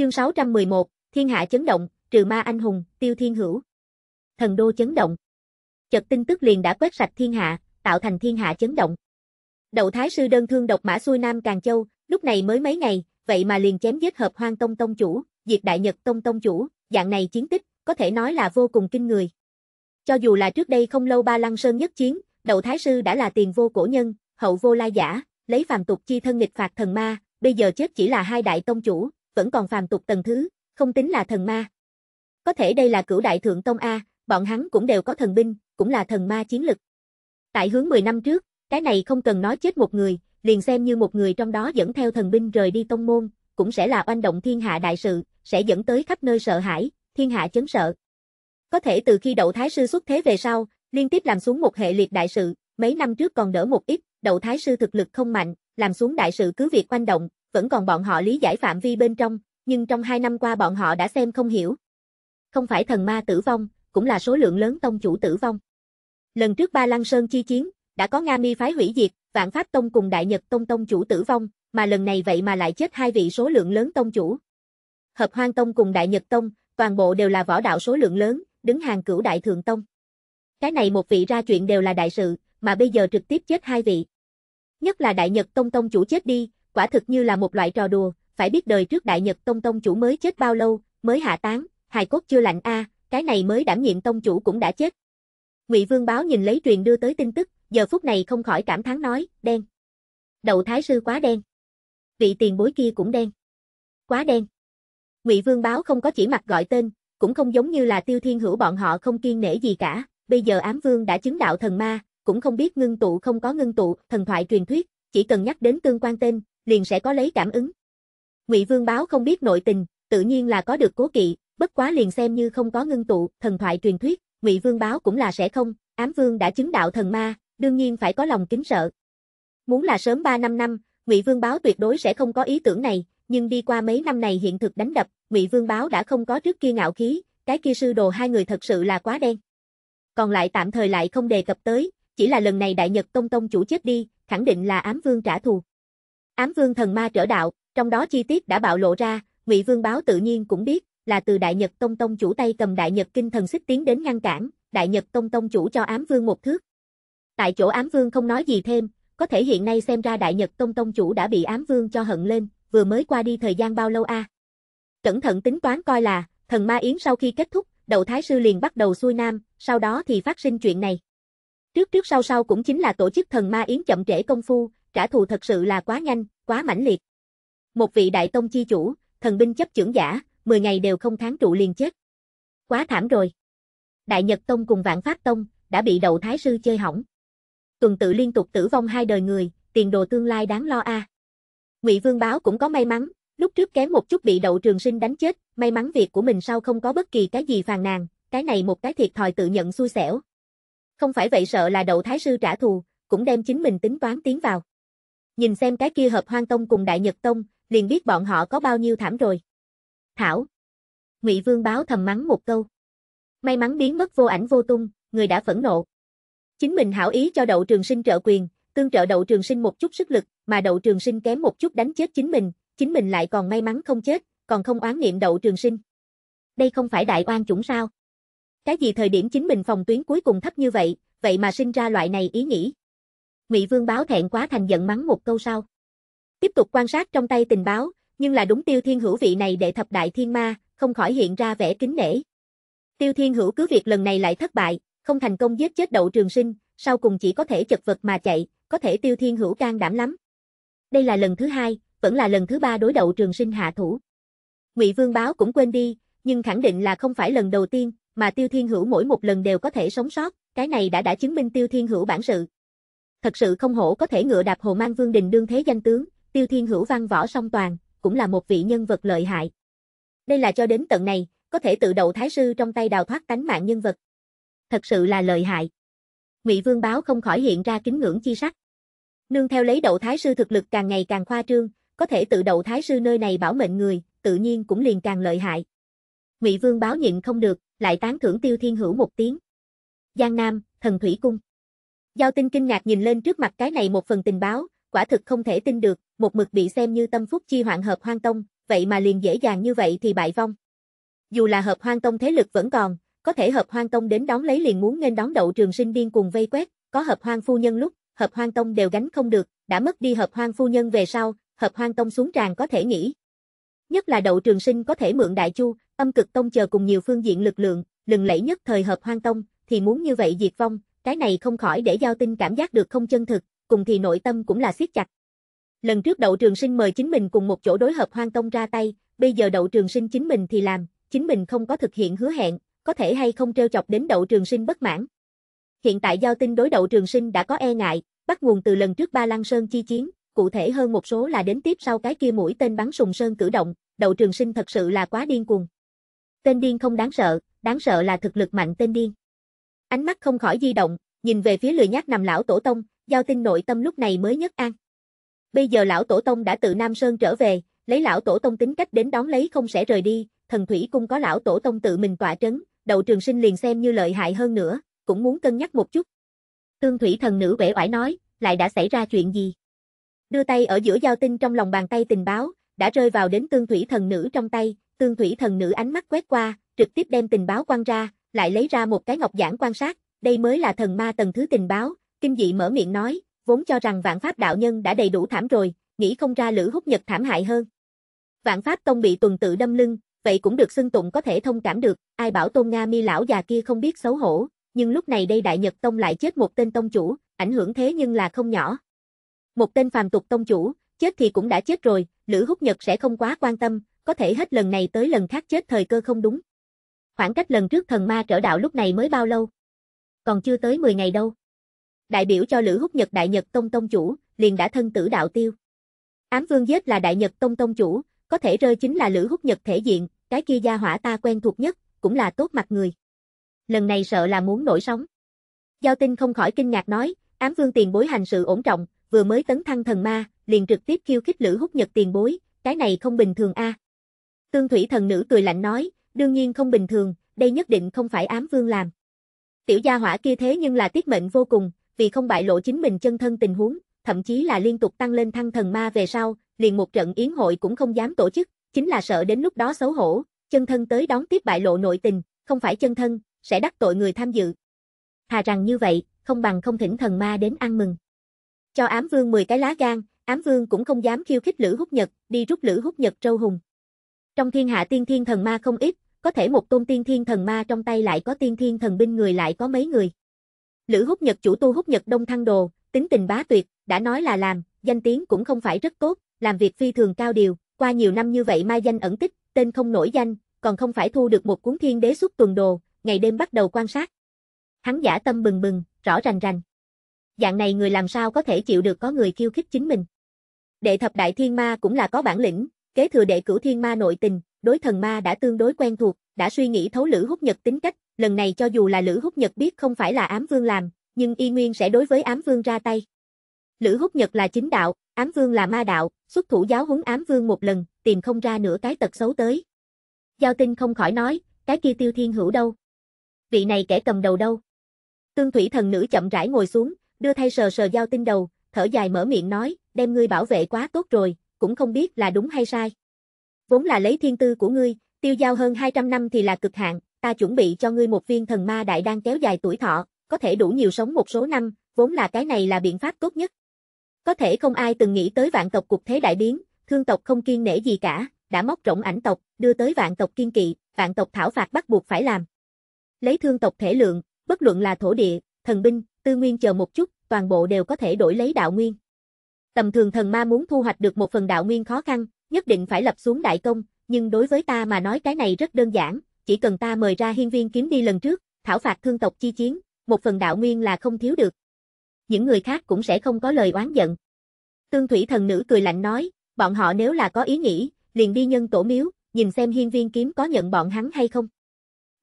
Chương 611, Thiên hạ chấn động, trừ ma anh hùng, tiêu thiên hữu. Thần đô chấn động. Chợt tin tức liền đã quét sạch thiên hạ, tạo thành thiên hạ chấn động. Đậu Thái sư đơn thương độc mã xuôi Nam Càng Châu, lúc này mới mấy ngày, vậy mà liền chém giết hợp hoang tông tông chủ, diệt đại nhật tông tông chủ, dạng này chiến tích, có thể nói là vô cùng kinh người. Cho dù là trước đây không lâu ba lăng sơn nhất chiến, Đậu Thái sư đã là tiền vô cổ nhân, hậu vô la giả, lấy phàm tục chi thân nghịch phạt thần ma, bây giờ chết chỉ là hai đại tông chủ, vẫn còn phàm tục tầng thứ, không tính là thần ma. Có thể đây là cửu đại thượng tông A, bọn hắn cũng đều có thần binh, cũng là thần ma chiến lực. Tại hướng 10 năm trước, cái này không cần nói chết một người, liền xem như một người trong đó dẫn theo thần binh rời đi tông môn, cũng sẽ là oanh động thiên hạ đại sự, sẽ dẫn tới khắp nơi sợ hãi, thiên hạ chấn sợ. Có thể từ khi đậu thái sư xuất thế về sau, liên tiếp làm xuống một hệ liệt đại sự, mấy năm trước còn đỡ một ít, đậu thái sư thực lực không mạnh, làm xuống đại sự cứ việc oanh động, vẫn còn bọn họ lý giải phạm vi bên trong, nhưng trong hai năm qua bọn họ đã xem không hiểu. Không phải thần ma tử vong, cũng là số lượng lớn tông chủ tử vong. Lần trước Ba Lăng Sơn chi chiến, đã có Nga Mi phái hủy diệt, Vạn Pháp Tông cùng Đại Nhật Tông tông chủ tử vong, mà lần này vậy mà lại chết hai vị số lượng lớn tông chủ. Hợp Hoang Tông cùng Đại Nhật Tông, toàn bộ đều là võ đạo số lượng lớn, đứng hàng cửu đại thượng tông. Cái này một vị ra chuyện đều là đại sự, mà bây giờ trực tiếp chết hai vị. Nhất là Đại Nhật Tông tông chủ chết đi, quả thực như là một loại trò đùa, phải biết đời trước Đại Nhật Tông Tông chủ mới chết bao lâu, mới hạ tán, hài cốt chưa lạnh a, cái này mới đảm nhiệm Tông chủ cũng đã chết. Ngụy Vương báo nhìn lấy truyền đưa tới tin tức, giờ phút này không khỏi cảm thán nói, đen. Đậu thái sư quá đen. Vị tiền bối kia cũng đen. Quá đen. Ngụy Vương báo không có chỉ mặt gọi tên, cũng không giống như là Tiêu Thiên Hữu bọn họ không kiên nể gì cả, bây giờ Ám Vương đã chứng đạo thần ma, cũng không biết ngưng tụ không có ngưng tụ, thần thoại truyền thuyết, chỉ cần nhắc đến tương quan tên, liền sẽ có lấy cảm ứng. Ngụy Vương báo không biết nội tình, tự nhiên là có được cố kỵ, bất quá liền xem như không có ngưng tụ, thần thoại truyền thuyết, Ngụy Vương báo cũng là sẽ không, Ám Vương đã chứng đạo thần ma, đương nhiên phải có lòng kính sợ. Muốn là sớm 3 năm năm, Ngụy Vương báo tuyệt đối sẽ không có ý tưởng này, nhưng đi qua mấy năm này hiện thực đánh đập, Ngụy Vương báo đã không có trước kia ngạo khí, cái kia sư đồ hai người thật sự là quá đen. Còn lại tạm thời lại không đề cập tới, chỉ là lần này Đại Nhật Tông Tông chủ chết đi, khẳng định là ám vương trả thù. Ám vương thần ma trở đạo, trong đó chi tiết đã bạo lộ ra, Ngụy Vương báo tự nhiên cũng biết, là từ Đại Nhật Tông Tông chủ tay cầm Đại Nhật Kinh thần xích tiến đến ngăn cản, Đại Nhật Tông Tông chủ cho ám vương một thước. Tại chỗ ám vương không nói gì thêm, có thể hiện nay xem ra Đại Nhật Tông Tông chủ đã bị ám vương cho hận lên, vừa mới qua đi thời gian bao lâu a Cẩn thận tính toán coi là, thần ma yến sau khi kết thúc, đầu thái sư liền bắt đầu xuôi nam, sau đó thì phát sinh chuyện này. Trước trước sau sau cũng chính là tổ chức thần ma yến chậm trễ công phu, trả thù thật sự là quá nhanh, quá mãnh liệt. Một vị đại tông chi chủ, thần binh chấp trưởng giả, 10 ngày đều không kháng trụ liền chết. Quá thảm rồi. Đại Nhật Tông cùng Vạn Pháp Tông đã bị đầu thái sư chơi hỏng. Tuần tự liên tục tử vong hai đời người, tiền đồ tương lai đáng lo a. Ngụy Vương báo cũng có may mắn, lúc trước kém một chút bị đậu trường sinh đánh chết, may mắn việc của mình sau không có bất kỳ cái gì phàn nàn, cái này một cái thiệt thòi tự nhận xui xẻo. Không phải vậy sợ là đậu thái sư trả thù, cũng đem chính mình tính toán tiến vào nhìn xem cái kia hợp hoang tông cùng đại nhật tông, liền biết bọn họ có bao nhiêu thảm rồi. Thảo. Ngụy Vương báo thầm mắng một câu. May mắn biến mất vô ảnh vô tung, người đã phẫn nộ. Chính mình hảo ý cho đậu trường sinh trợ quyền, tương trợ đậu trường sinh một chút sức lực, mà đậu trường sinh kém một chút đánh chết chính mình, chính mình lại còn may mắn không chết, còn không oán niệm đậu trường sinh. Đây không phải đại oan chủng sao? Cái gì thời điểm chính mình phòng tuyến cuối cùng thấp như vậy, vậy mà sinh ra loại này ý nghĩ. Ngụy Vương báo thẹn quá thành giận mắng một câu sau. Tiếp tục quan sát trong tay tình báo, nhưng là đúng Tiêu Thiên Hữu vị này đệ thập đại thiên ma, không khỏi hiện ra vẻ kính nể. Tiêu Thiên Hữu cứ việc lần này lại thất bại, không thành công giết chết Đậu Trường Sinh, sau cùng chỉ có thể chật vật mà chạy, có thể Tiêu Thiên Hữu can đảm lắm. Đây là lần thứ hai, vẫn là lần thứ ba đối đầu Trường Sinh hạ thủ. Ngụy Vương báo cũng quên đi, nhưng khẳng định là không phải lần đầu tiên, mà Tiêu Thiên Hữu mỗi một lần đều có thể sống sót, cái này đã đã chứng minh Tiêu Thiên Hữu bản sự, Thật sự không hổ có thể ngựa đạp Hồ Mang Vương Đình đương thế danh tướng, Tiêu Thiên Hữu Văn Võ Song Toàn, cũng là một vị nhân vật lợi hại. Đây là cho đến tận này, có thể tự đầu thái sư trong tay đào thoát tánh mạng nhân vật. Thật sự là lợi hại. Ngụy Vương báo không khỏi hiện ra kính ngưỡng chi sắc. Nương theo lấy đậu thái sư thực lực càng ngày càng khoa trương, có thể tự đậu thái sư nơi này bảo mệnh người, tự nhiên cũng liền càng lợi hại. Ngụy Vương báo nhịn không được, lại tán thưởng Tiêu Thiên Hữu một tiếng. Giang Nam, Thần Thủy Cung. Giao tinh kinh ngạc nhìn lên trước mặt cái này một phần tình báo, quả thực không thể tin được, một mực bị xem như tâm phúc chi hoạn hợp hoang tông, vậy mà liền dễ dàng như vậy thì bại vong. Dù là hợp hoang tông thế lực vẫn còn, có thể hợp hoang tông đến đón lấy liền muốn nên đón đậu trường sinh điên cùng vây quét, có hợp hoang phu nhân lúc, hợp hoang tông đều gánh không được, đã mất đi hợp hoang phu nhân về sau, hợp hoang tông xuống tràn có thể nghĩ. Nhất là đậu trường sinh có thể mượn đại chu, âm cực tông chờ cùng nhiều phương diện lực lượng, lừng lẫy nhất thời hợp hoang tông, thì muốn như vậy diệt vong, cái này không khỏi để giao tinh cảm giác được không chân thực, cùng thì nội tâm cũng là siết chặt. Lần trước đậu trường sinh mời chính mình cùng một chỗ đối hợp hoang tông ra tay, bây giờ đậu trường sinh chính mình thì làm, chính mình không có thực hiện hứa hẹn, có thể hay không treo chọc đến đậu trường sinh bất mãn. Hiện tại giao tinh đối đậu trường sinh đã có e ngại, bắt nguồn từ lần trước ba lăng sơn chi chiến, cụ thể hơn một số là đến tiếp sau cái kia mũi tên bắn sùng sơn cử động, đậu trường sinh thật sự là quá điên cuồng. Tên điên không đáng sợ, đáng sợ là thực lực mạnh tên điên. Ánh mắt không khỏi di động, nhìn về phía lười nhác nằm lão tổ tông, giao tinh nội tâm lúc này mới nhất an. Bây giờ lão tổ tông đã từ Nam Sơn trở về, lấy lão tổ tông tính cách đến đón lấy không sẽ rời đi, thần thủy cung có lão tổ tông tự mình tọa trấn, đầu trường sinh liền xem như lợi hại hơn nữa, cũng muốn cân nhắc một chút. Tương thủy thần nữ vẻ oải nói, lại đã xảy ra chuyện gì? Đưa tay ở giữa giao tinh trong lòng bàn tay tình báo, đã rơi vào đến tương thủy thần nữ trong tay, tương thủy thần nữ ánh mắt quét qua, trực tiếp đem tình báo quăng ra, lại lấy ra một cái ngọc giản quan sát, đây mới là thần ma tầng thứ tình báo, kinh dị mở miệng nói, vốn cho rằng vạn pháp đạo nhân đã đầy đủ thảm rồi, nghĩ không ra lữ hút nhật thảm hại hơn. Vạn pháp tông bị tuần tự đâm lưng, vậy cũng được xưng tụng có thể thông cảm được, ai bảo tôn Nga mi lão già kia không biết xấu hổ, nhưng lúc này đây đại nhật tông lại chết một tên tông chủ, ảnh hưởng thế nhưng là không nhỏ. Một tên phàm tục tông chủ, chết thì cũng đã chết rồi, lữ hút nhật sẽ không quá quan tâm, có thể hết lần này tới lần khác chết thời cơ không đúng. Khoảng cách lần trước thần ma trở đạo lúc này mới bao lâu? Còn chưa tới 10 ngày đâu. Đại biểu cho Lữ Húc Nhật Đại Nhật Tông Tông Chủ, liền đã thân tử đạo tiêu. Ám Vương Giết là Đại Nhật Tông Tông Chủ, có thể rơi chính là Lữ Húc Nhật thể diện, cái kia gia hỏa ta quen thuộc nhất, cũng là tốt mặt người. Lần này sợ là muốn nổi sóng. Giao tinh không khỏi kinh ngạc nói, ám vương tiền bối hành sự ổn trọng, vừa mới tấn thăng thần ma, liền trực tiếp khiêu khích Lữ Húc Nhật tiền bối, cái này không bình thường a. Tương thủy thần nữ cười lạnh nói, đương nhiên không bình thường, đây nhất định không phải ám vương làm. Tiểu gia hỏa kia thế nhưng là tiết mệnh vô cùng, vì không bại lộ chính mình chân thân tình huống, thậm chí là liên tục tăng lên thăng thần ma về sau, liền một trận yến hội cũng không dám tổ chức, chính là sợ đến lúc đó xấu hổ, chân thân tới đón tiếp bại lộ nội tình, không phải chân thân, sẽ đắc tội người tham dự. Thà rằng như vậy, không bằng không thỉnh thần ma đến ăn mừng. Cho ám vương 10 cái lá gan, ám vương cũng không dám khiêu khích Lữ hút Nhật, đi rút Lữ hút Nhật trâu hùng. Trong thiên hạ tiên thiên thần ma không ít, có thể một tôn tiên thiên thần ma trong tay lại có tiên thiên thần binh người lại có mấy người. Lữ Húc Nhật chủ tu Húc Nhật Đông Thăng Đồ, tính tình bá tuyệt, đã nói là làm, danh tiếng cũng không phải rất tốt, làm việc phi thường cao điều, qua nhiều năm như vậy mai danh ẩn tích, tên không nổi danh, còn không phải thu được một cuốn thiên đế xuất tuần đồ, ngày đêm bắt đầu quan sát. Hắn giả tâm bừng bừng, rõ rành rành. Dạng này người làm sao có thể chịu được có người khiêu khích chính mình. Đệ thập đại thiên ma cũng là có bản lĩnh, kế thừa đệ cửu thiên ma nội tình, đối thần ma đã tương đối quen thuộc, đã suy nghĩ thấu Lữ Húc Nhật tính cách, lần này cho dù là Lữ Húc Nhật biết không phải là ám vương làm, nhưng y nguyên sẽ đối với ám vương ra tay. Lữ Húc Nhật là chính đạo, ám vương là ma đạo, xuất thủ giáo huấn ám vương một lần, tìm không ra nửa cái tật xấu tới. Giao tinh không khỏi nói, cái kia tiêu thiên hữu đâu? Vị này kẻ cầm đầu đâu? Tương thủy thần nữ chậm rãi ngồi xuống, đưa thay sờ sờ giao tinh đầu, thở dài mở miệng nói, đem ngươi bảo vệ quá tốt rồi, cũng không biết là đúng hay sai vốn là lấy thiên tư của ngươi, tiêu giao hơn 200 năm thì là cực hạn, ta chuẩn bị cho ngươi một viên thần ma đại đang kéo dài tuổi thọ, có thể đủ nhiều sống một số năm, vốn là cái này là biện pháp tốt nhất. Có thể không ai từng nghĩ tới vạn tộc cục thế đại biến, thương tộc không kiên nể gì cả, đã móc rộng ảnh tộc, đưa tới vạn tộc kiên kỵ, vạn tộc thảo phạt bắt buộc phải làm. Lấy thương tộc thể lượng, bất luận là thổ địa, thần binh, tư nguyên chờ một chút, toàn bộ đều có thể đổi lấy đạo nguyên. Tầm thường thần ma muốn thu hoạch được một phần đạo nguyên khó khăn, nhất định phải lập xuống đại công, nhưng đối với ta mà nói cái này rất đơn giản, chỉ cần ta mời ra hiên viên kiếm đi lần trước, thảo phạt thương tộc chi chiến, một phần đạo nguyên là không thiếu được. Những người khác cũng sẽ không có lời oán giận. Tương thủy thần nữ cười lạnh nói, bọn họ nếu là có ý nghĩ, liền đi nhân tổ miếu, nhìn xem hiên viên kiếm có nhận bọn hắn hay không.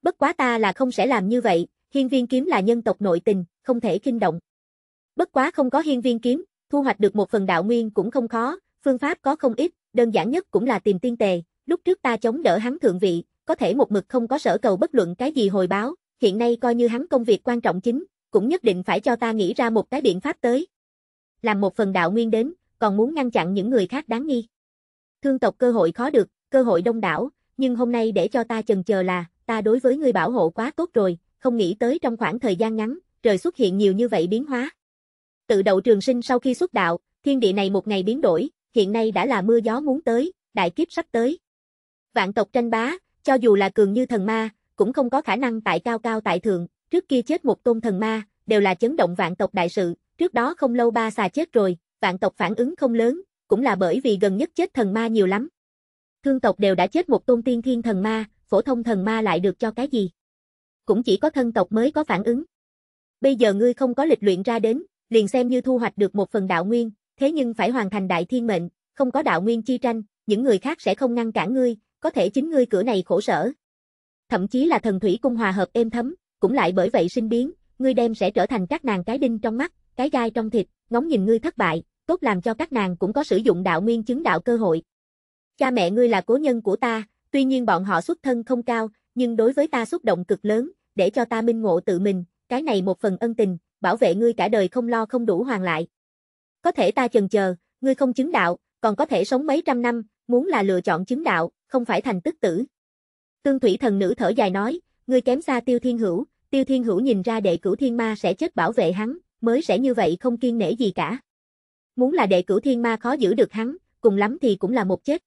Bất quá ta là không sẽ làm như vậy, hiên viên kiếm là nhân tộc nội tình, không thể kinh động. Bất quá không có hiên viên kiếm, thu hoạch được một phần đạo nguyên cũng không khó, phương pháp có không ít, đơn giản nhất cũng là tìm tiên tề, lúc trước ta chống đỡ hắn thượng vị, có thể một mực không có sở cầu bất luận cái gì hồi báo, hiện nay coi như hắn công việc quan trọng chính, cũng nhất định phải cho ta nghĩ ra một cái biện pháp tới. Làm một phần đạo nguyên đến, còn muốn ngăn chặn những người khác đáng nghi. Thương tộc cơ hội khó được, cơ hội đông đảo, nhưng hôm nay để cho ta chần chờ là, ta đối với ngươi bảo hộ quá tốt rồi, không nghĩ tới trong khoảng thời gian ngắn, trời xuất hiện nhiều như vậy biến hóa. Tự đầu trường sinh sau khi xuất đạo, thiên địa này một ngày biến đổi, hiện nay đã là mưa gió muốn tới, đại kiếp sắp tới. Vạn tộc tranh bá, cho dù là cường như thần ma, cũng không có khả năng tại cao cao tại thượng, trước kia chết một tôn thần ma, đều là chấn động vạn tộc đại sự, trước đó không lâu ba xà chết rồi, vạn tộc phản ứng không lớn, cũng là bởi vì gần nhất chết thần ma nhiều lắm. Thương tộc đều đã chết một tôn tiên thiên thần ma, phổ thông thần ma lại được cho cái gì? Cũng chỉ có thân tộc mới có phản ứng. Bây giờ ngươi không có lịch luyện ra đến, liền xem như thu hoạch được một phần đạo nguyên, Thế nhưng phải hoàn thành đại thiên mệnh, không có đạo nguyên chi tranh, những người khác sẽ không ngăn cản ngươi, có thể chính ngươi cửa này khổ sở. Thậm chí là thần thủy cung hòa hợp êm thấm, cũng lại bởi vậy sinh biến, ngươi đem sẽ trở thành các nàng cái đinh trong mắt, cái gai trong thịt, ngóng nhìn ngươi thất bại, tốt làm cho các nàng cũng có sử dụng đạo nguyên chứng đạo cơ hội. Cha mẹ ngươi là cố nhân của ta, tuy nhiên bọn họ xuất thân không cao, nhưng đối với ta xúc động cực lớn, để cho ta minh ngộ tự mình, cái này một phần ân tình, bảo vệ ngươi cả đời không lo không đủ hoàn lại. Có thể ta chần chờ, ngươi không chứng đạo, còn có thể sống mấy trăm năm, muốn là lựa chọn chứng đạo, không phải thành tức tử. Tương thủy thần nữ thở dài nói, ngươi kém xa tiêu thiên hữu, tiêu thiên hữu nhìn ra đệ cửu thiên ma sẽ chết bảo vệ hắn, mới sẽ như vậy không kiên nể gì cả. Muốn là đệ cửu thiên ma khó giữ được hắn, cùng lắm thì cũng là một chết.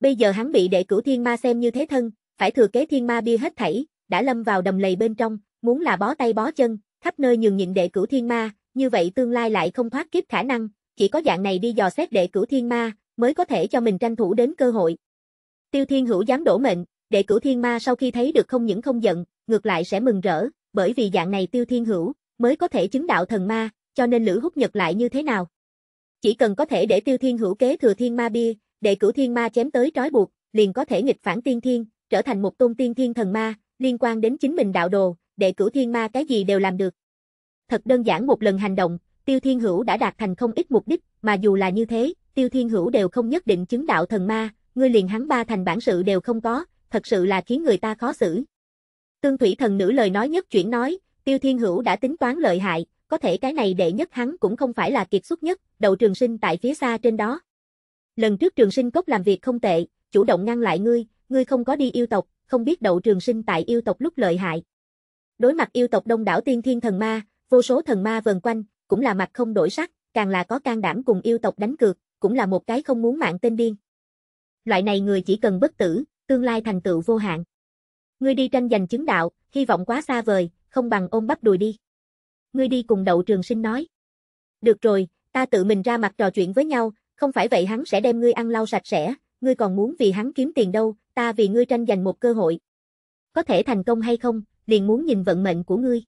Bây giờ hắn bị đệ cửu thiên ma xem như thế thân, phải thừa kế thiên ma bia hết thảy, đã lâm vào đầm lầy bên trong, muốn là bó tay bó chân, khắp nơi nhường nhịn đệ cửu thiên ma, như vậy tương lai lại không thoát kiếp khả năng, chỉ có dạng này đi dò xét đệ cửu thiên ma, mới có thể cho mình tranh thủ đến cơ hội. Tiêu Thiên Hữu dám đổ mệnh, đệ cửu thiên ma sau khi thấy được không những không giận, ngược lại sẽ mừng rỡ, bởi vì dạng này Tiêu Thiên Hữu mới có thể chứng đạo thần ma, cho nên Lữ hút Nhật lại như thế nào? Chỉ cần có thể để Tiêu Thiên Hữu kế thừa thiên ma bia, đệ cửu thiên ma chém tới trói buộc, liền có thể nghịch phản tiên thiên, trở thành một tôn tiên thiên thần ma, liên quan đến chính mình đạo đồ, đệ cửu thiên ma cái gì đều làm được. Thật đơn giản một lần hành động, Tiêu Thiên Hữu đã đạt thành không ít mục đích, mà dù là như thế, Tiêu Thiên Hữu đều không nhất định chứng đạo thần ma, ngươi liền hắn ba thành bản sự đều không có, thật sự là khiến người ta khó xử. Tương Thủy thần nữ lời nói nhất chuyển nói, Tiêu Thiên Hữu đã tính toán lợi hại, có thể cái này đệ nhất hắn cũng không phải là kiệt xuất nhất, đầu trường sinh tại phía xa trên đó. Lần trước trường sinh cốc làm việc không tệ, chủ động ngăn lại ngươi, ngươi không có đi yêu tộc, không biết đậu trường sinh tại yêu tộc lúc lợi hại. Đối mặt yêu tộc đông đảo tiên thiên thần ma, Vô số thần ma vần quanh, cũng là mặt không đổi sắc, càng là có can đảm cùng yêu tộc đánh cược, cũng là một cái không muốn mạng tên điên. Loại này người chỉ cần bất tử, tương lai thành tựu vô hạn. Ngươi đi tranh giành chứng đạo, hy vọng quá xa vời, không bằng ôm bắp đùi đi. Ngươi đi cùng đậu trường sinh nói. Được rồi, ta tự mình ra mặt trò chuyện với nhau, không phải vậy hắn sẽ đem ngươi ăn lau sạch sẽ, ngươi còn muốn vì hắn kiếm tiền đâu, ta vì ngươi tranh giành một cơ hội. Có thể thành công hay không, liền muốn nhìn vận mệnh của ngươi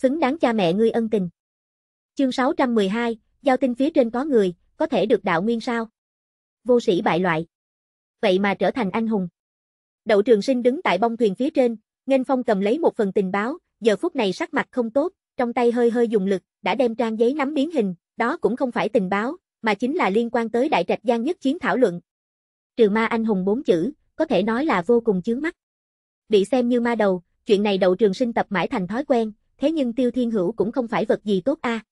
xứng đáng cha mẹ ngươi ân tình. Chương 612, giao tin phía trên có người, có thể được đạo nguyên sao? Vô sĩ bại loại. Vậy mà trở thành anh hùng. Đậu trường sinh đứng tại bông thuyền phía trên, nghênh Phong cầm lấy một phần tình báo, giờ phút này sắc mặt không tốt, trong tay hơi hơi dùng lực, đã đem trang giấy nắm biến hình, đó cũng không phải tình báo, mà chính là liên quan tới đại trạch gian nhất chiến thảo luận. Trừ ma anh hùng bốn chữ, có thể nói là vô cùng chướng mắt. Bị xem như ma đầu, chuyện này đậu trường sinh tập mãi thành thói quen, thế nhưng Tiêu Thiên Hữu cũng không phải vật gì tốt a. À.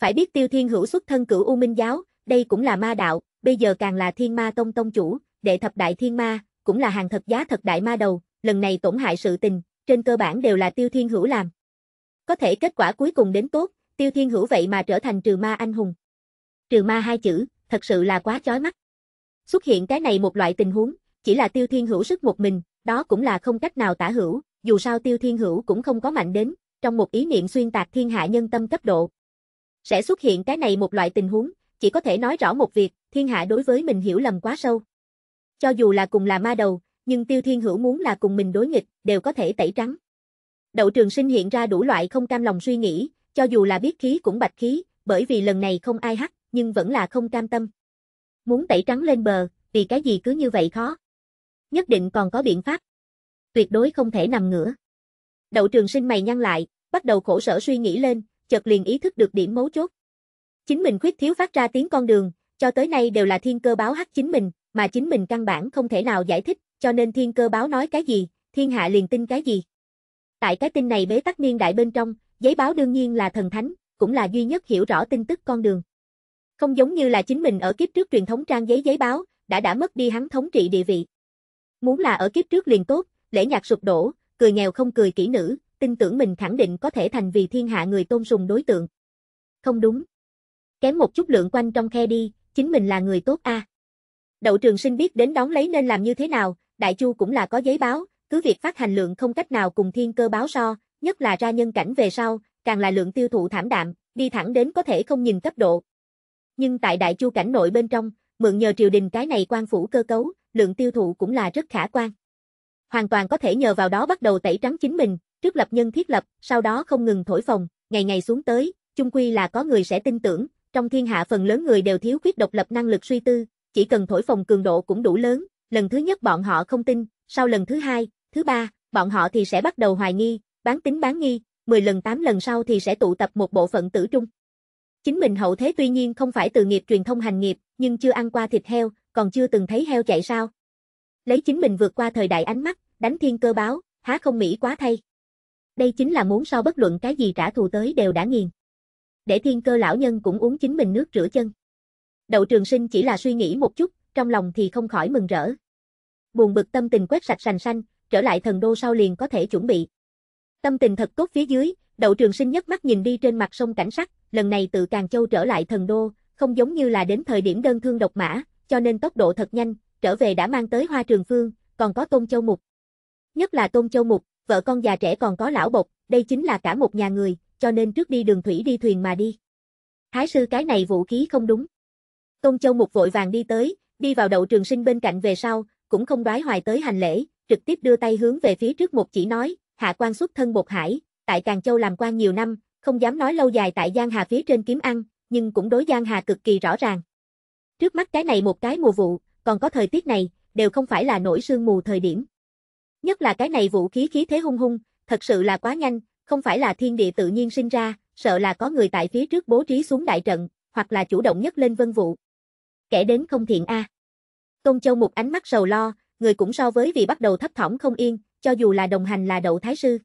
Phải biết Tiêu Thiên Hữu xuất thân cửu U Minh giáo, đây cũng là ma đạo, bây giờ càng là Thiên Ma Tông tông chủ, đệ thập đại thiên ma, cũng là hàng thật giá thật đại ma đầu, lần này tổn hại sự tình, trên cơ bản đều là Tiêu Thiên Hữu làm. Có thể kết quả cuối cùng đến tốt, Tiêu Thiên Hữu vậy mà trở thành trừ ma anh hùng. Trừ ma hai chữ, thật sự là quá chói mắt. Xuất hiện cái này một loại tình huống, chỉ là Tiêu Thiên Hữu sức một mình, đó cũng là không cách nào tả hữu, dù sao Tiêu Thiên Hữu cũng không có mạnh đến, trong một ý niệm xuyên tạc thiên hạ nhân tâm cấp độ. Sẽ xuất hiện cái này một loại tình huống, chỉ có thể nói rõ một việc, thiên hạ đối với mình hiểu lầm quá sâu. Cho dù là cùng là ma đầu, nhưng tiêu thiên hữu muốn là cùng mình đối nghịch, đều có thể tẩy trắng. Đậu trường sinh hiện ra đủ loại không cam lòng suy nghĩ, cho dù là biết khí cũng bạch khí, bởi vì lần này không ai hắc, nhưng vẫn là không cam tâm. Muốn tẩy trắng lên bờ, vì cái gì cứ như vậy khó. Nhất định còn có biện pháp. Tuyệt đối không thể nằm ngửa. Đậu trường sinh mày nhăn lại, bắt đầu khổ sở suy nghĩ lên, chợt liền ý thức được điểm mấu chốt. Chính mình khuyết thiếu phát ra tiếng con đường, cho tới nay đều là thiên cơ báo hắc chính mình, mà chính mình căn bản không thể nào giải thích, cho nên thiên cơ báo nói cái gì, thiên hạ liền tin cái gì. Tại cái tin này bế tắc niên đại bên trong, giấy báo đương nhiên là thần thánh, cũng là duy nhất hiểu rõ tin tức con đường. Không giống như là chính mình ở kiếp trước truyền thống trang giấy giấy báo, đã đã mất đi hắn thống trị địa vị. Muốn là ở kiếp trước liền tốt, lễ nhạc sụp đổ, cười nghèo không cười kỹ nữ, tin tưởng mình khẳng định có thể thành vì thiên hạ người tôn sùng đối tượng. Không đúng. Kém một chút lượng quanh trong khe đi, chính mình là người tốt a. À. Đậu trường sinh biết đến đón lấy nên làm như thế nào, đại chu cũng là có giấy báo, cứ việc phát hành lượng không cách nào cùng thiên cơ báo so, nhất là ra nhân cảnh về sau, càng là lượng tiêu thụ thảm đạm, đi thẳng đến có thể không nhìn cấp độ. Nhưng tại đại chu cảnh nội bên trong, mượn nhờ triều đình cái này quan phủ cơ cấu, lượng tiêu thụ cũng là rất khả quan hoàn toàn có thể nhờ vào đó bắt đầu tẩy trắng chính mình, trước lập nhân thiết lập, sau đó không ngừng thổi phồng, ngày ngày xuống tới, chung quy là có người sẽ tin tưởng, trong thiên hạ phần lớn người đều thiếu khuyết độc lập năng lực suy tư, chỉ cần thổi phồng cường độ cũng đủ lớn, lần thứ nhất bọn họ không tin, sau lần thứ hai, thứ ba, bọn họ thì sẽ bắt đầu hoài nghi, bán tính bán nghi, 10 lần 8 lần sau thì sẽ tụ tập một bộ phận tử trung. Chính mình hậu thế tuy nhiên không phải từ nghiệp truyền thông hành nghiệp, nhưng chưa ăn qua thịt heo, còn chưa từng thấy heo chạy sao, Lấy chính mình vượt qua thời đại ánh mắt, đánh thiên cơ báo, há không mỹ quá thay. Đây chính là muốn so bất luận cái gì trả thù tới đều đã nghiền. Để thiên cơ lão nhân cũng uống chính mình nước rửa chân. Đậu trường sinh chỉ là suy nghĩ một chút, trong lòng thì không khỏi mừng rỡ. Buồn bực tâm tình quét sạch sành xanh, trở lại thần đô sau liền có thể chuẩn bị. Tâm tình thật tốt phía dưới, đậu trường sinh nhất mắt nhìn đi trên mặt sông cảnh sắc, lần này tự Càng Châu trở lại thần đô, không giống như là đến thời điểm đơn thương độc mã, cho nên tốc độ thật nhanh, trở về đã mang tới hoa trường phương, còn có Tôn Châu Mục. Nhất là Tôn Châu Mục, vợ con già trẻ còn có lão bộc, đây chính là cả một nhà người, cho nên trước đi đường thủy đi thuyền mà đi. Thái sư cái này vũ khí không đúng. Tôn Châu Mục vội vàng đi tới, đi vào đậu trường sinh bên cạnh về sau, cũng không đoái hoài tới hành lễ, trực tiếp đưa tay hướng về phía trước một chỉ nói, hạ quan xuất thân bột hải, tại Càng Châu làm quan nhiều năm, không dám nói lâu dài tại Giang Hà phía trên kiếm ăn, nhưng cũng đối Giang Hà cực kỳ rõ ràng. Trước mắt cái này một cái mùa vụ, còn có thời tiết này, đều không phải là nổi sương mù thời điểm. Nhất là cái này vũ khí khí thế hung hung, thật sự là quá nhanh, không phải là thiên địa tự nhiên sinh ra, sợ là có người tại phía trước bố trí xuống đại trận, hoặc là chủ động nhất lên vân vụ. Kẻ đến không thiện a. Tôn Châu một ánh mắt sầu lo, người cũng so với vì bắt đầu thấp thỏm không yên, cho dù là đồng hành là đậu thái sư.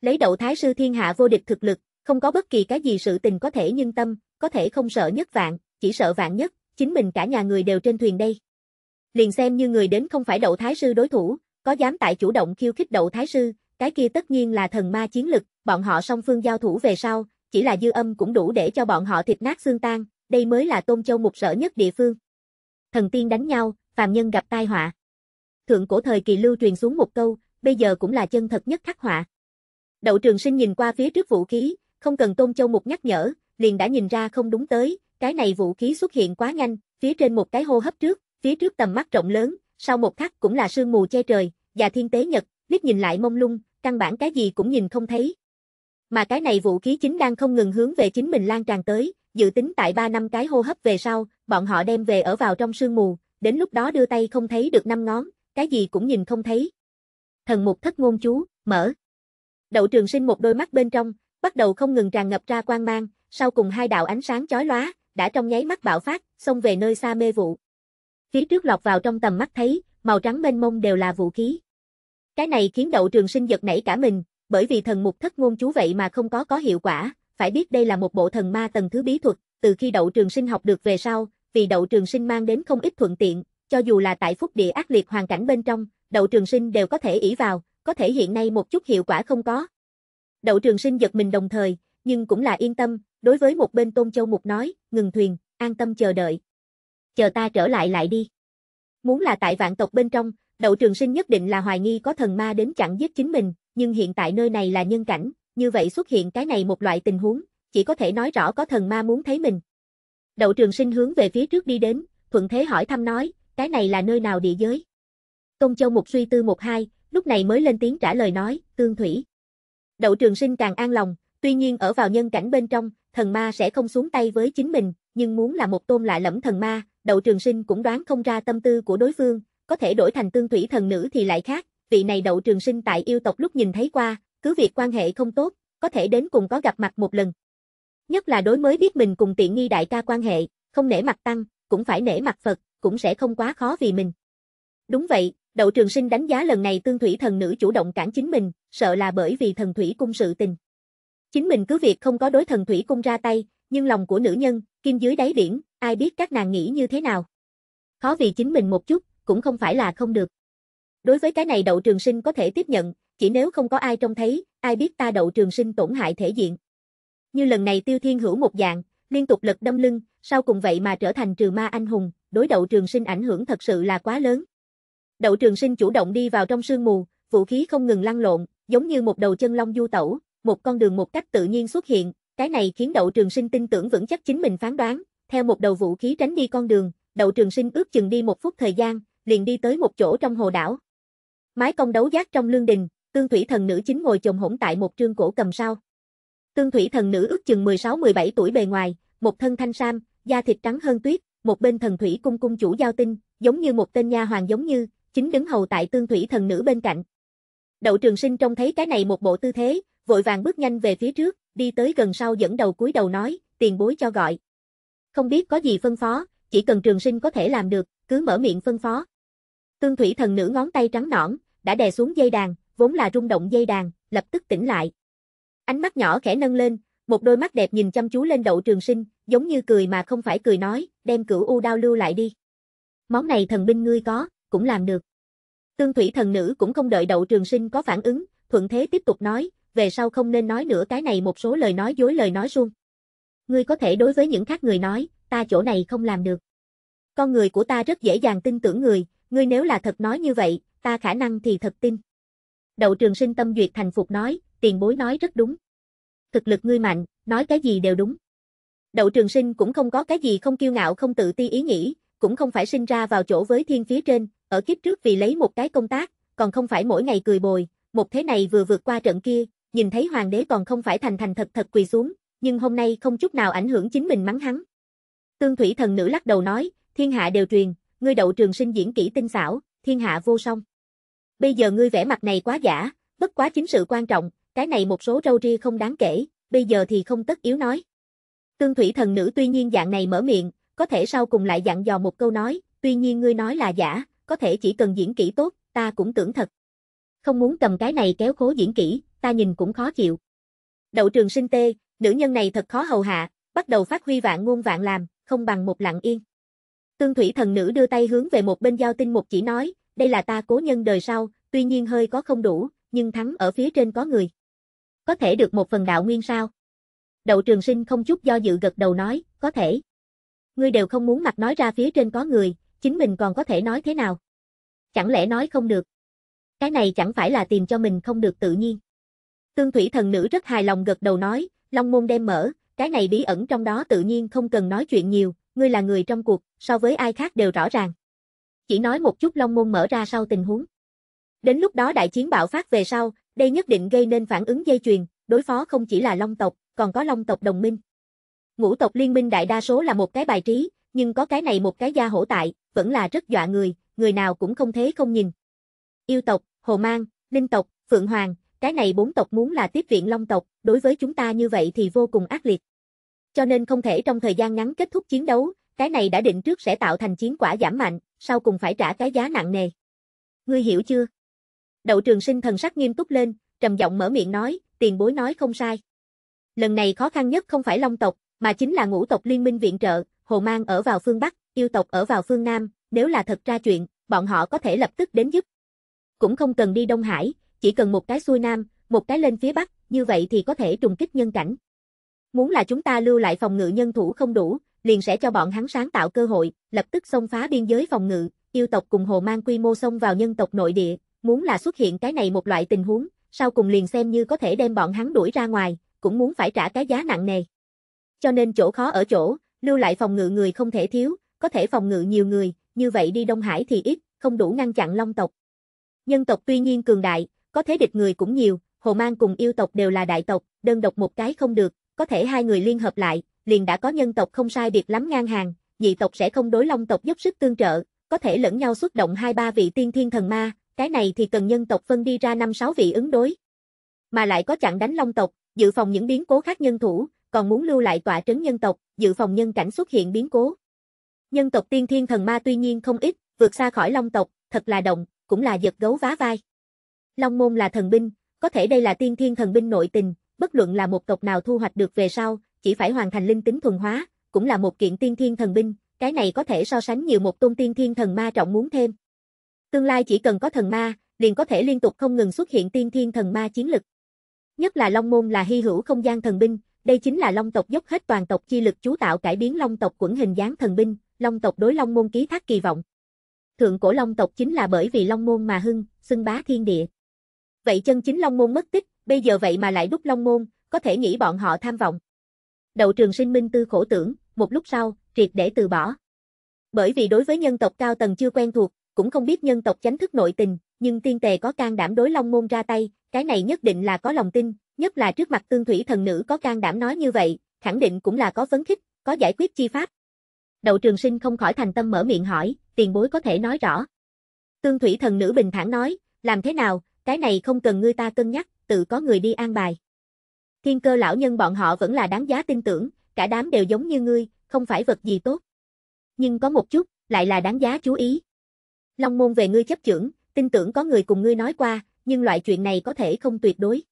Lấy đậu thái sư thiên hạ vô địch thực lực, không có bất kỳ cái gì sự tình có thể nhân tâm, có thể không sợ nhất vạn, chỉ sợ vạn nhất, chính mình cả nhà người đều trên thuyền đây liền xem như người đến không phải đậu thái sư đối thủ, có dám tại chủ động khiêu khích đậu thái sư, cái kia tất nhiên là thần ma chiến lực, bọn họ song phương giao thủ về sau, chỉ là dư âm cũng đủ để cho bọn họ thịt nát xương tan, đây mới là Tôn Châu mục sở nhất địa phương. Thần tiên đánh nhau, phàm nhân gặp tai họa. Thượng cổ thời kỳ lưu truyền xuống một câu, bây giờ cũng là chân thật nhất khắc họa. Đậu Trường Sinh nhìn qua phía trước vũ khí, không cần Tôn Châu mục nhắc nhở, liền đã nhìn ra không đúng tới, cái này vũ khí xuất hiện quá nhanh, phía trên một cái hô hấp trước, Phía trước tầm mắt rộng lớn, sau một khắc cũng là sương mù che trời, và thiên tế nhật, liếc nhìn lại mông lung, căn bản cái gì cũng nhìn không thấy. Mà cái này vũ khí chính đang không ngừng hướng về chính mình lan tràn tới, dự tính tại 3 năm cái hô hấp về sau, bọn họ đem về ở vào trong sương mù, đến lúc đó đưa tay không thấy được năm ngón, cái gì cũng nhìn không thấy. Thần mục thất ngôn chú, mở. Đậu trường sinh một đôi mắt bên trong, bắt đầu không ngừng tràn ngập ra quang mang, sau cùng hai đạo ánh sáng chói lóa, đã trong nháy mắt bạo phát, xông về nơi xa mê vụ. Phía trước lọt vào trong tầm mắt thấy, màu trắng mênh mông đều là vũ khí. Cái này khiến đậu trường sinh giật nảy cả mình, bởi vì thần mục thất ngôn chú vậy mà không có có hiệu quả, phải biết đây là một bộ thần ma tầng thứ bí thuật, từ khi đậu trường sinh học được về sau, vì đậu trường sinh mang đến không ít thuận tiện, cho dù là tại phúc địa ác liệt hoàn cảnh bên trong, đậu trường sinh đều có thể ỷ vào, có thể hiện nay một chút hiệu quả không có. Đậu trường sinh giật mình đồng thời, nhưng cũng là yên tâm, đối với một bên tôn châu mục nói, ngừng thuyền, an tâm chờ đợi chờ ta trở lại lại đi. Muốn là tại vạn tộc bên trong, đậu trường sinh nhất định là hoài nghi có thần ma đến chặn giết chính mình, nhưng hiện tại nơi này là nhân cảnh, như vậy xuất hiện cái này một loại tình huống, chỉ có thể nói rõ có thần ma muốn thấy mình. Đậu trường sinh hướng về phía trước đi đến, thuận thế hỏi thăm nói, cái này là nơi nào địa giới? Công châu một suy tư một hai, lúc này mới lên tiếng trả lời nói, tương thủy. Đậu trường sinh càng an lòng, tuy nhiên ở vào nhân cảnh bên trong, thần ma sẽ không xuống tay với chính mình, nhưng muốn là một tôn lạ lẫm thần ma, đậu trường sinh cũng đoán không ra tâm tư của đối phương, có thể đổi thành tương thủy thần nữ thì lại khác, vị này đậu trường sinh tại yêu tộc lúc nhìn thấy qua, cứ việc quan hệ không tốt, có thể đến cùng có gặp mặt một lần. Nhất là đối mới biết mình cùng tiện nghi đại ca quan hệ, không nể mặt tăng, cũng phải nể mặt Phật, cũng sẽ không quá khó vì mình. Đúng vậy, đậu trường sinh đánh giá lần này tương thủy thần nữ chủ động cản chính mình, sợ là bởi vì thần thủy cung sự tình. Chính mình cứ việc không có đối thần thủy cung ra tay, nhưng lòng của nữ nhân, kim dưới đáy biển, ai biết các nàng nghĩ như thế nào. Khó vì chính mình một chút, cũng không phải là không được. Đối với cái này đậu trường sinh có thể tiếp nhận, chỉ nếu không có ai trông thấy, ai biết ta đậu trường sinh tổn hại thể diện. Như lần này tiêu thiên hữu một dạng, liên tục lật đâm lưng, sau cùng vậy mà trở thành trừ ma anh hùng, đối đậu trường sinh ảnh hưởng thật sự là quá lớn. Đậu trường sinh chủ động đi vào trong sương mù, vũ khí không ngừng lăn lộn, giống như một đầu chân long du tẩu, một con đường một cách tự nhiên xuất hiện, cái này khiến đậu trường sinh tin tưởng vững chắc chính mình phán đoán, theo một đầu vũ khí tránh đi con đường, đậu trường sinh ước chừng đi một phút thời gian, liền đi tới một chỗ trong hồ đảo. Mái công đấu giác trong lương đình, tương thủy thần nữ chính ngồi chồng hỗn tại một trương cổ cầm sao. Tương thủy thần nữ ước chừng 16-17 tuổi bề ngoài, một thân thanh sam, da thịt trắng hơn tuyết, một bên thần thủy cung cung chủ giao tinh, giống như một tên nha hoàng giống như, chính đứng hầu tại tương thủy thần nữ bên cạnh. Đậu trường sinh trông thấy cái này một bộ tư thế, vội vàng bước nhanh về phía trước, đi tới gần sau dẫn đầu cúi đầu nói, tiền bối cho gọi không biết có gì phân phó, chỉ cần trường sinh có thể làm được, cứ mở miệng phân phó. Tương thủy thần nữ ngón tay trắng nõn, đã đè xuống dây đàn, vốn là rung động dây đàn, lập tức tỉnh lại. Ánh mắt nhỏ khẽ nâng lên, một đôi mắt đẹp nhìn chăm chú lên đậu trường sinh, giống như cười mà không phải cười nói, đem cửu u đao lưu lại đi. Món này thần binh ngươi có, cũng làm được. Tương thủy thần nữ cũng không đợi đậu trường sinh có phản ứng, thuận thế tiếp tục nói, về sau không nên nói nữa cái này một số lời nói dối lời nói xuông ngươi có thể đối với những khác người nói, ta chỗ này không làm được. Con người của ta rất dễ dàng tin tưởng người, ngươi nếu là thật nói như vậy, ta khả năng thì thật tin. Đậu trường sinh tâm duyệt thành phục nói, tiền bối nói rất đúng. Thực lực ngươi mạnh, nói cái gì đều đúng. Đậu trường sinh cũng không có cái gì không kiêu ngạo không tự ti ý nghĩ, cũng không phải sinh ra vào chỗ với thiên phía trên, ở kiếp trước vì lấy một cái công tác, còn không phải mỗi ngày cười bồi, một thế này vừa vượt qua trận kia, nhìn thấy hoàng đế còn không phải thành thành thật thật quỳ xuống, nhưng hôm nay không chút nào ảnh hưởng chính mình mắng hắn. Tương Thủy thần nữ lắc đầu nói, thiên hạ đều truyền, ngươi đậu trường sinh diễn kỹ tinh xảo, thiên hạ vô song. Bây giờ ngươi vẽ mặt này quá giả, bất quá chính sự quan trọng, cái này một số râu ria không đáng kể, bây giờ thì không tất yếu nói. Tương Thủy thần nữ tuy nhiên dạng này mở miệng, có thể sau cùng lại dặn dò một câu nói, tuy nhiên ngươi nói là giả, có thể chỉ cần diễn kỹ tốt, ta cũng tưởng thật. Không muốn cầm cái này kéo khố diễn kỹ, ta nhìn cũng khó chịu. Đậu trường sinh tê, Nữ nhân này thật khó hầu hạ, bắt đầu phát huy vạn ngôn vạn làm, không bằng một lặng yên. Tương thủy thần nữ đưa tay hướng về một bên giao tinh một chỉ nói, đây là ta cố nhân đời sau, tuy nhiên hơi có không đủ, nhưng thắng ở phía trên có người. Có thể được một phần đạo nguyên sao? Đậu trường sinh không chút do dự gật đầu nói, có thể. Ngươi đều không muốn mặt nói ra phía trên có người, chính mình còn có thể nói thế nào? Chẳng lẽ nói không được? Cái này chẳng phải là tìm cho mình không được tự nhiên. Tương thủy thần nữ rất hài lòng gật đầu nói, Long môn đem mở, cái này bí ẩn trong đó tự nhiên không cần nói chuyện nhiều, ngươi là người trong cuộc, so với ai khác đều rõ ràng. Chỉ nói một chút Long môn mở ra sau tình huống. Đến lúc đó đại chiến bạo phát về sau, đây nhất định gây nên phản ứng dây chuyền, đối phó không chỉ là Long tộc, còn có Long tộc đồng minh. Ngũ tộc liên minh đại đa số là một cái bài trí, nhưng có cái này một cái gia hổ tại, vẫn là rất dọa người, người nào cũng không thế không nhìn. Yêu tộc, Hồ Mang, Linh tộc, Phượng Hoàng, cái này bốn tộc muốn là tiếp viện long tộc, đối với chúng ta như vậy thì vô cùng ác liệt. Cho nên không thể trong thời gian ngắn kết thúc chiến đấu, cái này đã định trước sẽ tạo thành chiến quả giảm mạnh, sau cùng phải trả cái giá nặng nề. Ngươi hiểu chưa? Đậu trường sinh thần sắc nghiêm túc lên, trầm giọng mở miệng nói, tiền bối nói không sai. Lần này khó khăn nhất không phải long tộc, mà chính là ngũ tộc liên minh viện trợ, hồ mang ở vào phương Bắc, yêu tộc ở vào phương Nam, nếu là thật ra chuyện, bọn họ có thể lập tức đến giúp. Cũng không cần đi Đông Hải, chỉ cần một cái xuôi nam, một cái lên phía bắc, như vậy thì có thể trùng kích nhân cảnh. Muốn là chúng ta lưu lại phòng ngự nhân thủ không đủ, liền sẽ cho bọn hắn sáng tạo cơ hội, lập tức xông phá biên giới phòng ngự, yêu tộc cùng hồ mang quy mô xông vào nhân tộc nội địa, muốn là xuất hiện cái này một loại tình huống, sau cùng liền xem như có thể đem bọn hắn đuổi ra ngoài, cũng muốn phải trả cái giá nặng nề. Cho nên chỗ khó ở chỗ, lưu lại phòng ngự người không thể thiếu, có thể phòng ngự nhiều người, như vậy đi Đông Hải thì ít, không đủ ngăn chặn Long tộc. Nhân tộc tuy nhiên cường đại, có thế địch người cũng nhiều, Hồ Mang cùng yêu tộc đều là đại tộc, đơn độc một cái không được, có thể hai người liên hợp lại, liền đã có nhân tộc không sai biệt lắm ngang hàng, dị tộc sẽ không đối long tộc giúp sức tương trợ, có thể lẫn nhau xuất động hai ba vị tiên thiên thần ma, cái này thì cần nhân tộc phân đi ra năm sáu vị ứng đối. Mà lại có chặn đánh long tộc, dự phòng những biến cố khác nhân thủ, còn muốn lưu lại tọa trấn nhân tộc, dự phòng nhân cảnh xuất hiện biến cố. Nhân tộc tiên thiên thần ma tuy nhiên không ít, vượt xa khỏi long tộc, thật là động, cũng là giật gấu vá vai. Long môn là thần binh, có thể đây là tiên thiên thần binh nội tình, bất luận là một tộc nào thu hoạch được về sau, chỉ phải hoàn thành linh tính thuần hóa, cũng là một kiện tiên thiên thần binh, cái này có thể so sánh nhiều một tôn tiên thiên thần ma trọng muốn thêm. Tương lai chỉ cần có thần ma, liền có thể liên tục không ngừng xuất hiện tiên thiên thần ma chiến lực. Nhất là Long môn là hy hữu không gian thần binh, đây chính là Long tộc dốc hết toàn tộc chi lực chú tạo cải biến Long tộc quẩn hình dáng thần binh, Long tộc đối Long môn ký thác kỳ vọng. Thượng cổ Long tộc chính là bởi vì Long môn mà hưng, xưng bá thiên địa. Vậy chân chính Long Môn mất tích, bây giờ vậy mà lại đúc Long Môn, có thể nghĩ bọn họ tham vọng. Đậu trường sinh minh tư khổ tưởng, một lúc sau, triệt để từ bỏ. Bởi vì đối với nhân tộc cao tầng chưa quen thuộc, cũng không biết nhân tộc chánh thức nội tình, nhưng tiên tề có can đảm đối Long Môn ra tay, cái này nhất định là có lòng tin, nhất là trước mặt tương thủy thần nữ có can đảm nói như vậy, khẳng định cũng là có phấn khích, có giải quyết chi pháp. Đậu trường sinh không khỏi thành tâm mở miệng hỏi, tiền bối có thể nói rõ. Tương thủy thần nữ bình thản nói, làm thế nào, cái này không cần ngươi ta cân nhắc, tự có người đi an bài. Thiên cơ lão nhân bọn họ vẫn là đáng giá tin tưởng, cả đám đều giống như ngươi, không phải vật gì tốt. Nhưng có một chút, lại là đáng giá chú ý. Long môn về ngươi chấp trưởng, tin tưởng có người cùng ngươi nói qua, nhưng loại chuyện này có thể không tuyệt đối.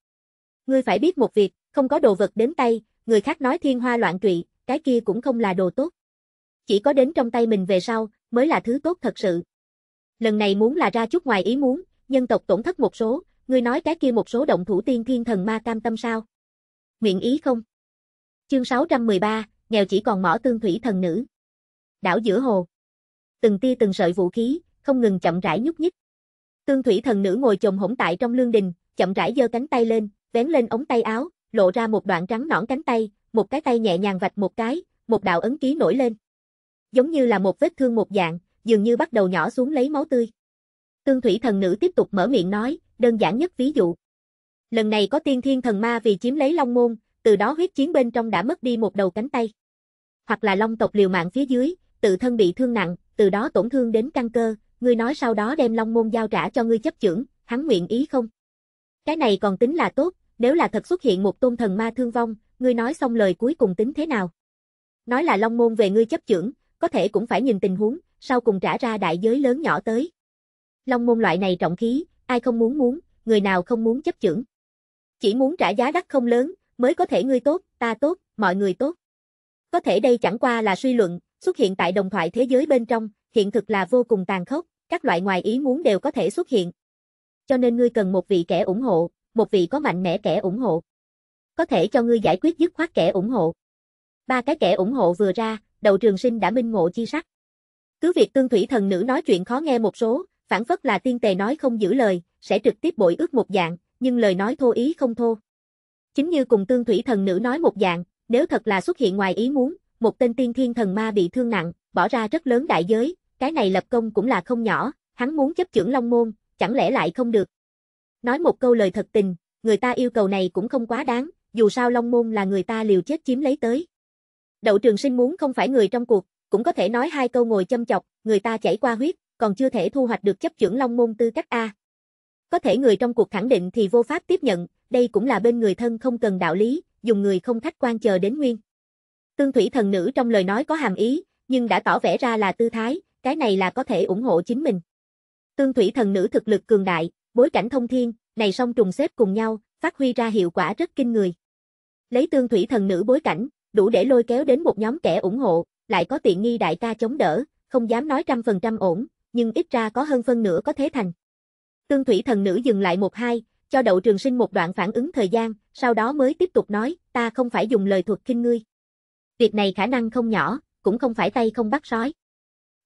Ngươi phải biết một việc, không có đồ vật đến tay, người khác nói thiên hoa loạn trụy, cái kia cũng không là đồ tốt. Chỉ có đến trong tay mình về sau, mới là thứ tốt thật sự. Lần này muốn là ra chút ngoài ý muốn, dân tộc tổn thất một số, ngươi nói cái kia một số động thủ tiên thiên thần ma cam tâm sao? Nguyện ý không? Chương 613, nghèo chỉ còn mỏ tương thủy thần nữ. Đảo giữa hồ. Từng tia từng sợi vũ khí, không ngừng chậm rãi nhúc nhích. Tương thủy thần nữ ngồi chồm hổm tại trong lương đình, chậm rãi giơ cánh tay lên, vén lên ống tay áo, lộ ra một đoạn trắng nõn cánh tay, một cái tay nhẹ nhàng vạch một cái, một đạo ấn ký nổi lên. Giống như là một vết thương một dạng, dường như bắt đầu nhỏ xuống lấy máu tươi. Tương thủy thần nữ tiếp tục mở miệng nói, đơn giản nhất ví dụ. Lần này có tiên thiên thần ma vì chiếm lấy Long Môn, từ đó huyết chiến bên trong đã mất đi một đầu cánh tay. Hoặc là Long tộc liều mạng phía dưới, tự thân bị thương nặng, từ đó tổn thương đến căn cơ, ngươi nói sau đó đem Long Môn giao trả cho ngươi chấp chưởng, hắn nguyện ý không? Cái này còn tính là tốt, nếu là thật xuất hiện một tôn thần ma thương vong, ngươi nói xong lời cuối cùng tính thế nào? Nói là Long Môn về ngươi chấp chưởng, có thể cũng phải nhìn tình huống, sau cùng trả ra đại giới lớn nhỏ tới. Long môn loại này trọng khí, ai không muốn muốn, người nào không muốn chấp chưởng. Chỉ muốn trả giá đắt không lớn, mới có thể ngươi tốt, ta tốt, mọi người tốt. Có thể đây chẳng qua là suy luận, xuất hiện tại đồng thoại thế giới bên trong, hiện thực là vô cùng tàn khốc, các loại ngoài ý muốn đều có thể xuất hiện. Cho nên ngươi cần một vị kẻ ủng hộ, một vị có mạnh mẽ kẻ ủng hộ. Có thể cho ngươi giải quyết dứt khoát kẻ ủng hộ. Ba cái kẻ ủng hộ vừa ra, đầu trường sinh đã minh ngộ chi sắc. Cứ việc tương thủy thần nữ nói chuyện khó nghe một số, phản phất là tiên tề nói không giữ lời, sẽ trực tiếp bội ước một dạng, nhưng lời nói thô ý không thô. Chính như cùng tương thủy thần nữ nói một dạng, nếu thật là xuất hiện ngoài ý muốn, một tên tiên thiên thần ma bị thương nặng, bỏ ra rất lớn đại giới, cái này lập công cũng là không nhỏ, hắn muốn chấp trưởng Long Môn, chẳng lẽ lại không được. Nói một câu lời thật tình, người ta yêu cầu này cũng không quá đáng, dù sao Long Môn là người ta liều chết chiếm lấy tới. Đậu trường sinh muốn không phải người trong cuộc, cũng có thể nói hai câu ngồi châm chọc, người ta chảy qua huyết, còn chưa thể thu hoạch được chấp trưởng Long môn tư cách A. Có thể người trong cuộc khẳng định thì vô pháp tiếp nhận, đây cũng là bên người thân không cần đạo lý, dùng người không khách quan chờ đến nguyên. Tương thủy thần nữ trong lời nói có hàm ý, nhưng đã tỏ vẻ ra là tư thái, cái này là có thể ủng hộ chính mình. Tương thủy thần nữ thực lực cường đại, bối cảnh thông thiên, này song trùng xếp cùng nhau, phát huy ra hiệu quả rất kinh người. Lấy tương thủy thần nữ bối cảnh, đủ để lôi kéo đến một nhóm kẻ ủng hộ, lại có tiện nghi đại ca chống đỡ, không dám nói trăm phần trăm ổn, nhưng ít ra có hơn phân nửa có thế thành. Tương thủy thần nữ dừng lại một hai, cho đậu trường sinh một đoạn phản ứng thời gian, sau đó mới tiếp tục nói, ta không phải dùng lời thuật kinh ngươi. Việc này khả năng không nhỏ, cũng không phải tay không bắt sói.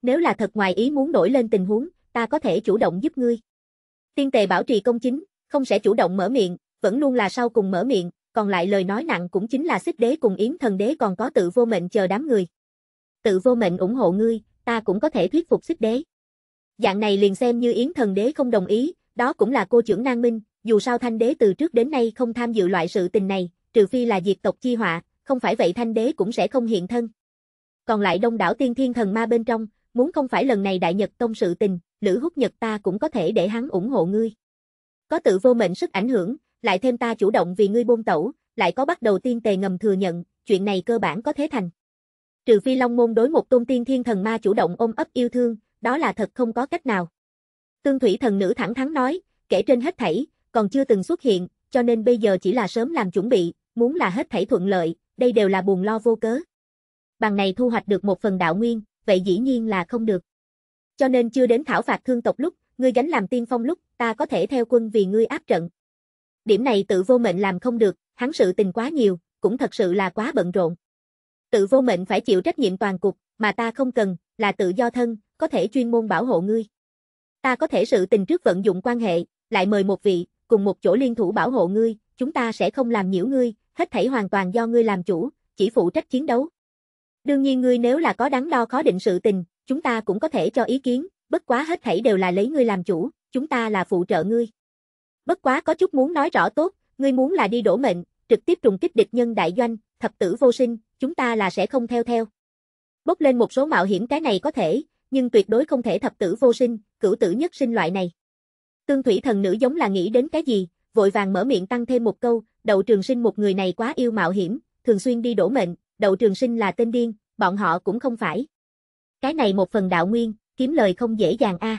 Nếu là thật ngoài ý muốn đổi lên tình huống, ta có thể chủ động giúp ngươi. Tiên tề bảo trì công chính, không sẽ chủ động mở miệng, vẫn luôn là sau cùng mở miệng, còn lại lời nói nặng cũng chính là xích đế cùng yến thần đế còn có tự vô mệnh chờ đám người. Tự vô mệnh ủng hộ ngươi, ta cũng có thể thuyết phục xích đế. Dạng này liền xem như Yến thần đế không đồng ý, đó cũng là cô trưởng Nang Minh, dù sao thanh đế từ trước đến nay không tham dự loại sự tình này, trừ phi là diệt tộc chi họa, không phải vậy thanh đế cũng sẽ không hiện thân. Còn lại đông đảo tiên thiên thần ma bên trong, muốn không phải lần này đại nhật tông sự tình, Lữ Húc Nhật ta cũng có thể để hắn ủng hộ ngươi. Có tự vô mệnh sức ảnh hưởng, lại thêm ta chủ động vì ngươi buông tẩu, lại có bắt đầu tiên tề ngầm thừa nhận, chuyện này cơ bản có thế thành. Trừ phi Long Môn đối một tôn tiên thiên thần ma chủ động ôm ấp yêu thương, đó là thật không có cách nào. Tương thủy thần nữ thẳng thắn nói, kể trên hết thảy, còn chưa từng xuất hiện, cho nên bây giờ chỉ là sớm làm chuẩn bị, muốn là hết thảy thuận lợi, đây đều là buồn lo vô cớ. Bằng này thu hoạch được một phần đạo nguyên, vậy dĩ nhiên là không được. Cho nên chưa đến thảo phạt thương tộc lúc, ngươi gánh làm tiên phong lúc, ta có thể theo quân vì ngươi áp trận. Điểm này tự vô mệnh làm không được, hắn sự tình quá nhiều, cũng thật sự là quá bận rộn. Tự vô mệnh phải chịu trách nhiệm toàn cục, mà ta không cần, là tự do thân, có thể chuyên môn bảo hộ ngươi. Ta có thể sự tình trước vận dụng quan hệ, lại mời một vị, cùng một chỗ liên thủ bảo hộ ngươi, chúng ta sẽ không làm nhiễu ngươi, hết thảy hoàn toàn do ngươi làm chủ, chỉ phụ trách chiến đấu. Đương nhiên ngươi nếu là có đắn đo khó định sự tình, chúng ta cũng có thể cho ý kiến, bất quá hết thảy đều là lấy ngươi làm chủ, chúng ta là phụ trợ ngươi. Bất quá có chút muốn nói rõ tốt, ngươi muốn là đi đổ mệnh, trực tiếp trùng kích địch nhân đại doanh, thập tử vô sinh, chúng ta là sẽ không theo theo. Bốc lên một số mạo hiểm cái này có thể, nhưng tuyệt đối không thể thập tử vô sinh, cửu tử nhất sinh loại này. Tương thủy thần nữ giống là nghĩ đến cái gì, vội vàng mở miệng tăng thêm một câu, đậu trường sinh một người này quá yêu mạo hiểm, thường xuyên đi đổ mệnh, đậu trường sinh là tên điên, bọn họ cũng không phải. Cái này một phần đạo nguyên, kiếm lời không dễ dàng a.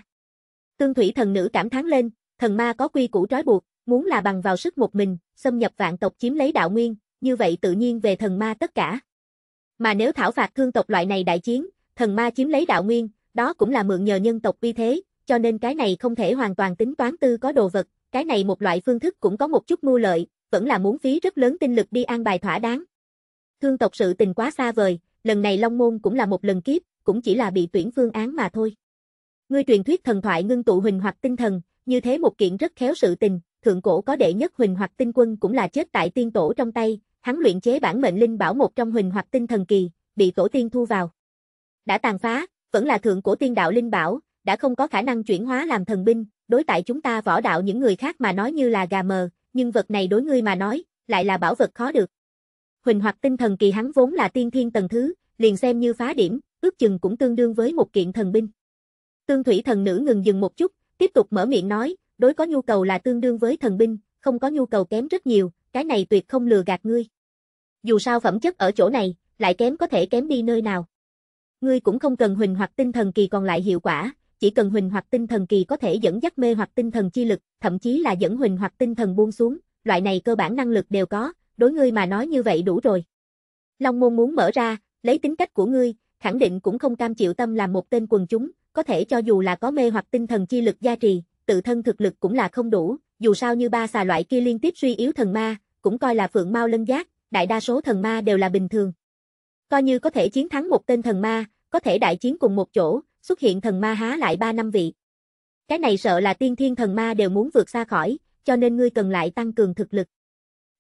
Tương thủy thần nữ cảm thán lên, thần ma có quy củ trói buộc, muốn là bằng vào sức một mình, xâm nhập vạn tộc chiếm lấy đạo nguyên, như vậy tự nhiên về thần ma tất cả. Mà nếu thảo phạt thương tộc loại này đại chiến, thần ma chiếm lấy đạo nguyên, đó cũng là mượn nhờ nhân tộc uy thế, cho nên cái này không thể hoàn toàn tính toán tư có đồ vật, cái này một loại phương thức cũng có một chút mưu lợi, vẫn là muốn phí rất lớn tinh lực đi an bài thỏa đáng. Thương tộc sự tình quá xa vời, lần này Long Môn cũng là một lần kiếp, cũng chỉ là bị tuyển phương án mà thôi. Ngươi truyền thuyết thần thoại ngưng tụ huỳnh hoặc tinh thần, như thế một kiện rất khéo sự tình, thượng cổ có đệ nhất huỳnh hoặc tinh quân cũng là chết tại tiên tổ trong tay, hắn luyện chế bản mệnh linh bảo một trong huỳnh hoặc tinh thần kỳ, bị tổ tiên thu vào. Đã tàn phá, vẫn là thượng cổ tiên đạo linh bảo, đã không có khả năng chuyển hóa làm thần binh, đối tại chúng ta võ đạo những người khác mà nói như là gà mờ, nhưng vật này đối ngươi mà nói, lại là bảo vật khó được. Huỳnh hoặc tinh thần kỳ hắn vốn là tiên thiên tầng thứ, liền xem như phá điểm, ước chừng cũng tương đương với một kiện thần binh. Tương thủy thần nữ ngừng dừng một chút, tiếp tục mở miệng nói, đối có nhu cầu là tương đương với thần binh, không có nhu cầu kém rất nhiều, cái này tuyệt không lừa gạt ngươi. Dù sao phẩm chất ở chỗ này, lại kém có thể kém đi nơi nào. Ngươi cũng không cần huỳnh hoặc tinh thần kỳ còn lại hiệu quả, chỉ cần huỳnh hoặc tinh thần kỳ có thể dẫn dắt mê hoặc tinh thần chi lực, thậm chí là dẫn huỳnh hoặc tinh thần buông xuống, loại này cơ bản năng lực đều có, đối ngươi mà nói như vậy đủ rồi. Long môn muốn mở ra, lấy tính cách của ngươi, khẳng định cũng không cam chịu tâm làm một tên quần chúng, có thể cho dù là có mê hoặc tinh thần chi lực gia trì, tự thân thực lực cũng là không đủ, dù sao như ba xà loại kia liên tiếp suy yếu thần ma, cũng coi là phượng mau lân giác, đại đa số thần ma đều là bình thường. Coi như có thể chiến thắng một tên thần ma, có thể đại chiến cùng một chỗ, xuất hiện thần ma há lại ba năm vị. Cái này sợ là tiên thiên thần ma đều muốn vượt xa khỏi, cho nên ngươi cần lại tăng cường thực lực.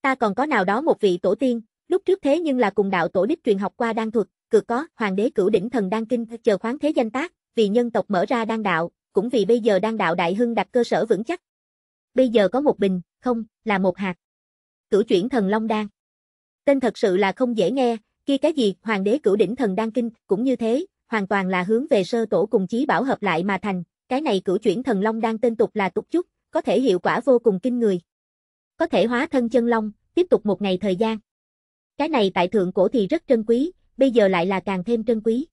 Ta còn có nào đó một vị tổ tiên, lúc trước thế nhưng là cùng đạo tổ đích truyền học qua đan thuật, cực có, hoàng đế cửu đỉnh thần đan kinh chờ khoáng thế danh tác, vì nhân tộc mở ra đan đạo, cũng vì bây giờ đan đạo đại hưng đặt cơ sở vững chắc. Bây giờ có một bình, không, là một hạt. Cửu chuyển thần long đan. Tên thật sự là không dễ nghe, Kia cái gì, hoàng đế cửu đỉnh thần đan kinh, cũng như thế, hoàn toàn là hướng về sơ tổ cùng chí bảo hợp lại mà thành, cái này cửu chuyển thần long đang tên tục là tục chúc, có thể hiệu quả vô cùng kinh người. Có thể hóa thân chân long, tiếp tục một ngày thời gian. Cái này tại thượng cổ thì rất trân quý, bây giờ lại là càng thêm trân quý.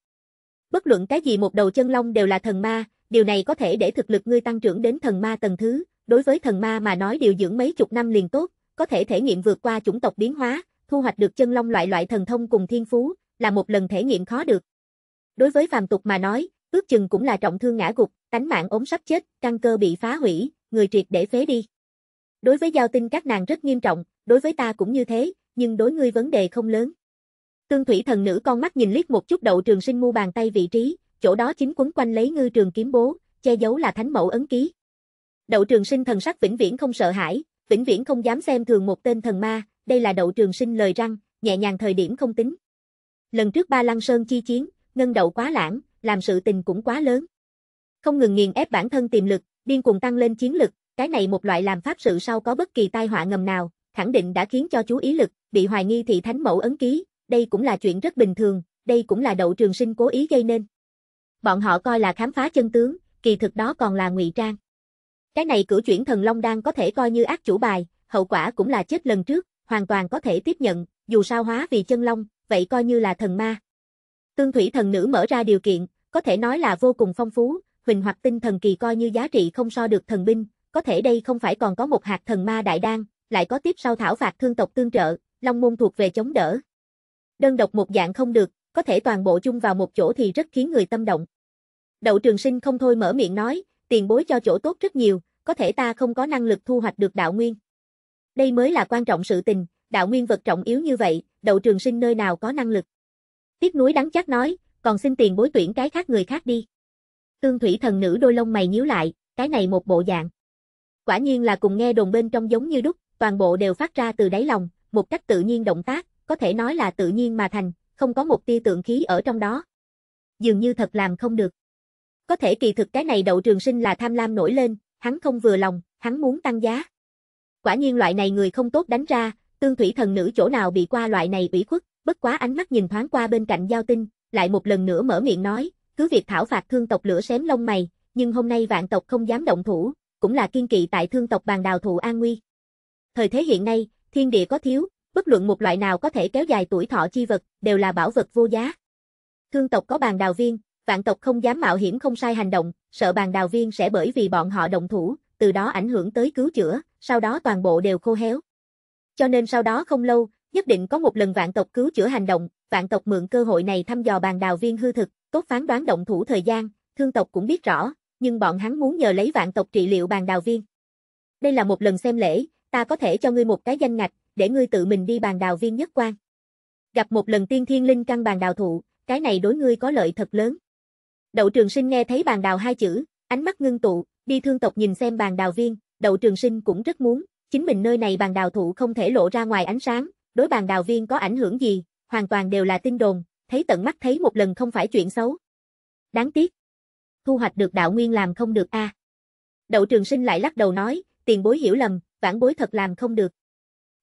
Bất luận cái gì một đầu chân long đều là thần ma, điều này có thể để thực lực ngươi tăng trưởng đến thần ma tầng thứ, đối với thần ma mà nói điều dưỡng mấy chục năm liền tốt, có thể thể nghiệm vượt qua chủng tộc biến hóa, thu hoạch được chân long loại loại thần thông cùng thiên phú, là một lần thể nghiệm khó được. Đối với phàm tục mà nói, ước chừng cũng là trọng thương ngã gục, tánh mạng ốm sắp chết, căn cơ bị phá hủy, người triệt để phế đi. Đối với giao tinh các nàng rất nghiêm trọng, đối với ta cũng như thế, nhưng đối ngươi vấn đề không lớn. Tương thủy thần nữ con mắt nhìn liếc một chút đậu trường sinh mu bàn tay vị trí, chỗ đó chính quấn quanh lấy ngư trường kiếm bố, che giấu là thánh mẫu ấn ký. Đậu trường sinh thần sắc vĩnh viễn không sợ hãi, vĩnh viễn không dám xem thường một tên thần ma, đây là đậu trường sinh lời răng, nhẹ nhàng thời điểm không tính. Lần trước ba lăng sơn chi chiến, ngân đậu quá lãng, làm sự tình cũng quá lớn. Không ngừng nghiền ép bản thân tiềm lực, điên cuồng tăng lên chiến lực, cái này một loại làm pháp sự sau có bất kỳ tai họa ngầm nào, khẳng định đã khiến cho chú ý lực, bị hoài nghi thị thánh mẫu ấn ký, đây cũng là chuyện rất bình thường, đây cũng là đậu trường sinh cố ý gây nên. Bọn họ coi là khám phá chân tướng, kỳ thực đó còn là ngụy trang. Cái này cử chuyển thần long đang có thể coi như ác chủ bài, hậu quả cũng là chết lần trước, hoàn toàn có thể tiếp nhận, dù sao hóa vì chân long, vậy coi như là thần ma. Tương thủy thần nữ mở ra điều kiện, có thể nói là vô cùng phong phú, huỳnh hoặc tinh thần kỳ coi như giá trị không so được thần binh, có thể đây không phải còn có một hạt thần ma đại đan, lại có tiếp sau thảo phạt thương tộc tương trợ, long môn thuộc về chống đỡ. Đơn độc một dạng không được, có thể toàn bộ chung vào một chỗ thì rất khiến người tâm động. Đậu trường sinh không thôi mở miệng nói, tiền bối cho chỗ tốt rất nhiều, có thể ta không có năng lực thu hoạch được đạo nguyên. Đây mới là quan trọng sự tình, đạo nguyên vật trọng yếu như vậy, đậu trường sinh nơi nào có năng lực. Tiếc núi đắng chắc nói, còn xin tiền bối tuyển cái khác người khác đi. Tương thủy thần nữ đôi lông mày nhíu lại, cái này một bộ dạng. Quả nhiên là cùng nghe đồn bên trong giống như đúc, toàn bộ đều phát ra từ đáy lòng, một cách tự nhiên động tác, có thể nói là tự nhiên mà thành, không có một tia tượng khí ở trong đó. Dường như thật làm không được. Có thể kỳ thực cái này đậu trường sinh là tham lam nổi lên, hắn không vừa lòng, hắn muốn tăng giá. Quả nhiên loại này người không tốt đánh ra, tương thủy thần nữ chỗ nào bị qua loại này ủy khuất, bất quá ánh mắt nhìn thoáng qua bên cạnh giao tinh, lại một lần nữa mở miệng nói, cứ việc thảo phạt thương tộc lửa xém lông mày, nhưng hôm nay vạn tộc không dám động thủ, cũng là kiên kỵ tại thương tộc bàn đào thụ an nguy. Thời thế hiện nay, thiên địa có thiếu, bất luận một loại nào có thể kéo dài tuổi thọ chi vật, đều là bảo vật vô giá. Thương tộc có bàn đào viên, vạn tộc không dám mạo hiểm không sai hành động, sợ bàn đào viên sẽ bởi vì bọn họ động thủ, từ đó ảnh hưởng tới cứu chữa, sau đó toàn bộ đều khô héo. Cho nên sau đó không lâu, nhất định có một lần vạn tộc cứu chữa hành động, vạn tộc mượn cơ hội này thăm dò bàn đào viên hư thực, tốt phán đoán động thủ thời gian, thương tộc cũng biết rõ, nhưng bọn hắn muốn nhờ lấy vạn tộc trị liệu bàn đào viên. Đây là một lần xem lễ, ta có thể cho ngươi một cái danh ngạch, để ngươi tự mình đi bàn đào viên nhất quan. Gặp một lần tiên thiên linh căn bàn đào thụ, cái này đối ngươi có lợi thật lớn. Đậu trường sinh nghe thấy bàn đào hai chữ, ánh mắt ngưng tụ, Đi thương tộc nhìn xem bàn đào viên, đậu trường sinh cũng rất muốn, chính mình nơi này bàn đào thụ không thể lộ ra ngoài ánh sáng, đối bàn đào viên có ảnh hưởng gì, hoàn toàn đều là tin đồn, thấy tận mắt thấy một lần không phải chuyện xấu. Đáng tiếc. Thu hoạch được đạo nguyên làm không được a. À. Đậu trường sinh lại lắc đầu nói, tiền bối hiểu lầm, vãn bối thật làm không được.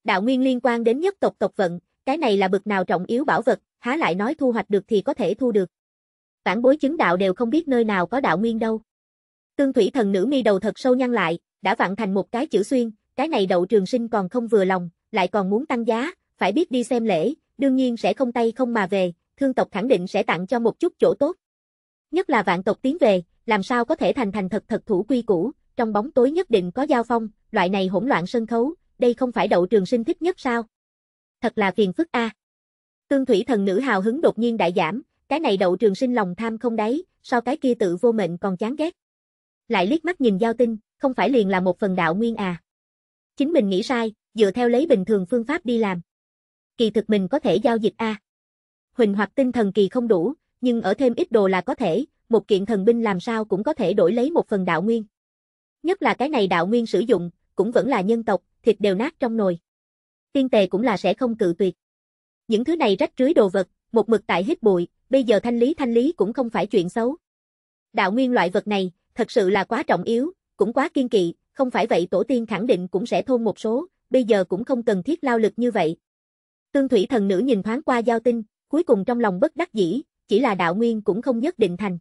Đạo nguyên liên quan đến nhất tộc tộc vận, cái này là bực nào trọng yếu bảo vật, há lại nói thu hoạch được thì có thể thu được. Vãn bối chứng đạo đều không biết nơi nào có đạo nguyên đâu. Tương thủy thần nữ mi đầu thật sâu nhăn lại, đã vặn thành một cái chữ xuyên, cái này đậu trường sinh còn không vừa lòng, lại còn muốn tăng giá, phải biết đi xem lễ, đương nhiên sẽ không tay không mà về, thương tộc khẳng định sẽ tặng cho một chút chỗ tốt. Nhất là vạn tộc tiến về, làm sao có thể thành thành thật thật thủ quy củ, trong bóng tối nhất định có giao phong, loại này hỗn loạn sân khấu, đây không phải đậu trường sinh thích nhất sao? Thật là phiền phức a. Tương thủy thần nữ hào hứng đột nhiên đại giảm, cái này đậu trường sinh lòng tham không đáy, so cái kia tự vô mệnh còn chán ghét lại liếc mắt nhìn giao tinh, không phải liền là một phần đạo nguyên à. Chính mình nghĩ sai, dựa theo lấy bình thường phương pháp đi làm. Kỳ thực mình có thể giao dịch a. Huỳnh hoặc tinh thần kỳ không đủ, nhưng ở thêm ít đồ là có thể, một kiện thần binh làm sao cũng có thể đổi lấy một phần đạo nguyên. Nhất là cái này đạo nguyên sử dụng, cũng vẫn là nhân tộc, thịt đều nát trong nồi. Tiên tề cũng là sẽ không cự tuyệt. Những thứ này rách rưới đồ vật, một mực tại hít bụi, bây giờ thanh lý thanh lý cũng không phải chuyện xấu. Đạo nguyên loại vật này, thật sự là quá trọng yếu, cũng quá kiên kỵ, không phải vậy tổ tiên khẳng định cũng sẽ thôn một số, bây giờ cũng không cần thiết lao lực như vậy. Tương thủy thần nữ nhìn thoáng qua giao tinh, cuối cùng trong lòng bất đắc dĩ, chỉ là đạo nguyên cũng không nhất định thành.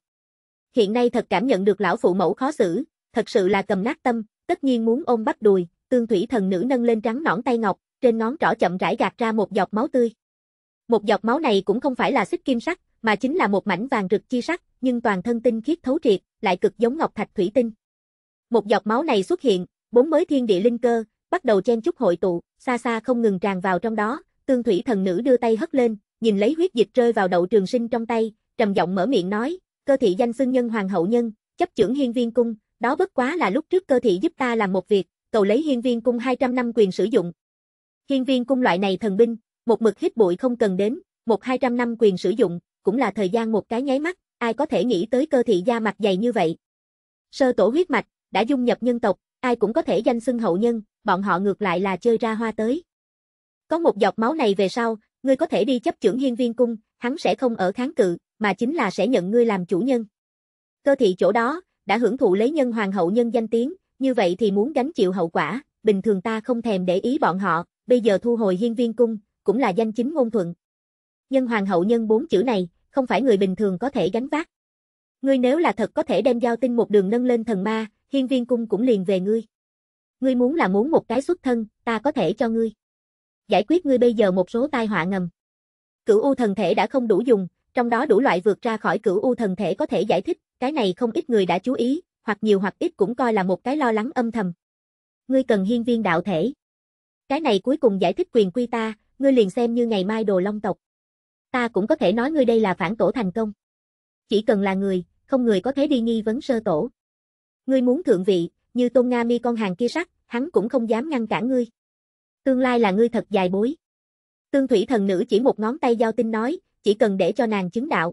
Hiện nay thật cảm nhận được lão phụ mẫu khó xử, thật sự là cầm nát tâm, tất nhiên muốn ôm bắt đùi, tương thủy thần nữ nâng lên trắng nõn tay ngọc, trên ngón trỏ chậm rãi gạt ra một giọt máu tươi. Một giọt máu này cũng không phải là xích kim sắc, mà chính là một mảnh vàng rực chi sắc, nhưng toàn thân tinh khiết thấu triệt, lại cực giống ngọc thạch thủy tinh. Một giọt máu này xuất hiện, bốn mới thiên địa linh cơ, bắt đầu chen chúc hội tụ, xa xa không ngừng tràn vào trong đó, tương thủy thần nữ đưa tay hất lên, nhìn lấy huyết dịch rơi vào đậu trường sinh trong tay, trầm giọng mở miệng nói, cơ thị danh xưng nhân hoàng hậu nhân, chấp trưởng hiên viên cung, đó bất quá là lúc trước cơ thị giúp ta làm một việc, cầu lấy hiên viên cung 200 năm quyền sử dụng. Hiên viên cung loại này thần binh, một mực hít bụi không cần đến, một hai trăm năm quyền sử dụng, cũng là thời gian một cái nháy mắt, ai có thể nghĩ tới cơ thị da mặt dày như vậy. Sơ tổ huyết mạch, đã dung nhập nhân tộc, ai cũng có thể danh xưng hậu nhân, bọn họ ngược lại là chơi ra hoa tới. Có một giọt máu này về sau, ngươi có thể đi chấp trưởng hiên viên cung, hắn sẽ không ở kháng cự, mà chính là sẽ nhận ngươi làm chủ nhân. Cơ thị chỗ đó, đã hưởng thụ lấy nhân hoàng hậu nhân danh tiếng, như vậy thì muốn gánh chịu hậu quả, bình thường ta không thèm để ý bọn họ, bây giờ thu hồi hiên viên cung, cũng là danh chính ngôn thuận nhân hoàng hậu nhân bốn chữ này, không phải người bình thường có thể gánh vác. Ngươi nếu là thật có thể đem giao tinh một đường nâng lên thần ma, hiên viên cung cũng liền về ngươi. Ngươi muốn là muốn một cái xuất thân, ta có thể cho ngươi. Giải quyết ngươi bây giờ một số tai họa ngầm. Cửu U thần thể đã không đủ dùng, trong đó đủ loại vượt ra khỏi cửu U thần thể có thể giải thích, cái này không ít người đã chú ý, hoặc nhiều hoặc ít cũng coi là một cái lo lắng âm thầm. Ngươi cần hiên viên đạo thể. Cái này cuối cùng giải thích quyền quy ta, ngươi liền xem như ngày mai đồ long tộc ta cũng có thể nói ngươi đây là phản tổ thành công. Chỉ cần là người, không người có thể đi nghi vấn sơ tổ. Ngươi muốn thượng vị, như Tôn Nga Mi con hàng kia sắc, hắn cũng không dám ngăn cản ngươi. Tương lai là ngươi thật dài bối. Tương thủy thần nữ chỉ một ngón tay giao tinh nói, chỉ cần để cho nàng chứng đạo.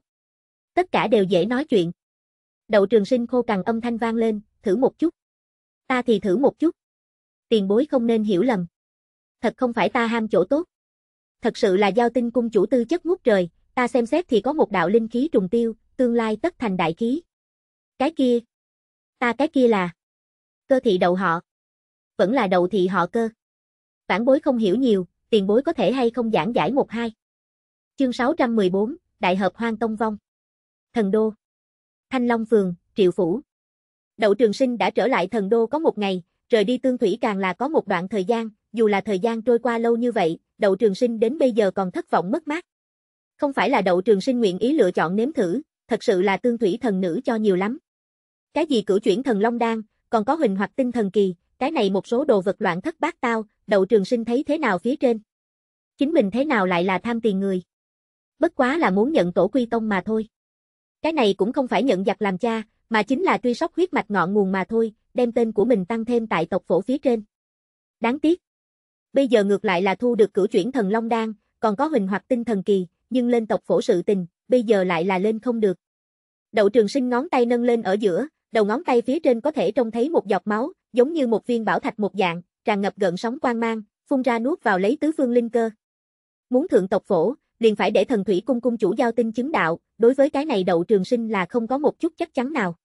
Tất cả đều dễ nói chuyện. Đậu trường sinh khô cằn âm thanh vang lên, thử một chút. Ta thì thử một chút. Tiền bối không nên hiểu lầm. Thật không phải ta ham chỗ tốt thật sự là giao tinh cung chủ tư chất ngút trời, ta xem xét thì có một đạo linh khí trùng tiêu, tương lai tất thành đại khí. Cái kia, ta cái kia là cơ thị đầu họ, vẫn là đầu thị họ cơ. Vãn bối không hiểu nhiều, tiền bối có thể hay không giảng giải một hai. Chương 614, Đại hợp Hoang Tông Vong. Thần Đô. Thanh Long Phường, Triệu Phủ. Đậu Trường Sinh đã trở lại Thần Đô có một ngày, rời đi Tương Thủy càng là có một đoạn thời gian, dù là thời gian trôi qua lâu như vậy, đậu trường sinh đến bây giờ còn thất vọng mất mát. Không phải là đậu trường sinh nguyện ý lựa chọn nếm thử, thật sự là tương thủy thần nữ cho nhiều lắm. Cái gì cử chuyển thần long đan, còn có huỳnh hoặc tinh thần kỳ, cái này một số đồ vật loạn thất bát tao, đậu trường sinh thấy thế nào phía trên. Chính mình thế nào lại là tham tiền người. Bất quá là muốn nhận tổ quy tông mà thôi. Cái này cũng không phải nhận giặc làm cha, mà chính là truy sóc huyết mạch ngọn nguồn mà thôi, đem tên của mình tăng thêm tại tộc phổ phía trên. Đáng tiếc, Bây giờ ngược lại là thu được cửu chuyển thần Long Đan, còn có huỳnh hoặc tinh thần kỳ, nhưng lên tộc phổ sự tình, bây giờ lại là lên không được. Đậu trường sinh ngón tay nâng lên ở giữa, đầu ngón tay phía trên có thể trông thấy một giọt máu, giống như một viên bảo thạch một dạng, tràn ngập gần sóng quang mang, phun ra nuốt vào lấy tứ phương linh cơ. Muốn thượng tộc phổ, liền phải để thần thủy cung cung chủ giao tinh chứng đạo, đối với cái này đậu trường sinh là không có một chút chắc chắn nào.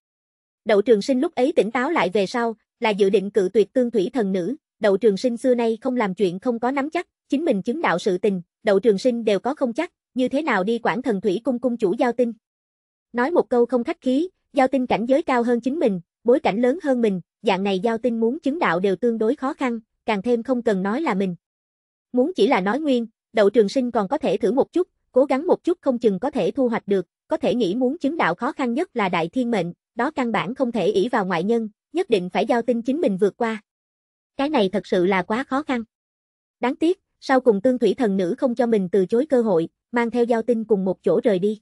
Đậu trường sinh lúc ấy tỉnh táo lại về sau, là dự định cự tuyệt tương thủy thần nữ, đậu trường sinh xưa nay không làm chuyện không có nắm chắc, chính mình chứng đạo sự tình, đậu trường sinh đều có không chắc, như thế nào đi quản thần thủy cung cung chủ giao tinh. Nói một câu không khách khí, giao tinh cảnh giới cao hơn chính mình, bối cảnh lớn hơn mình, dạng này giao tinh muốn chứng đạo đều tương đối khó khăn, càng thêm không cần nói là mình. Muốn chỉ là nói nguyên, đậu trường sinh còn có thể thử một chút, cố gắng một chút không chừng có thể thu hoạch được, có thể nghĩ muốn chứng đạo khó khăn nhất là đại thiên mệnh, đó căn bản không thể ỷ vào ngoại nhân, nhất định phải giao tinh chính mình vượt qua. Cái này thật sự là quá khó khăn. Đáng tiếc, sau cùng tương thủy thần nữ không cho mình từ chối cơ hội, mang theo giao tinh cùng một chỗ rời đi.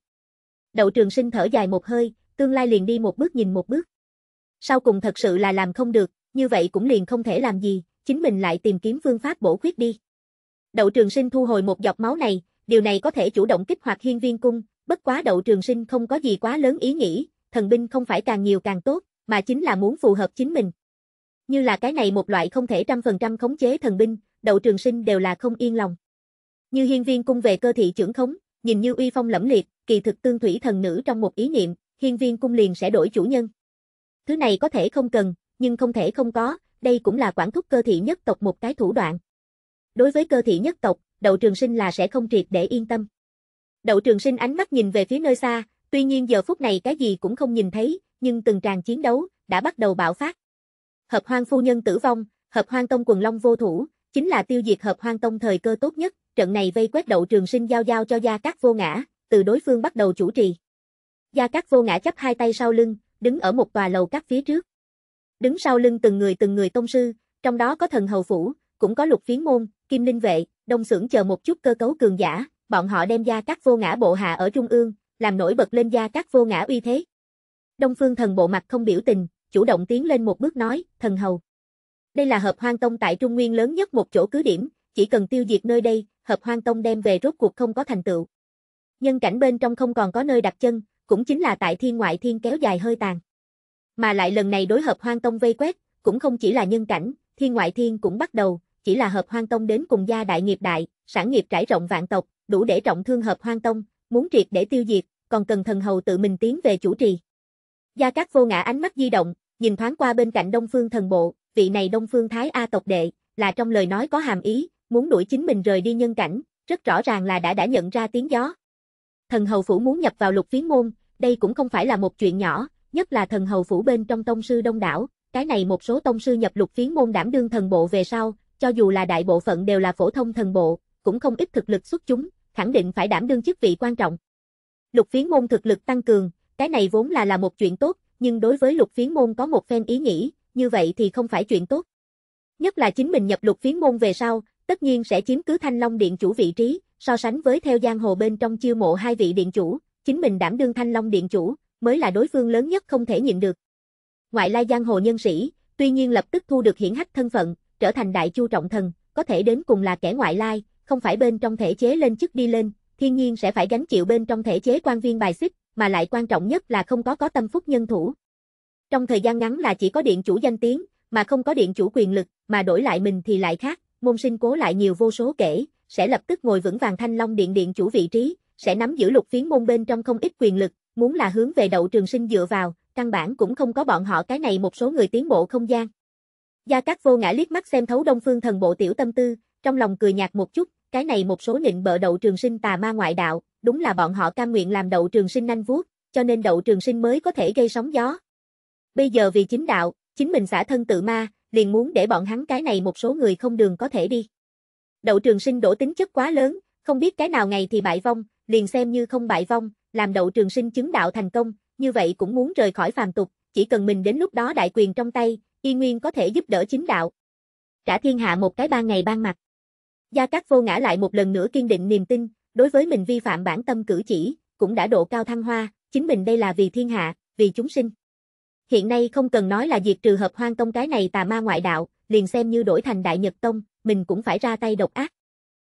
Đậu trường sinh thở dài một hơi, tương lai liền đi một bước nhìn một bước. Sau cùng thật sự là làm không được, như vậy cũng liền không thể làm gì, chính mình lại tìm kiếm phương pháp bổ khuyết đi. Đậu trường sinh thu hồi một giọt máu này, điều này có thể chủ động kích hoạt hiên viên cung, bất quá đậu trường sinh không có gì quá lớn ý nghĩ, thần binh không phải càng nhiều càng tốt, mà chính là muốn phù hợp chính mình như là cái này một loại không thể trăm phần trăm khống chế thần binh, đậu trường sinh đều là không yên lòng. Như hiên viên cung về cơ thị trưởng khống, nhìn như uy phong lẫm liệt, kỳ thực tương thủy thần nữ trong một ý niệm, hiên viên cung liền sẽ đổi chủ nhân. Thứ này có thể không cần, nhưng không thể không có, đây cũng là quản thúc cơ thị nhất tộc một cái thủ đoạn. Đối với cơ thị nhất tộc, đậu trường sinh là sẽ không triệt để yên tâm. Đậu trường sinh ánh mắt nhìn về phía nơi xa, tuy nhiên giờ phút này cái gì cũng không nhìn thấy, nhưng từng tràng chiến đấu đã bắt đầu bạo phát hợp hoang phu nhân tử vong, hợp hoang tông quần long vô thủ, chính là tiêu diệt hợp hoang tông thời cơ tốt nhất, trận này vây quét đậu trường sinh giao giao cho gia các vô ngã, từ đối phương bắt đầu chủ trì. Gia các vô ngã chấp hai tay sau lưng, đứng ở một tòa lầu các phía trước. Đứng sau lưng từng người từng người tông sư, trong đó có thần hầu phủ, cũng có lục phiến môn, kim Linh vệ, đông xưởng chờ một chút cơ cấu cường giả, bọn họ đem gia các vô ngã bộ hạ ở trung ương, làm nổi bật lên gia các vô ngã uy thế. Đông phương thần bộ mặt không biểu tình, chủ động tiến lên một bước nói, thần hầu. Đây là hợp hoang tông tại Trung Nguyên lớn nhất một chỗ cứ điểm, chỉ cần tiêu diệt nơi đây, hợp hoang tông đem về rốt cuộc không có thành tựu. Nhân cảnh bên trong không còn có nơi đặt chân, cũng chính là tại thiên ngoại thiên kéo dài hơi tàn. Mà lại lần này đối hợp hoang tông vây quét, cũng không chỉ là nhân cảnh, thiên ngoại thiên cũng bắt đầu, chỉ là hợp hoang tông đến cùng gia đại nghiệp đại, sản nghiệp trải rộng vạn tộc, đủ để trọng thương hợp hoang tông, muốn triệt để tiêu diệt, còn cần thần hầu tự mình tiến về chủ trì. Gia Cát Vô Ngã ánh mắt di động, nhìn thoáng qua bên cạnh Đông Phương Thần Bộ, vị này Đông Phương Thái A tộc đệ, là trong lời nói có hàm ý, muốn đuổi chính mình rời đi nhân cảnh, rất rõ ràng là đã đã nhận ra tiếng gió. Thần Hầu Phủ muốn nhập vào lục phiến môn, đây cũng không phải là một chuyện nhỏ, nhất là Thần Hầu Phủ bên trong tông sư đông đảo, cái này một số tông sư nhập lục phiến môn đảm đương thần bộ về sau, cho dù là đại bộ phận đều là phổ thông thần bộ, cũng không ít thực lực xuất chúng, khẳng định phải đảm đương chức vị quan trọng. Lục phiến môn thực lực tăng cường, cái này vốn là là một chuyện tốt, nhưng đối với lục phiến môn có một phen ý nghĩ, như vậy thì không phải chuyện tốt. Nhất là chính mình nhập lục phiến môn về sau, tất nhiên sẽ chiếm cứ thanh long điện chủ vị trí, so sánh với theo giang hồ bên trong chiêu mộ hai vị điện chủ, chính mình đảm đương thanh long điện chủ, mới là đối phương lớn nhất không thể nhịn được. Ngoại lai giang hồ nhân sĩ, tuy nhiên lập tức thu được hiển hách thân phận, trở thành đại chu trọng thần, có thể đến cùng là kẻ ngoại lai, không phải bên trong thể chế lên chức đi lên, thiên nhiên sẽ phải gánh chịu bên trong thể chế quan viên bài xích, mà lại quan trọng nhất là không có có tâm phúc nhân thủ. Trong thời gian ngắn là chỉ có điện chủ danh tiếng, mà không có điện chủ quyền lực, mà đổi lại mình thì lại khác, môn sinh cố lại nhiều vô số kể, sẽ lập tức ngồi vững vàng thanh long điện điện chủ vị trí, sẽ nắm giữ lục phiến môn bên trong không ít quyền lực, muốn là hướng về đậu trường sinh dựa vào, căn bản cũng không có bọn họ cái này một số người tiến bộ không gian. Gia Cát Vô Ngã liếc mắt xem thấu Đông Phương Thần Bộ tiểu tâm tư, trong lòng cười nhạt một chút, cái này một số nịnh bợ đậu trường sinh tà ma ngoại đạo, đúng là bọn họ cam nguyện làm đậu trường sinh nanh vuốt, cho nên đậu trường sinh mới có thể gây sóng gió. Bây giờ vì chính đạo, chính mình xả thân tự ma, liền muốn để bọn hắn cái này một số người không đường có thể đi. Đậu trường sinh đổ tính chất quá lớn, không biết cái nào ngày thì bại vong, liền xem như không bại vong, làm đậu trường sinh chứng đạo thành công, như vậy cũng muốn rời khỏi phàm tục, chỉ cần mình đến lúc đó đại quyền trong tay, y nguyên có thể giúp đỡ chính đạo. Trả thiên hạ một cái ban ngày ban mặt. Gia Cát Vô ngã lại một lần nữa kiên định niềm tin, đối với mình vi phạm bản tâm cử chỉ, cũng đã độ cao thăng hoa, chính mình đây là vì thiên hạ, vì chúng sinh. Hiện nay không cần nói là diệt trừ hợp hoang tông cái này tà ma ngoại đạo, liền xem như đổi thành Đại Nhật Tông, mình cũng phải ra tay độc ác.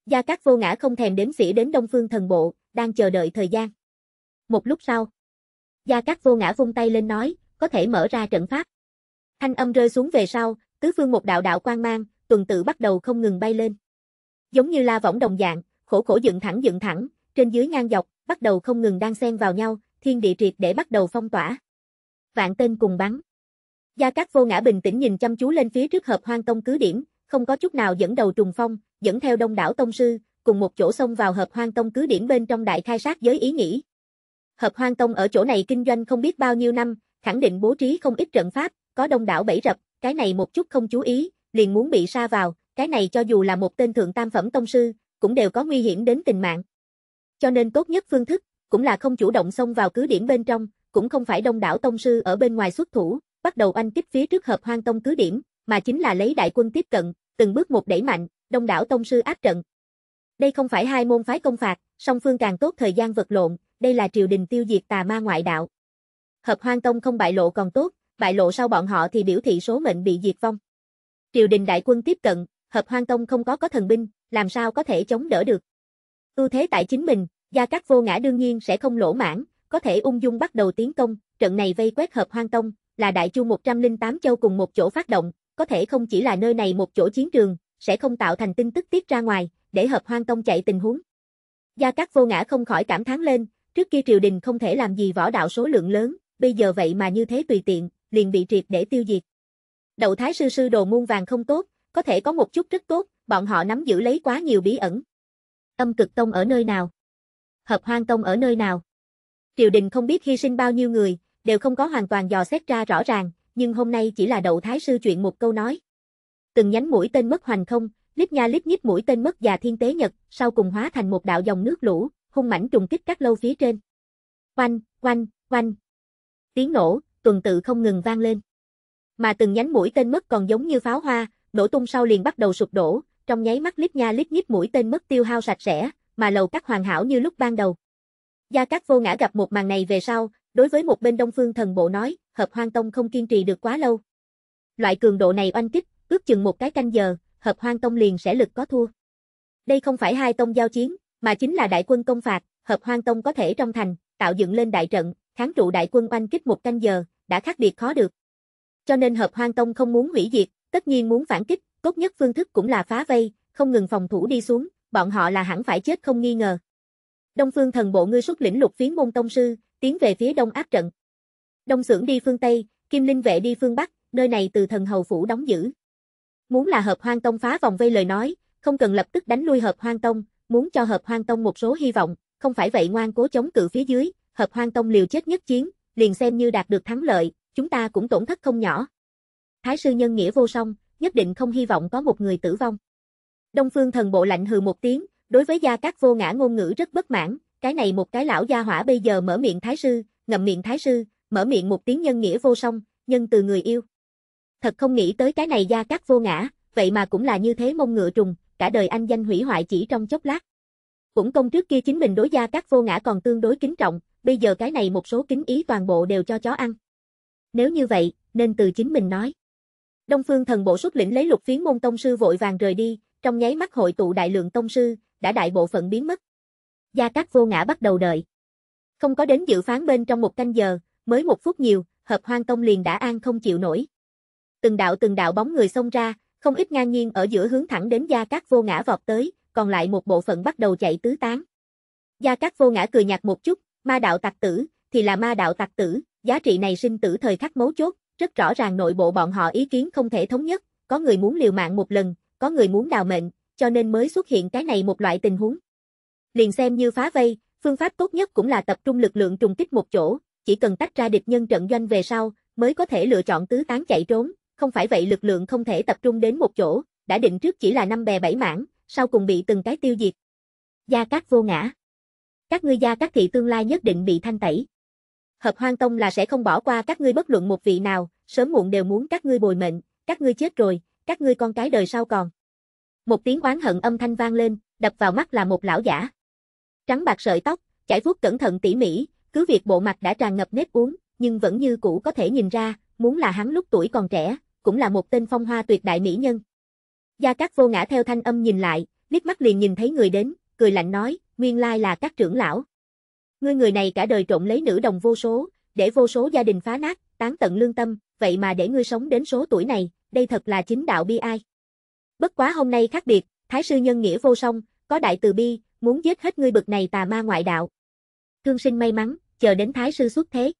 Gia Cát Vô Ngã không thèm đếm xỉa đến Đông Phương Thần Bộ, đang chờ đợi thời gian. Một lúc sau, Gia Cát Vô Ngã vung tay lên nói, có thể mở ra trận pháp. Thanh âm rơi xuống về sau, tứ phương một đạo đạo quang mang, tuần tự bắt đầu không ngừng bay lên. Giống như la võng đồng dạng, khổ khổ dựng thẳng dựng thẳng, trên dưới ngang dọc, bắt đầu không ngừng đang xen vào nhau, thiên địa triệt để bắt đầu phong tỏa. Vạn tên cùng bắn. Gia Cát Vô Ngã bình tĩnh nhìn chăm chú lên phía trước hợp hoang tông cứ điểm, không có chút nào dẫn đầu trùng phong, dẫn theo đông đảo tông sư, cùng một chỗ xông vào hợp hoang tông cứ điểm bên trong đại khai sát giới ý nghĩ. Hợp hoang tông ở chỗ này kinh doanh không biết bao nhiêu năm, khẳng định bố trí không ít trận pháp, có đông đảo bẫy rập, cái này một chút không chú ý, liền muốn bị sa vào, cái này cho dù là một tên thượng tam phẩm tông sư, cũng đều có nguy hiểm đến tình mạng. Cho nên tốt nhất phương thức, cũng là không chủ động xông vào cứ điểm bên trong, cũng không phải đông đảo tông sư ở bên ngoài xuất thủ, bắt đầu anh kích phía trước hợp hoang tông cứ điểm, mà chính là lấy đại quân tiếp cận, từng bước một đẩy mạnh, đông đảo tông sư áp trận. Đây không phải hai môn phái công phạt, song phương càng tốt thời gian vật lộn, đây là triều đình tiêu diệt tà ma ngoại đạo. Hợp hoang tông không bại lộ còn tốt, bại lộ sau bọn họ thì biểu thị số mệnh bị diệt vong. Triều đình đại quân tiếp cận, hợp hoang tông không có có thần binh, làm sao có thể chống đỡ được. Ưu thế tại chính mình, gia các vô ngã đương nhiên sẽ không lỗ mãn, có thể ung dung bắt đầu tiến công, trận này vây quét hợp hoang tông, là đại chu 108 châu cùng một chỗ phát động, có thể không chỉ là nơi này một chỗ chiến trường, sẽ không tạo thành tin tức tiết ra ngoài, để hợp hoang tông chạy tình huống. Gia các vô ngã không khỏi cảm thán lên, trước kia triều đình không thể làm gì võ đạo số lượng lớn, bây giờ vậy mà như thế tùy tiện, liền bị triệt để tiêu diệt. Đậu thái sư sư đồ muôn vàng không tốt, có thể có một chút rất tốt, bọn họ nắm giữ lấy quá nhiều bí ẩn. Âm cực tông ở nơi nào? Hợp hoang tông ở nơi nào? Triều đình không biết hy sinh bao nhiêu người, đều không có hoàn toàn dò xét ra rõ ràng, nhưng hôm nay chỉ là đậu thái sư chuyện một câu nói. Từng nhánh mũi tên mất hoành không, lít nha lít nhít mũi tên mất già thiên tế nhật, sau cùng hóa thành một đạo dòng nước lũ, hung mãnh trùng kích các lâu phía trên. Oanh, oanh, oanh. Tiếng nổ, tuần tự không ngừng vang lên. Mà từng nhánh mũi tên mất còn giống như pháo hoa, đổ tung sau liền bắt đầu sụp đổ, trong nháy mắt lít nha lít nhít mũi tên mất tiêu hao sạch sẽ, mà lầu các hoàn hảo như lúc ban đầu. Gia Cát Vô Ngã gặp một màn này về sau, đối với một bên Đông Phương Thần Bộ nói, Hợp Hoang Tông không kiên trì được quá lâu. Loại cường độ này oanh kích, ước chừng một cái canh giờ, Hợp Hoang Tông liền sẽ lực có thua. Đây không phải hai tông giao chiến, mà chính là đại quân công phạt, Hợp Hoang Tông có thể trong thành, tạo dựng lên đại trận, kháng trụ đại quân oanh kích một canh giờ, đã khác biệt khó được. Cho nên Hợp Hoang Tông không muốn hủy diệt, Tất nhiên muốn phản kích, tốt nhất phương thức cũng là phá vây, không ngừng phòng thủ đi xuống, bọn họ là hẳn phải chết không nghi ngờ. Đông Phương Thần Bộ ngươi xuất lĩnh lục phiến môn tông sư, tiến về phía đông áp trận. Đông xưởng đi phương Tây, Kim Linh vệ đi phương Bắc, nơi này từ thần hầu phủ đóng giữ. Muốn là hợp hoang tông phá vòng vây lời nói, không cần lập tức đánh lui hợp hoang tông, muốn cho hợp hoang tông một số hy vọng, không phải vậy ngoan cố chống cự phía dưới, hợp hoang tông liều chết nhất chiến, liền xem như đạt được thắng lợi, chúng ta cũng tổn thất không nhỏ. Thái sư nhân nghĩa vô song, nhất định không hy vọng có một người tử vong. Đông Phương thần bộ lạnh hừ một tiếng, đối với gia các vô ngã ngôn ngữ rất bất mãn, cái này một cái lão gia hỏa bây giờ mở miệng thái sư, ngậm miệng thái sư, mở miệng một tiếng nhân nghĩa vô song, nhân từ người yêu. Thật không nghĩ tới cái này gia các vô ngã, vậy mà cũng là như thế mông ngựa trùng, cả đời anh danh hủy hoại chỉ trong chốc lát. Cũng công trước kia chính mình đối gia các vô ngã còn tương đối kính trọng, bây giờ cái này một số kính ý toàn bộ đều cho chó ăn. Nếu như vậy, nên từ chính mình nói. Đông Phương Thần Bộ xuất lĩnh lấy lục phiến môn tông sư vội vàng rời đi, trong nháy mắt hội tụ đại lượng tông sư, đã đại bộ phận biến mất. Gia Cát Vô Ngã bắt đầu đợi. Không có đến dự phán bên trong một canh giờ, mới một phút nhiều, hợp hoang tông liền đã an không chịu nổi. Từng đạo từng đạo bóng người xông ra, không ít ngang nhiên ở giữa hướng thẳng đến Gia Cát Vô Ngã vọt tới, còn lại một bộ phận bắt đầu chạy tứ tán. Gia Cát Vô Ngã cười nhạt một chút, ma đạo tặc tử, thì là ma đạo tặc tử, giá trị này sinh tử thời khắc mấu chốt, rất rõ ràng nội bộ bọn họ ý kiến không thể thống nhất, có người muốn liều mạng một lần, có người muốn đào mệnh, cho nên mới xuất hiện cái này một loại tình huống. Liền xem như phá vây, phương pháp tốt nhất cũng là tập trung lực lượng trùng kích một chỗ, chỉ cần tách ra địch nhân trận doanh về sau, mới có thể lựa chọn tứ tán chạy trốn, không phải vậy lực lượng không thể tập trung đến một chỗ, đã định trước chỉ là năm bè bảy mảng, sau cùng bị từng cái tiêu diệt. Gia Cát vô ngã. Các ngươi gia các thị tương lai nhất định bị thanh tẩy. Hợp hoang tông là sẽ không bỏ qua các ngươi bất luận một vị nào, sớm muộn đều muốn các ngươi bồi mệnh, các ngươi chết rồi, các ngươi con cái đời sau còn. Một tiếng oán hận âm thanh vang lên, đập vào mắt là một lão giả. Trắng bạc sợi tóc, chải vuốt cẩn thận tỉ mỉ, cứ việc bộ mặt đã tràn ngập nếp uống, nhưng vẫn như cũ có thể nhìn ra, muốn là hắn lúc tuổi còn trẻ, cũng là một tên phong hoa tuyệt đại mỹ nhân. Gia Cát vô ngã theo thanh âm nhìn lại, liếc mắt liền nhìn thấy người đến, cười lạnh nói, nguyên lai là các trưởng lão. Ngươi người này cả đời trộn lấy nữ đồng vô số, để vô số gia đình phá nát, tán tận lương tâm, vậy mà để ngươi sống đến số tuổi này, đây thật là chính đạo bi ai. Bất quá hôm nay khác biệt, Thái sư nhân nghĩa vô song, có đại từ bi, muốn giết hết ngươi bực này tà ma ngoại đạo. Thương sinh may mắn, chờ đến Thái sư xuất thế.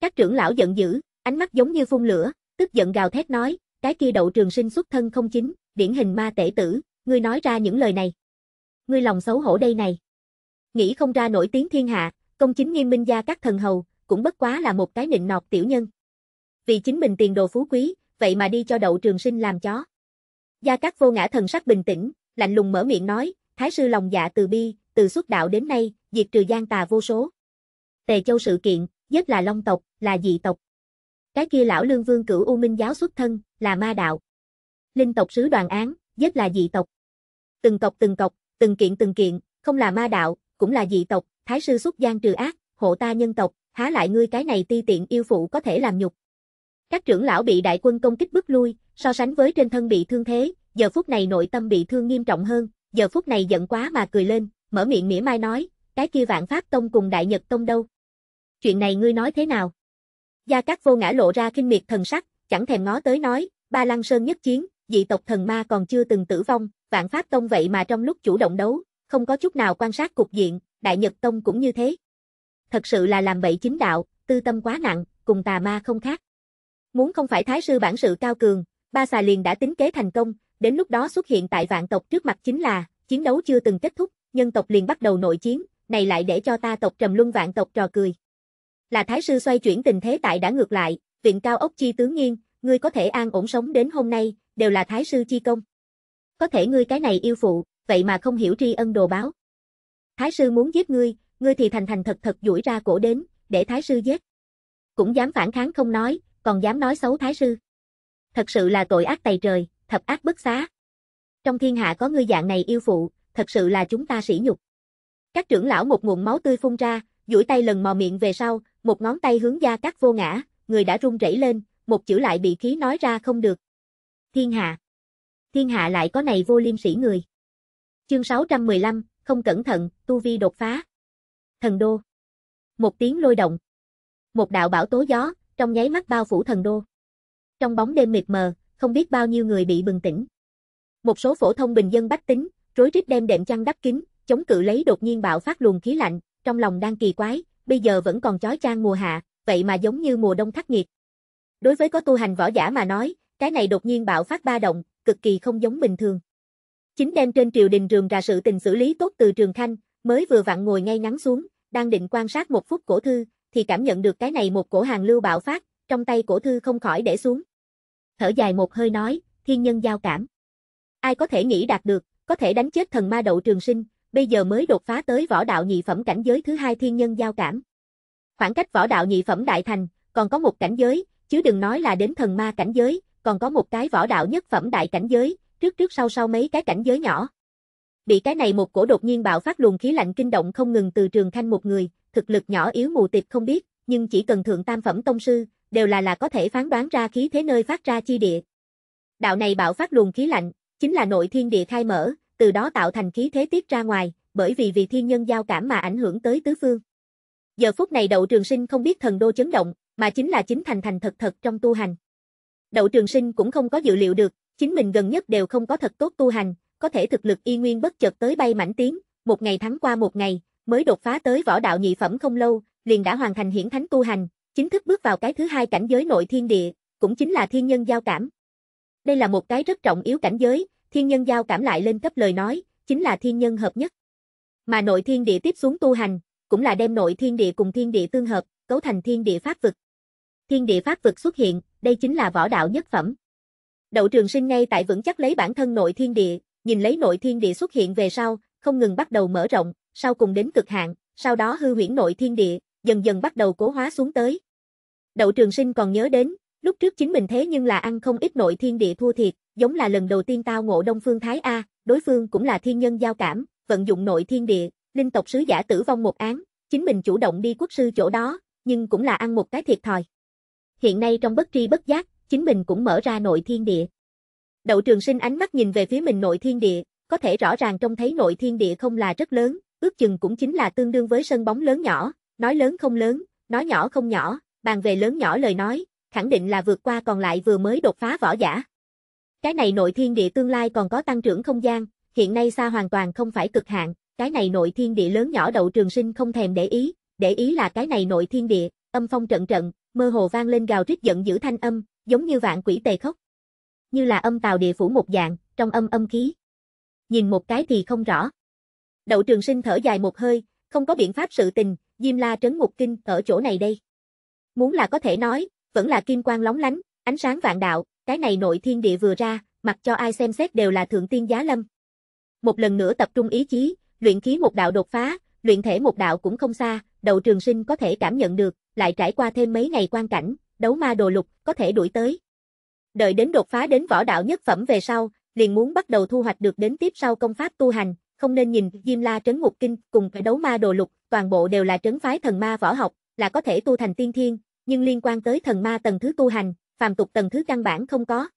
Các trưởng lão giận dữ, ánh mắt giống như phun lửa, tức giận gào thét nói, cái kia đậu trường sinh xuất thân không chính, điển hình ma tể tử, ngươi nói ra những lời này. Ngươi lòng xấu hổ đây này nghĩ không ra nổi tiếng thiên hạ, công chính nghiêm minh gia các thần hầu, cũng bất quá là một cái nịnh nọt tiểu nhân. Vì chính mình tiền đồ phú quý, vậy mà đi cho đậu trường sinh làm chó. Gia các vô ngã thần sắc bình tĩnh, lạnh lùng mở miệng nói, thái sư lòng dạ từ bi, từ xuất đạo đến nay, diệt trừ gian tà vô số. Tề châu sự kiện, nhất là long tộc, là dị tộc. Cái kia lão lương vương cửu U Minh giáo xuất thân, là ma đạo. Linh tộc sứ đoàn án, nhất là dị tộc. Từng tộc từng tộc, từng kiện từng kiện, không là ma đạo, cũng là dị tộc, thái sư xuất gian trừ ác, hộ ta nhân tộc, há lại ngươi cái này ti tiện yêu phụ có thể làm nhục. Các trưởng lão bị đại quân công kích bức lui, so sánh với trên thân bị thương thế, giờ phút này nội tâm bị thương nghiêm trọng hơn, giờ phút này giận quá mà cười lên, mở miệng mỉa mai nói, cái kia vạn pháp tông cùng đại nhật tông đâu? Chuyện này ngươi nói thế nào? Gia Cát Vô Ngã lộ ra kinh miệt thần sắc, chẳng thèm ngó tới nói, ba lăng sơn nhất chiến, dị tộc thần ma còn chưa từng tử vong, vạn pháp tông vậy mà trong lúc chủ động đấu, không có chút nào quan sát cục diện, Đại Nhật Tông cũng như thế. Thật sự là làm bậy chính đạo, tư tâm quá nặng, cùng tà ma không khác. Muốn không phải Thái sư bản sự cao cường, ba xà liền đã tính kế thành công, đến lúc đó xuất hiện tại vạn tộc trước mặt chính là, chiến đấu chưa từng kết thúc, nhân tộc liền bắt đầu nội chiến, này lại để cho ta tộc trầm luân vạn tộc trò cười. Là Thái sư xoay chuyển tình thế tại đã ngược lại, viện cao ốc chi tướng nghiêng, ngươi có thể an ổn sống đến hôm nay, đều là Thái sư chi công. Có thể ngươi cái này yêu phụ, vậy mà không hiểu tri ân đồ báo. Thái sư muốn giết ngươi, ngươi thì thành thành thật thật duỗi ra cổ đến, để thái sư giết. Cũng dám phản kháng không nói, còn dám nói xấu thái sư. Thật sự là tội ác tày trời, thập ác bất xá. Trong thiên hạ có ngươi dạng này yêu phụ, thật sự là chúng ta sỉ nhục. Các trưởng lão một nguồn máu tươi phun ra, duỗi tay lần mò miệng về sau, một ngón tay hướng ra các vô ngã, người đã run rẩy lên, một chữ lại bị khí nói ra không được. Thiên hạ. Thiên hạ lại có này vô liêm sỉ người. Chương 615, không cẩn thận, tu vi đột phá. Thần đô. Một tiếng lôi động. Một đạo bão tố gió, trong nháy mắt bao phủ thần đô. Trong bóng đêm mịt mờ, không biết bao nhiêu người bị bừng tỉnh. Một số phổ thông bình dân bách tính, rối rít đem đệm chăn đắp kín, chống cự lấy đột nhiên bạo phát luồng khí lạnh, trong lòng đang kỳ quái, bây giờ vẫn còn chói chang mùa hạ, vậy mà giống như mùa đông khắc nghiệt. Đối với có tu hành võ giả mà nói, cái này đột nhiên bạo phát ba động, cực kỳ không giống bình thường. Chính đem trên triều đình trường ra sự tình xử lý tốt từ trường khanh, mới vừa vặn ngồi ngay ngắn xuống, đang định quan sát một phút cổ thư, thì cảm nhận được cái này một cổ hàng lưu bạo phát, trong tay cổ thư không khỏi để xuống. Thở dài một hơi nói, thiên nhân giao cảm. Ai có thể nghĩ đạt được, có thể đánh chết thần ma đậu trường sinh, bây giờ mới đột phá tới võ đạo nhị phẩm cảnh giới thứ hai thiên nhân giao cảm. Khoảng cách võ đạo nhị phẩm đại thành, còn có một cảnh giới, chứ đừng nói là đến thần ma cảnh giới, còn có một cái võ đạo nhất phẩm đại cảnh giới, trước trước sau sau mấy cái cảnh giới nhỏ. Bị cái này một cổ đột nhiên bạo phát luồng khí lạnh kinh động không ngừng từ trường thanh một người, thực lực nhỏ yếu mù tịt không biết, nhưng chỉ cần thượng tam phẩm tông sư, đều là là có thể phán đoán ra khí thế nơi phát ra chi địa. Đạo này bạo phát luồng khí lạnh, chính là nội thiên địa khai mở, từ đó tạo thành khí thế tiết ra ngoài, bởi vì vì thiên nhân giao cảm mà ảnh hưởng tới tứ phương. Giờ phút này đậu trường sinh không biết thần đô chấn động, mà chính là chính thành thành thật thật trong tu hành. Đậu trường sinh cũng không có dự liệu được, Chính mình gần nhất đều không có thật tốt tu hành, có thể thực lực y nguyên bất chợt tới bay mảnh tiếng, một ngày thắng qua một ngày, mới đột phá tới võ đạo nhị phẩm không lâu, liền đã hoàn thành hiển thánh tu hành, chính thức bước vào cái thứ hai cảnh giới nội thiên địa, cũng chính là thiên nhân giao cảm. Đây là một cái rất trọng yếu cảnh giới, thiên nhân giao cảm lại lên cấp lời nói, chính là thiên nhân hợp nhất. Mà nội thiên địa tiếp xuống tu hành, cũng là đem nội thiên địa cùng thiên địa tương hợp, cấu thành thiên địa pháp vực. Thiên địa pháp vực xuất hiện, đây chính là võ đạo nhất phẩm. Đậu trường sinh ngay tại vững chắc lấy bản thân nội thiên địa, nhìn lấy nội thiên địa xuất hiện về sau, không ngừng bắt đầu mở rộng, sau cùng đến cực hạn, sau đó hư huyễn nội thiên địa, dần dần bắt đầu cố hóa xuống tới. Đậu trường sinh còn nhớ đến, lúc trước chính mình thế nhưng là ăn không ít nội thiên địa thua thiệt, giống là lần đầu tiên tao ngộ Đông Phương Thái A, đối phương cũng là thiên nhân giao cảm, vận dụng nội thiên địa, linh tộc sứ giả tử vong một án, chính mình chủ động đi quốc sư chỗ đó, nhưng cũng là ăn một cái thiệt thòi. Hiện nay trong bất tri bất giác, chính mình cũng mở ra nội thiên địa. Đậu trường sinh ánh mắt nhìn về phía mình nội thiên địa, có thể rõ ràng trông thấy nội thiên địa không là rất lớn, ước chừng cũng chính là tương đương với sân bóng lớn nhỏ, nói lớn không lớn, nói nhỏ không nhỏ, bàn về lớn nhỏ lời nói, khẳng định là vượt qua còn lại vừa mới đột phá võ giả. Cái này nội thiên địa tương lai còn có tăng trưởng không gian, hiện nay xa hoàn toàn không phải cực hạn, cái này nội thiên địa lớn nhỏ đậu trường sinh không thèm để ý, để ý là cái này nội thiên địa, âm phong trận trận, mơ hồ vang lên gào rít giận dữ thanh âm, giống như vạn quỷ tề khóc, Như là âm tào địa phủ một dạng, trong âm âm khí. Nhìn một cái thì không rõ. Đậu trường sinh thở dài một hơi, không có biện pháp sự tình, Diêm La trấn ngục kinh ở chỗ này đây. Muốn là có thể nói, vẫn là kim quang lóng lánh, ánh sáng vạn đạo, cái này nội thiên địa vừa ra, mặc cho ai xem xét đều là thượng tiên giá lâm. Một lần nữa tập trung ý chí, luyện khí một đạo đột phá, luyện thể một đạo cũng không xa, đậu trường sinh có thể cảm nhận được, lại trải qua thêm mấy ngày quan cảnh, đấu ma đồ lục, có thể đuổi tới. Đợi đến đột phá đến võ đạo nhất phẩm về sau, liền muốn bắt đầu thu hoạch được đến tiếp sau công pháp tu hành, không nên nhìn Diêm La trấn ngục kinh cùng với đấu ma đồ lục, toàn bộ đều là trấn phái thần ma võ học, là có thể tu thành tiên thiên, nhưng liên quan tới thần ma tầng thứ tu hành, phàm tục tầng thứ căn bản không có.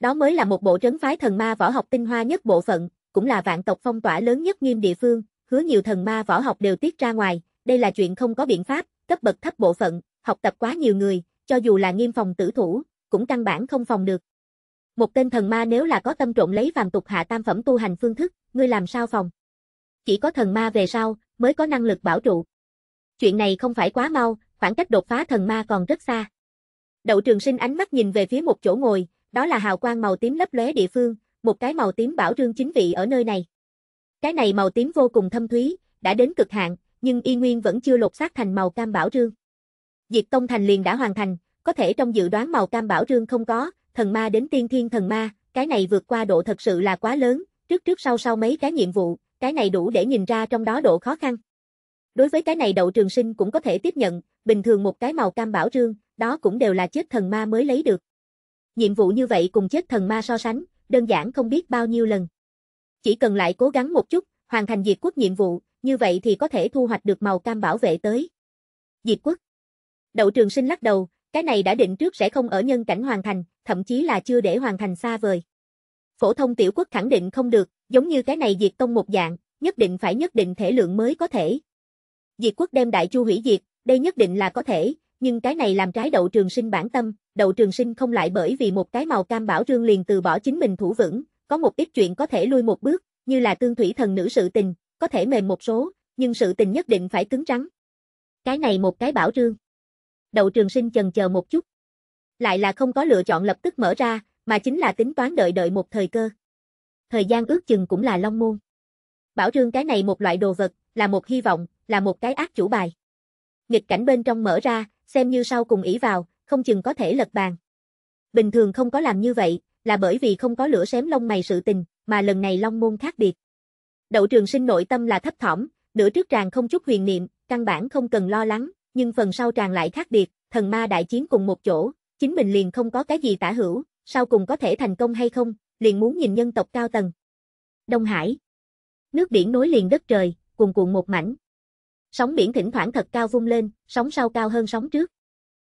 Đó mới là một bộ trấn phái thần ma võ học tinh hoa nhất bộ phận, cũng là vạn tộc phong tỏa lớn nhất nghiêm địa phương, hứa nhiều thần ma võ học đều tiết ra ngoài, đây là chuyện không có biện pháp, cấp bậc thấp bộ phận, học tập quá nhiều người, cho dù là nghiêm phòng tử thủ, cũng căn bản không phòng được. Một tên thần ma nếu là có tâm trộn lấy phàm tục hạ tam phẩm tu hành phương thức, ngươi làm sao phòng? Chỉ có thần ma về sau, mới có năng lực bảo trụ. Chuyện này không phải quá mau, khoảng cách đột phá thần ma còn rất xa. Đậu trường sinh ánh mắt nhìn về phía một chỗ ngồi, đó là hào quang màu tím lấp lóe địa phương, một cái màu tím bảo rương chính vị ở nơi này. Cái này màu tím vô cùng thâm thúy, đã đến cực hạn, nhưng y nguyên vẫn chưa lột xác thành màu cam bảo rương. Diệt Tông Thành liền đã hoàn thành, có thể trong dự đoán màu cam bảo trương không có, thần ma đến tiên thiên thần ma, cái này vượt qua độ thật sự là quá lớn, trước trước sau sau mấy cái nhiệm vụ, cái này đủ để nhìn ra trong đó độ khó khăn. Đối với cái này đậu trường sinh cũng có thể tiếp nhận, bình thường một cái màu cam bảo trương, đó cũng đều là chết thần ma mới lấy được. Nhiệm vụ như vậy cùng chết thần ma so sánh, đơn giản không biết bao nhiêu lần. Chỉ cần lại cố gắng một chút, hoàn thành diệt quốc nhiệm vụ, như vậy thì có thể thu hoạch được màu cam bảo vệ tới. Diệt quốc Đậu trường sinh lắc đầu, cái này đã định trước sẽ không ở nhân cảnh hoàn thành, thậm chí là chưa để hoàn thành xa vời. Phổ thông tiểu quốc khẳng định không được, giống như cái này diệt tông một dạng, nhất định phải nhất định thể lượng mới có thể. Diệt quốc đem đại chu hủy diệt, đây nhất định là có thể, nhưng cái này làm trái đậu trường sinh bản tâm, đậu trường sinh không lại bởi vì một cái màu cam bảo trương liền từ bỏ chính mình thủ vững, có một ít chuyện có thể lui một bước, như là tương thủy thần nữ sự tình, có thể mềm một số, nhưng sự tình nhất định phải cứng rắn. Cái này một cái bảo trương đậu trường sinh chần chờ một chút. Lại là không có lựa chọn lập tức mở ra, mà chính là tính toán đợi đợi một thời cơ. Thời gian ước chừng cũng là long môn. Bảo trương cái này một loại đồ vật, là một hy vọng, là một cái ác chủ bài. Nghịch cảnh bên trong mở ra, xem như sau cùng ỷ vào, không chừng có thể lật bàn. Bình thường không có làm như vậy, là bởi vì không có lửa xém lông mày sự tình, mà lần này long môn khác biệt. Đậu trường sinh nội tâm là thấp thỏm, nửa trước tràn không chút huyền niệm, căn bản không cần lo lắng, nhưng phần sau tràn lại khác biệt, thần ma đại chiến cùng một chỗ, chính mình liền không có cái gì tả hữu, sau cùng có thể thành công hay không, liền muốn nhìn nhân tộc cao tầng. Đông Hải Nước biển nối liền đất trời, cuồn cuộn một mảnh. Sóng biển thỉnh thoảng thật cao vung lên, sóng sau cao hơn sóng trước.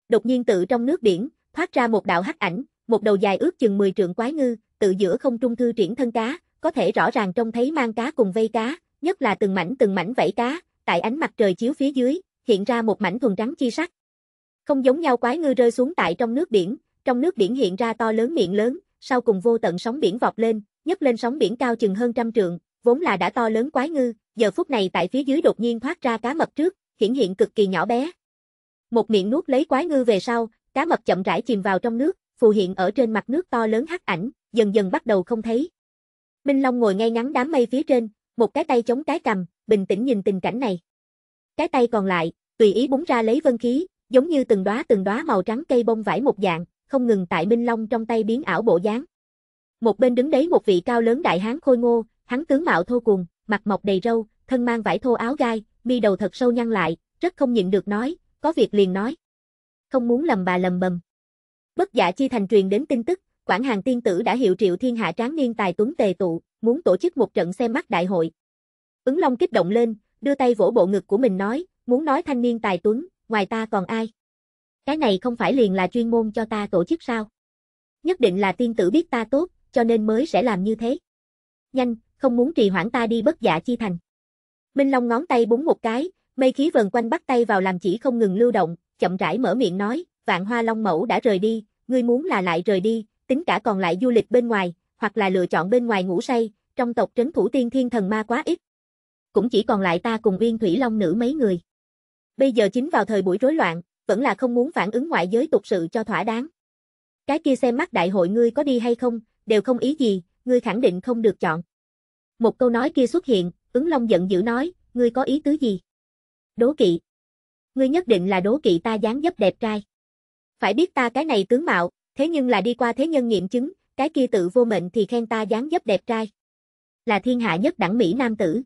Đột nhiên tự trong nước biển, thoát ra một đạo hắc ảnh, một đầu dài ước chừng 10 trượng quái ngư, tự giữa không trung thư triển thân cá, có thể rõ ràng trông thấy mang cá cùng vây cá, nhất là từng mảnh từng mảnh vảy cá, tại ánh mặt trời chiếu phía dưới, hiện ra một mảnh thuần trắng chi sắc. Không giống nhau quái ngư rơi xuống tại trong nước biển, trong nước biển hiện ra to lớn miệng lớn, sau cùng vô tận sóng biển vọt lên, nhấc lên sóng biển cao chừng hơn trăm trượng, vốn là đã to lớn quái ngư, giờ phút này tại phía dưới đột nhiên thoát ra cá mập trước, hiển hiện cực kỳ nhỏ bé. Một miệng nuốt lấy quái ngư về sau, cá mập chậm rãi chìm vào trong nước, phù hiện ở trên mặt nước to lớn hắc ảnh, dần dần bắt đầu không thấy. Minh Long ngồi ngay ngắn đám mây phía trên, một cái tay chống cái cầm, bình tĩnh nhìn tình cảnh này. Cái tay còn lại, tùy ý búng ra lấy vân khí, giống như từng đóa từng đóa màu trắng cây bông vải một dạng, không ngừng tại Minh Long trong tay biến ảo bộ dáng. Một bên đứng đấy một vị cao lớn đại hán khôi ngô, hắn tướng mạo thô cùng, mặt mọc đầy râu, thân mang vải thô áo gai, mi đầu thật sâu nhăn lại, rất không nhịn được nói, có việc liền nói. Không muốn lầm bà lầm bầm. Bất giả chi thành truyền đến tin tức, quản Hàng tiên tử đã hiệu triệu thiên hạ tráng niên tài tuấn tề tụ, muốn tổ chức một trận xem mắt đại hội. Ứng Long kích động lên, đưa tay vỗ bộ ngực của mình nói, muốn nói thanh niên tài tuấn, ngoài ta còn ai? Cái này không phải liền là chuyên môn cho ta tổ chức sao? Nhất định là tiên tử biết ta tốt, cho nên mới sẽ làm như thế. Nhanh, không muốn trì hoãn ta đi bất giả dạ chi thành. Minh Long ngón tay búng một cái, mây khí vần quanh bắt tay vào làm chỉ không ngừng lưu động, chậm rãi mở miệng nói, vạn hoa long mẫu đã rời đi, ngươi muốn là lại rời đi, tính cả còn lại du lịch bên ngoài, hoặc là lựa chọn bên ngoài ngủ say, trong tộc trấn thủ tiên thiên thần ma quá ít, cũng chỉ còn lại ta cùng Uyên Thủy Long nữ mấy người. Bây giờ chính vào thời buổi rối loạn, vẫn là không muốn phản ứng ngoại giới tục sự cho thỏa đáng. Cái kia xem mắt đại hội ngươi có đi hay không, đều không ý gì, ngươi khẳng định không được chọn. Một câu nói kia xuất hiện, ứng long giận dữ nói, ngươi có ý tứ gì? Đố kỵ. Ngươi nhất định là đố kỵ ta dáng dấp đẹp trai. Phải biết ta cái này tướng mạo, thế nhưng là đi qua thế nhân nghiệm chứng, cái kia tự vô mệnh thì khen ta dáng dấp đẹp trai. Là thiên hạ nhất đẳng Mỹ nam tử.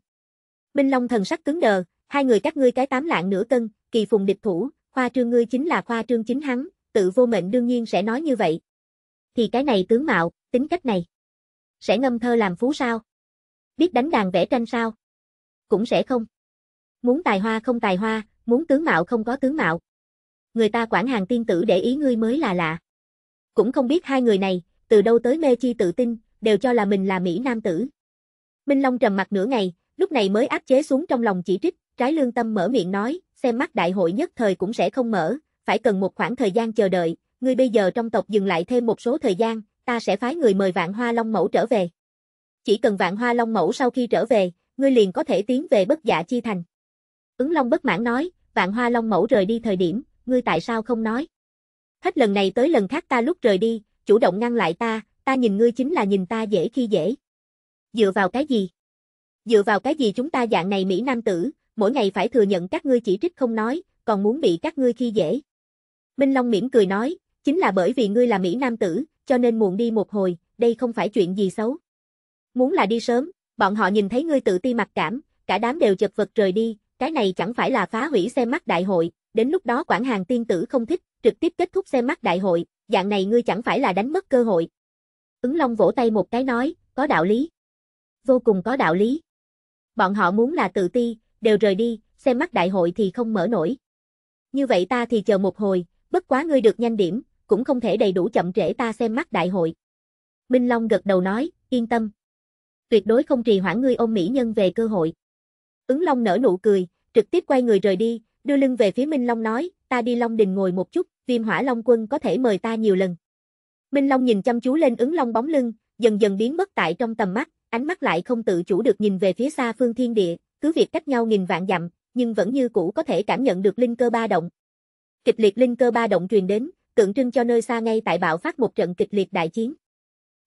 Minh Long thần sắc cứng đờ, hai người các ngươi cái tám lạng nửa cân, kỳ phùng địch thủ, khoa trương ngươi chính là khoa trương chính hắn, tự vô mệnh đương nhiên sẽ nói như vậy. Thì cái này tướng mạo, tính cách này. Sẽ ngâm thơ làm phú sao? Biết đánh đàn vẽ tranh sao? Cũng sẽ không. Muốn tài hoa không tài hoa, muốn tướng mạo không có tướng mạo. Người ta quản hàng tiên tử để ý ngươi mới là lạ. Cũng không biết hai người này, từ đâu tới mê chi tự tin, đều cho là mình là Mỹ Nam tử. Minh Long trầm mặt nửa ngày, lúc này mới áp chế xuống trong lòng chỉ trích, trái lương tâm mở miệng nói, xem mắt đại hội nhất thời cũng sẽ không mở, phải cần một khoảng thời gian chờ đợi, ngươi bây giờ trong tộc dừng lại thêm một số thời gian, ta sẽ phái người mời vạn hoa long mẫu trở về. Chỉ cần vạn hoa long mẫu sau khi trở về, ngươi liền có thể tiến về bất dạ chi thành. Ứng long bất mãn nói, vạn hoa long mẫu rời đi thời điểm, ngươi tại sao không nói? Hết lần này tới lần khác ta lúc rời đi, chủ động ngăn lại ta, ta nhìn ngươi chính là nhìn ta dễ khi dễ. Dựa vào cái gì? dựa vào cái gì chúng ta dạng này Mỹ Nam tử, mỗi ngày phải thừa nhận các ngươi chỉ trích không nói, còn muốn bị các ngươi khi dễ. Minh Long mỉm cười nói, chính là bởi vì ngươi là Mỹ Nam tử, cho nên muộn đi một hồi, đây không phải chuyện gì xấu. Muốn là đi sớm, bọn họ nhìn thấy ngươi tự ti mặc cảm, cả đám đều chật vật rời đi, cái này chẳng phải là phá hủy xe mắt đại hội, đến lúc đó quản hàng tiên tử không thích, trực tiếp kết thúc xe mắt đại hội, dạng này ngươi chẳng phải là đánh mất cơ hội. Ứng Long vỗ tay một cái nói, có đạo lý. Vô cùng có đạo lý bọn họ muốn là tự ti, đều rời đi, xem mắt đại hội thì không mở nổi. Như vậy ta thì chờ một hồi, bất quá ngươi được nhanh điểm, cũng không thể đầy đủ chậm trễ ta xem mắt đại hội. Minh Long gật đầu nói, yên tâm. Tuyệt đối không trì hoãn ngươi ôm mỹ nhân về cơ hội. Ứng Long nở nụ cười, trực tiếp quay người rời đi, đưa lưng về phía Minh Long nói, ta đi Long Đình ngồi một chút, viêm hỏa Long Quân có thể mời ta nhiều lần. Minh Long nhìn chăm chú lên ứng Long bóng lưng, dần dần biến mất tại trong tầm mắt, ánh mắt lại không tự chủ được nhìn về phía xa phương thiên địa, cứ việc cách nhau nghìn vạn dặm, nhưng vẫn như cũ có thể cảm nhận được linh cơ ba động. Kịch liệt linh cơ ba động truyền đến, tượng trưng cho nơi xa ngay tại bạo phát một trận kịch liệt đại chiến.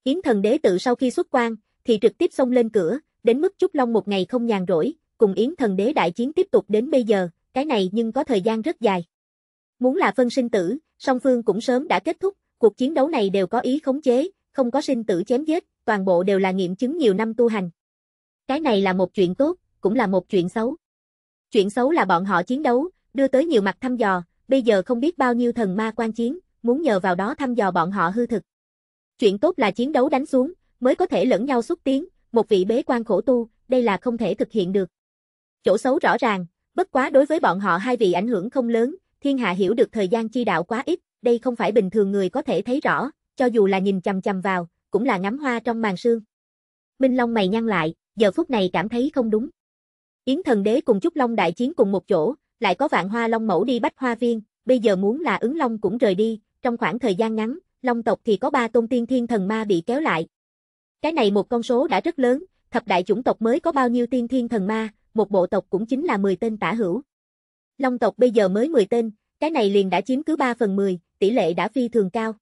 Yến thần đế tự sau khi xuất quan, thì trực tiếp xông lên cửa, đến mức Trúc Long một ngày không nhàn rỗi, cùng Yến thần đế đại chiến tiếp tục đến bây giờ, cái này nhưng có thời gian rất dài. Muốn là phân sinh tử, song phương cũng sớm đã kết thúc, cuộc chiến đấu này đều có ý khống chế, không có sinh tử chém giết, toàn bộ đều là nghiệm chứng nhiều năm tu hành. Cái này là một chuyện tốt, cũng là một chuyện xấu. Chuyện xấu là bọn họ chiến đấu, đưa tới nhiều mặt thăm dò, bây giờ không biết bao nhiêu thần ma quan chiến, muốn nhờ vào đó thăm dò bọn họ hư thực. Chuyện tốt là chiến đấu đánh xuống, mới có thể lẫn nhau xúc tiến, một vị bế quan khổ tu, đây là không thể thực hiện được. Chỗ xấu rõ ràng, bất quá đối với bọn họ hai vị ảnh hưởng không lớn, thiên hạ hiểu được thời gian chi đạo quá ít, đây không phải bình thường người có thể thấy rõ, cho dù là nhìn chằm chằm vào, cũng là ngắm hoa trong màn sương. Minh Long mày nhăn lại, giờ phút này cảm thấy không đúng. Yến thần đế cùng Trúc Long đại chiến cùng một chỗ, lại có vạn hoa long mẫu đi bách hoa viên, bây giờ muốn là ứng long cũng rời đi, trong khoảng thời gian ngắn, long tộc thì có ba tôn tiên thiên thần ma bị kéo lại. Cái này một con số đã rất lớn, thập đại chủng tộc mới có bao nhiêu tiên thiên thần ma, một bộ tộc cũng chính là 10 tên tả hữu. Long tộc bây giờ mới 10 tên, cái này liền đã chiếm cứ 3 phần 10, tỷ lệ đã phi thường cao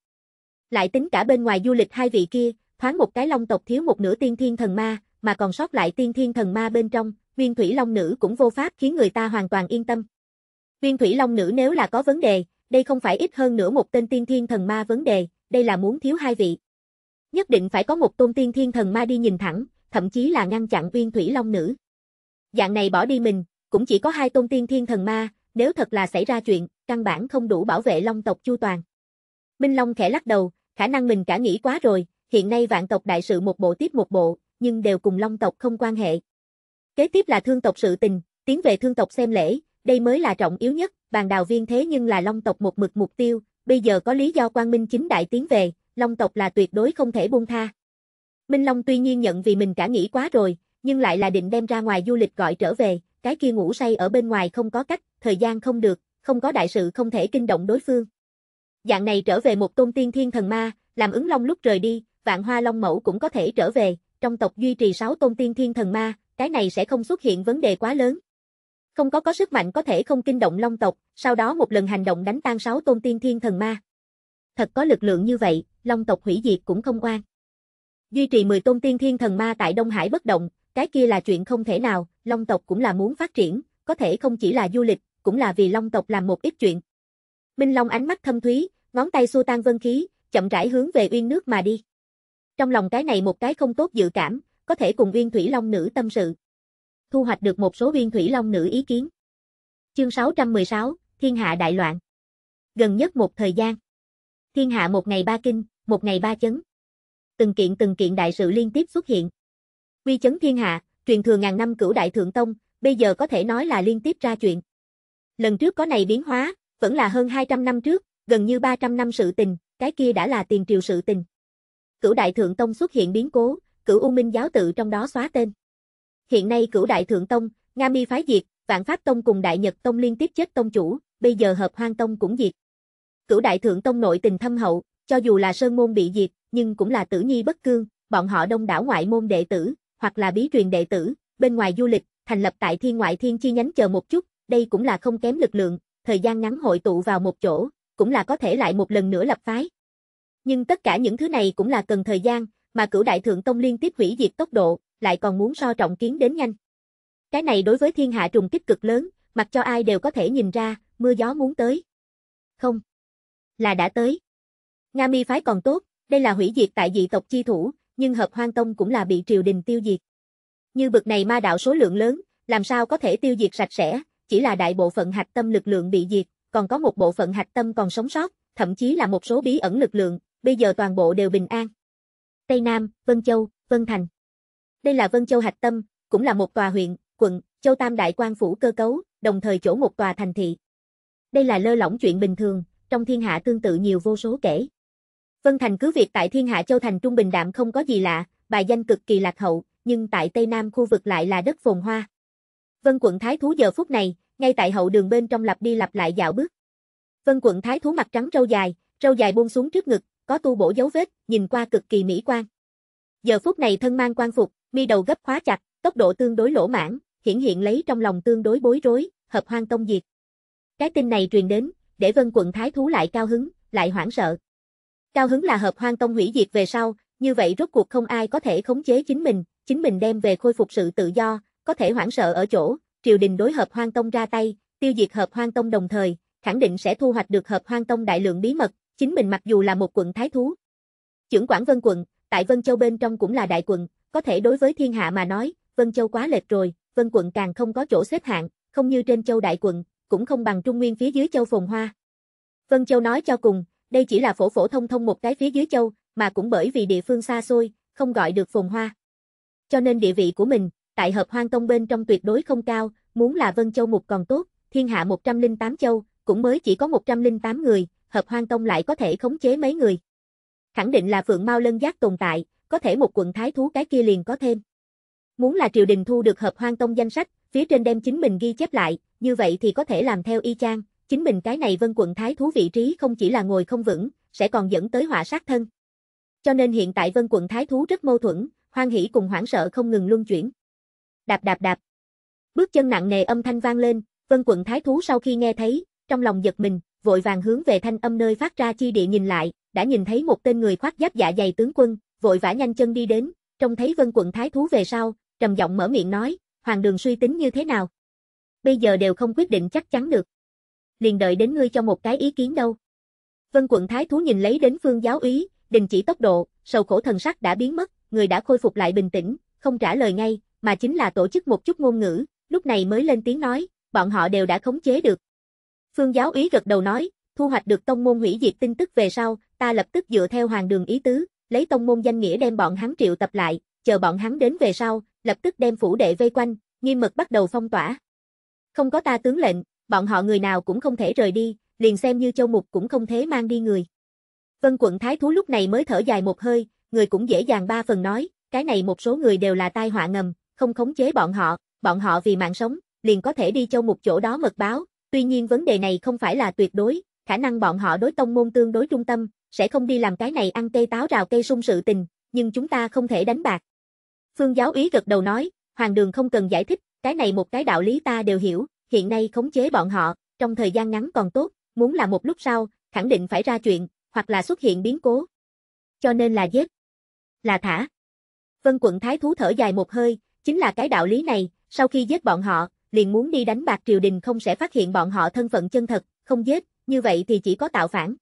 lại tính cả bên ngoài du lịch hai vị kia, thoáng một cái long tộc thiếu một nửa tiên thiên thần ma, mà còn sót lại tiên thiên thần ma bên trong, viên thủy long nữ cũng vô pháp khiến người ta hoàn toàn yên tâm. Viên thủy long nữ nếu là có vấn đề, đây không phải ít hơn nữa một tên tiên thiên thần ma vấn đề, đây là muốn thiếu hai vị. Nhất định phải có một tôn tiên thiên thần ma đi nhìn thẳng, thậm chí là ngăn chặn viên thủy long nữ. Dạng này bỏ đi mình, cũng chỉ có hai tôn tiên thiên thần ma, nếu thật là xảy ra chuyện, căn bản không đủ bảo vệ long tộc chu toàn. Minh Long khẽ lắc đầu, khả năng mình cả nghĩ quá rồi, hiện nay vạn tộc đại sự một bộ tiếp một bộ, nhưng đều cùng long tộc không quan hệ. Kế tiếp là thương tộc sự tình, tiến về thương tộc xem lễ, đây mới là trọng yếu nhất, bàn đào viên thế nhưng là long tộc một mực mục tiêu, bây giờ có lý do quan minh chính đại tiến về, long tộc là tuyệt đối không thể buông tha. Minh Long tuy nhiên nhận vì mình cả nghĩ quá rồi, nhưng lại là định đem ra ngoài du lịch gọi trở về, cái kia ngủ say ở bên ngoài không có cách, thời gian không được, không có đại sự không thể kinh động đối phương. Dạng này trở về một tôn tiên thiên thần ma, làm ứng long lúc rời đi, vạn hoa long mẫu cũng có thể trở về, trong tộc duy trì 6 tôn tiên thiên thần ma, cái này sẽ không xuất hiện vấn đề quá lớn. Không có có sức mạnh có thể không kinh động long tộc, sau đó một lần hành động đánh tan 6 tôn tiên thiên thần ma. Thật có lực lượng như vậy, long tộc hủy diệt cũng không quan Duy trì 10 tôn tiên thiên thần ma tại Đông Hải bất động, cái kia là chuyện không thể nào, long tộc cũng là muốn phát triển, có thể không chỉ là du lịch, cũng là vì long tộc làm một ít chuyện. Minh Long ánh mắt thâm thúy, ngón tay xua tan vân khí, chậm rãi hướng về uyên nước mà đi. Trong lòng cái này một cái không tốt dự cảm, có thể cùng uyên thủy long nữ tâm sự. Thu hoạch được một số uyên thủy long nữ ý kiến. Chương 616, Thiên hạ đại loạn. Gần nhất một thời gian. Thiên hạ một ngày ba kinh, một ngày ba chấn. Từng kiện từng kiện đại sự liên tiếp xuất hiện. Quy chấn thiên hạ, truyền thừa ngàn năm cửu đại thượng tông, bây giờ có thể nói là liên tiếp ra chuyện. Lần trước có này biến hóa, vẫn là hơn 200 năm trước, gần như 300 năm sự tình, cái kia đã là tiền triều sự tình. Cửu Đại Thượng Tông xuất hiện biến cố, Cửu U Minh giáo tự trong đó xóa tên. Hiện nay Cửu Đại Thượng Tông, Nga Mi phái diệt, Vạn Pháp Tông cùng Đại Nhật Tông liên tiếp chết tông chủ, bây giờ Hợp Hoang Tông cũng diệt. Cửu Đại Thượng Tông nội tình thâm hậu, cho dù là Sơn Môn bị diệt, nhưng cũng là tử nhi bất cương, bọn họ đông đảo ngoại môn đệ tử, hoặc là bí truyền đệ tử, bên ngoài du lịch, thành lập tại thiên ngoại thiên chi nhánh chờ một chút, đây cũng là không kém lực lượng, thời gian ngắn hội tụ vào một chỗ, cũng là có thể lại một lần nữa lập phái. Nhưng tất cả những thứ này cũng là cần thời gian, mà cửu đại thượng tông liên tiếp hủy diệt tốc độ, lại còn muốn so trọng kiến đến nhanh. Cái này đối với thiên hạ trùng kích cực lớn, mặc cho ai đều có thể nhìn ra, mưa gió muốn tới. Không, là đã tới. Nga mi phái còn tốt, đây là hủy diệt tại dị tộc chi thủ, nhưng hợp hoang tông cũng là bị triều đình tiêu diệt. Như bực này ma đạo số lượng lớn, làm sao có thể tiêu diệt sạch sẽ, chỉ là đại bộ phận hạch tâm lực lượng bị diệt, còn có một bộ phận hạch tâm còn sống sót, thậm chí là một số bí ẩn lực lượng, bây giờ toàn bộ đều bình an. Tây Nam, Vân Châu, Vân Thành. Đây là Vân Châu hạch tâm, cũng là một tòa huyện, quận, châu tam đại quan phủ cơ cấu, đồng thời chỗ một tòa thành thị. Đây là lơ lỏng chuyện bình thường, trong thiên hạ tương tự nhiều vô số kể. Vân Thành cứ việc tại thiên hạ châu thành trung bình đạm không có gì lạ, bài danh cực kỳ lạc hậu, nhưng tại Tây Nam khu vực lại là đất phồn hoa. Vân quận Thái Thú giờ phút này, ngay tại hậu đường bên trong lặp đi lặp lại dạo bước. Vân quận thái thú mặt trắng râu dài, râu dài buông xuống trước ngực, có tu bổ dấu vết, nhìn qua cực kỳ mỹ quan. Giờ phút này thân mang quan phục, mi đầu gấp khóa chặt, tốc độ tương đối lỗ mãn, hiển hiện lấy trong lòng tương đối bối rối, hợp hoang tông diệt. Cái tin này truyền đến, để Vân quận thái thú lại cao hứng, lại hoảng sợ. Cao hứng là hợp hoang tông hủy diệt về sau, như vậy rốt cuộc không ai có thể khống chế chính mình, chính mình đem về khôi phục sự tự do, có thể hoảng sợ ở chỗ, triều đình đối hợp hoang tông ra tay, tiêu diệt hợp hoang tông đồng thời, khẳng định sẽ thu hoạch được hợp hoang tông đại lượng bí mật, chính mình mặc dù là một quận thái thú. Chưởng quản Vân quận, tại Vân Châu bên trong cũng là đại quận, có thể đối với thiên hạ mà nói, Vân Châu quá lệch rồi, Vân quận càng không có chỗ xếp hạng, không như trên châu đại quận, cũng không bằng trung nguyên phía dưới châu phồn hoa. Vân Châu nói cho cùng, đây chỉ là phổ phổ thông thông một cái phía dưới châu, mà cũng bởi vì địa phương xa xôi, không gọi được phồn hoa. Cho nên địa vị của mình, tại hợp hoang tông bên trong tuyệt đối không cao, muốn là Vân Châu Mục còn tốt, thiên hạ 108 châu, cũng mới chỉ có 108 người, hợp hoang tông lại có thể khống chế mấy người. Khẳng định là Phượng Mao Lân Giác tồn tại, có thể một quận thái thú cái kia liền có thêm. Muốn là triều đình thu được hợp hoang tông danh sách, phía trên đem chính mình ghi chép lại, như vậy thì có thể làm theo y chang, chính mình cái này vân quận thái thú vị trí không chỉ là ngồi không vững, sẽ còn dẫn tới họa sát thân. Cho nên hiện tại vân quận thái thú rất mâu thuẫn, hoang hỷ cùng hoảng sợ không ngừng luân chuyển. Đạp đạp đạp. Bước chân nặng nề âm thanh vang lên, Vân quận thái thú sau khi nghe thấy, trong lòng giật mình, vội vàng hướng về thanh âm nơi phát ra chi địa nhìn lại, đã nhìn thấy một tên người khoác giáp dạ dày tướng quân, vội vã nhanh chân đi đến, trông thấy Vân quận thái thú về sau, trầm giọng mở miệng nói, hoàng đường suy tính như thế nào? Bây giờ đều không quyết định chắc chắn được. Liền đợi đến ngươi cho một cái ý kiến đâu. Vân quận thái thú nhìn lấy đến phương giáo úy, đình chỉ tốc độ, sầu khổ thần sắc đã biến mất, người đã khôi phục lại bình tĩnh, không trả lời ngay, mà chính là tổ chức một chút ngôn ngữ, lúc này mới lên tiếng nói, bọn họ đều đã khống chế được. Phương giáo úy gật đầu nói, thu hoạch được tông môn hủy diệt tin tức về sau, ta lập tức dựa theo hoàng đường ý tứ, lấy tông môn danh nghĩa đem bọn hắn triệu tập lại, chờ bọn hắn đến về sau, lập tức đem phủ đệ vây quanh, nghiêm mật bắt đầu phong tỏa. Không có ta tướng lệnh, bọn họ người nào cũng không thể rời đi, liền xem như châu mục cũng không thế mang đi người. Vân quận thái thú lúc này mới thở dài một hơi, người cũng dễ dàng ba phần nói, cái này một số người đều là tai họa ngầm, không khống chế bọn họ, bọn họ vì mạng sống, liền có thể đi châu một chỗ đó mật báo, tuy nhiên vấn đề này không phải là tuyệt đối, khả năng bọn họ đối tông môn tương đối trung tâm, sẽ không đi làm cái này ăn cây táo rào cây sung sự tình, nhưng chúng ta không thể đánh bạc. Phương giáo úy gật đầu nói, Hoàng đường không cần giải thích, cái này một cái đạo lý ta đều hiểu, hiện nay khống chế bọn họ, trong thời gian ngắn còn tốt, muốn là một lúc sau, khẳng định phải ra chuyện, hoặc là xuất hiện biến cố. Cho nên là giết, là thả. Vân quận thái thú thở dài một hơi, Chính là cái đạo lý này, sau khi giết bọn họ, liền muốn đi đánh bạc triều đình không sẽ phát hiện bọn họ thân phận chân thật, không giết, như vậy thì chỉ có tạo phản.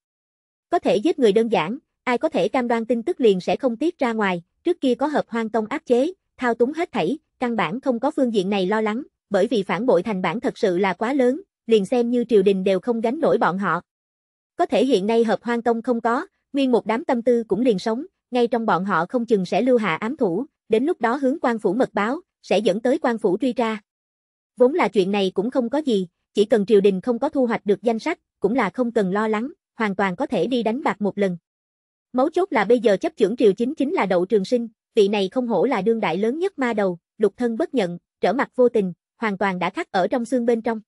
Có thể giết người đơn giản, ai có thể cam đoan tin tức liền sẽ không tiết ra ngoài, trước kia có hợp hoang tông áp chế, thao túng hết thảy, căn bản không có phương diện này lo lắng, bởi vì phản bội thành bản thật sự là quá lớn, liền xem như triều đình đều không gánh nổi bọn họ. Có thể hiện nay hợp hoang tông không có, nguyên một đám tâm tư cũng liền sống, ngay trong bọn họ không chừng sẽ lưu hạ ám thủ, đến lúc đó hướng quan phủ mật báo, sẽ dẫn tới quan phủ truy tra. Vốn là chuyện này cũng không có gì, chỉ cần triều đình không có thu hoạch được danh sách, cũng là không cần lo lắng, hoàn toàn có thể đi đánh bạc một lần. Mấu chốt là bây giờ chấp trưởng triều chính chính là đậu trường sinh, vị này không hổ là đương đại lớn nhất ma đầu, lục thân bất nhận, trở mặt vô tình, hoàn toàn đã khắc ở trong xương bên trong.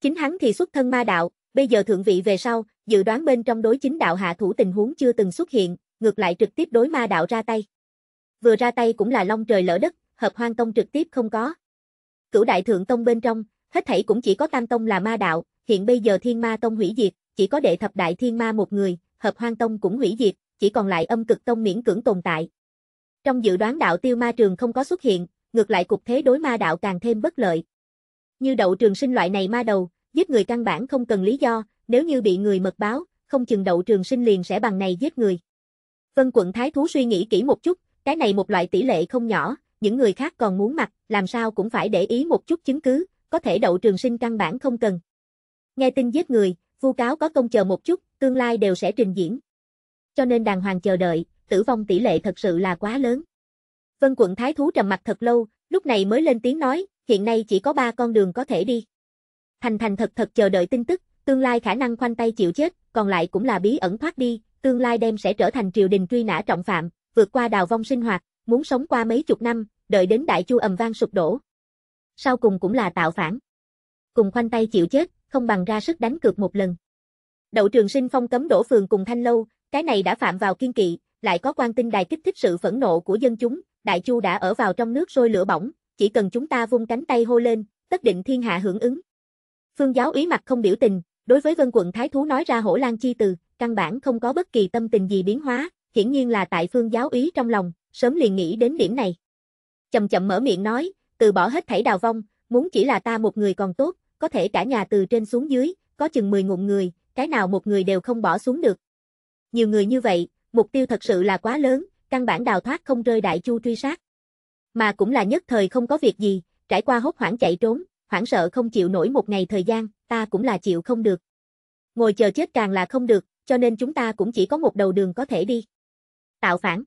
Chính hắn thì xuất thân ma đạo, bây giờ thượng vị về sau, dự đoán bên trong đối chính đạo hạ thủ tình huống chưa từng xuất hiện, ngược lại trực tiếp đối ma đạo ra tay vừa ra tay cũng là long trời lỡ đất, hợp hoang tông trực tiếp không có. Cửu đại thượng tông bên trong, hết thảy cũng chỉ có tam tông là ma đạo, hiện bây giờ thiên ma tông hủy diệt, chỉ có đệ thập đại thiên ma một người, hợp hoang tông cũng hủy diệt, chỉ còn lại âm cực tông miễn cưỡng tồn tại. Trong dự đoán đạo tiêu ma trường không có xuất hiện, ngược lại cục thế đối ma đạo càng thêm bất lợi. Như đậu trường sinh loại này ma đầu, giết người căn bản không cần lý do, nếu như bị người mật báo, không chừng đậu trường sinh liền sẽ bằng này giết người. Vân quận Thái Thú suy nghĩ kỹ một chút, cái này một loại tỷ lệ không nhỏ, những người khác còn muốn mặc, làm sao cũng phải để ý một chút chứng cứ, có thể đậu trường sinh căn bản không cần. Nghe tin giết người, vu cáo có công chờ một chút, tương lai đều sẽ trình diễn. Cho nên đàng hoàng chờ đợi, tử vong tỷ lệ thật sự là quá lớn. Vân quận thái thú trầm mặt thật lâu, lúc này mới lên tiếng nói, hiện nay chỉ có ba con đường có thể đi. Thành thành thật thật chờ đợi tin tức, tương lai khả năng khoanh tay chịu chết, còn lại cũng là bí ẩn thoát đi, tương lai đem sẽ trở thành triều đình truy nã trọng phạm, vượt qua đào vong sinh hoạt, muốn sống qua mấy chục năm, đợi đến đại chu ầm vang sụp đổ. Sau cùng cũng là tạo phản. Cùng khoanh tay chịu chết, không bằng ra sức đánh cược một lần. Đậu Trường Sinh phong cấm đổ phường cùng Thanh Lâu, cái này đã phạm vào kiên kỵ, lại có quan tin đài kích thích sự phẫn nộ của dân chúng, đại chu đã ở vào trong nước sôi lửa bỏng, chỉ cần chúng ta vung cánh tay hô lên, tất định thiên hạ hưởng ứng. Phương giáo úy mặt không biểu tình, đối với Vân quận thái thú nói ra hổ lang chi từ, căn bản không có bất kỳ tâm tình gì biến hóa, hiển nhiên là tại phương giáo úy trong lòng, sớm liền nghĩ đến điểm này. Chậm chậm mở miệng nói, từ bỏ hết thảy đào vong, muốn chỉ là ta một người còn tốt, có thể cả nhà từ trên xuống dưới, có chừng 10 ngụm người, cái nào một người đều không bỏ xuống được. Nhiều người như vậy, mục tiêu thật sự là quá lớn, căn bản đào thoát không rơi đại chu truy sát. Mà cũng là nhất thời không có việc gì, trải qua hốt hoảng chạy trốn, hoảng sợ không chịu nổi một ngày thời gian, ta cũng là chịu không được. Ngồi chờ chết càng là không được, cho nên chúng ta cũng chỉ có một đầu đường có thể đi tạo phản.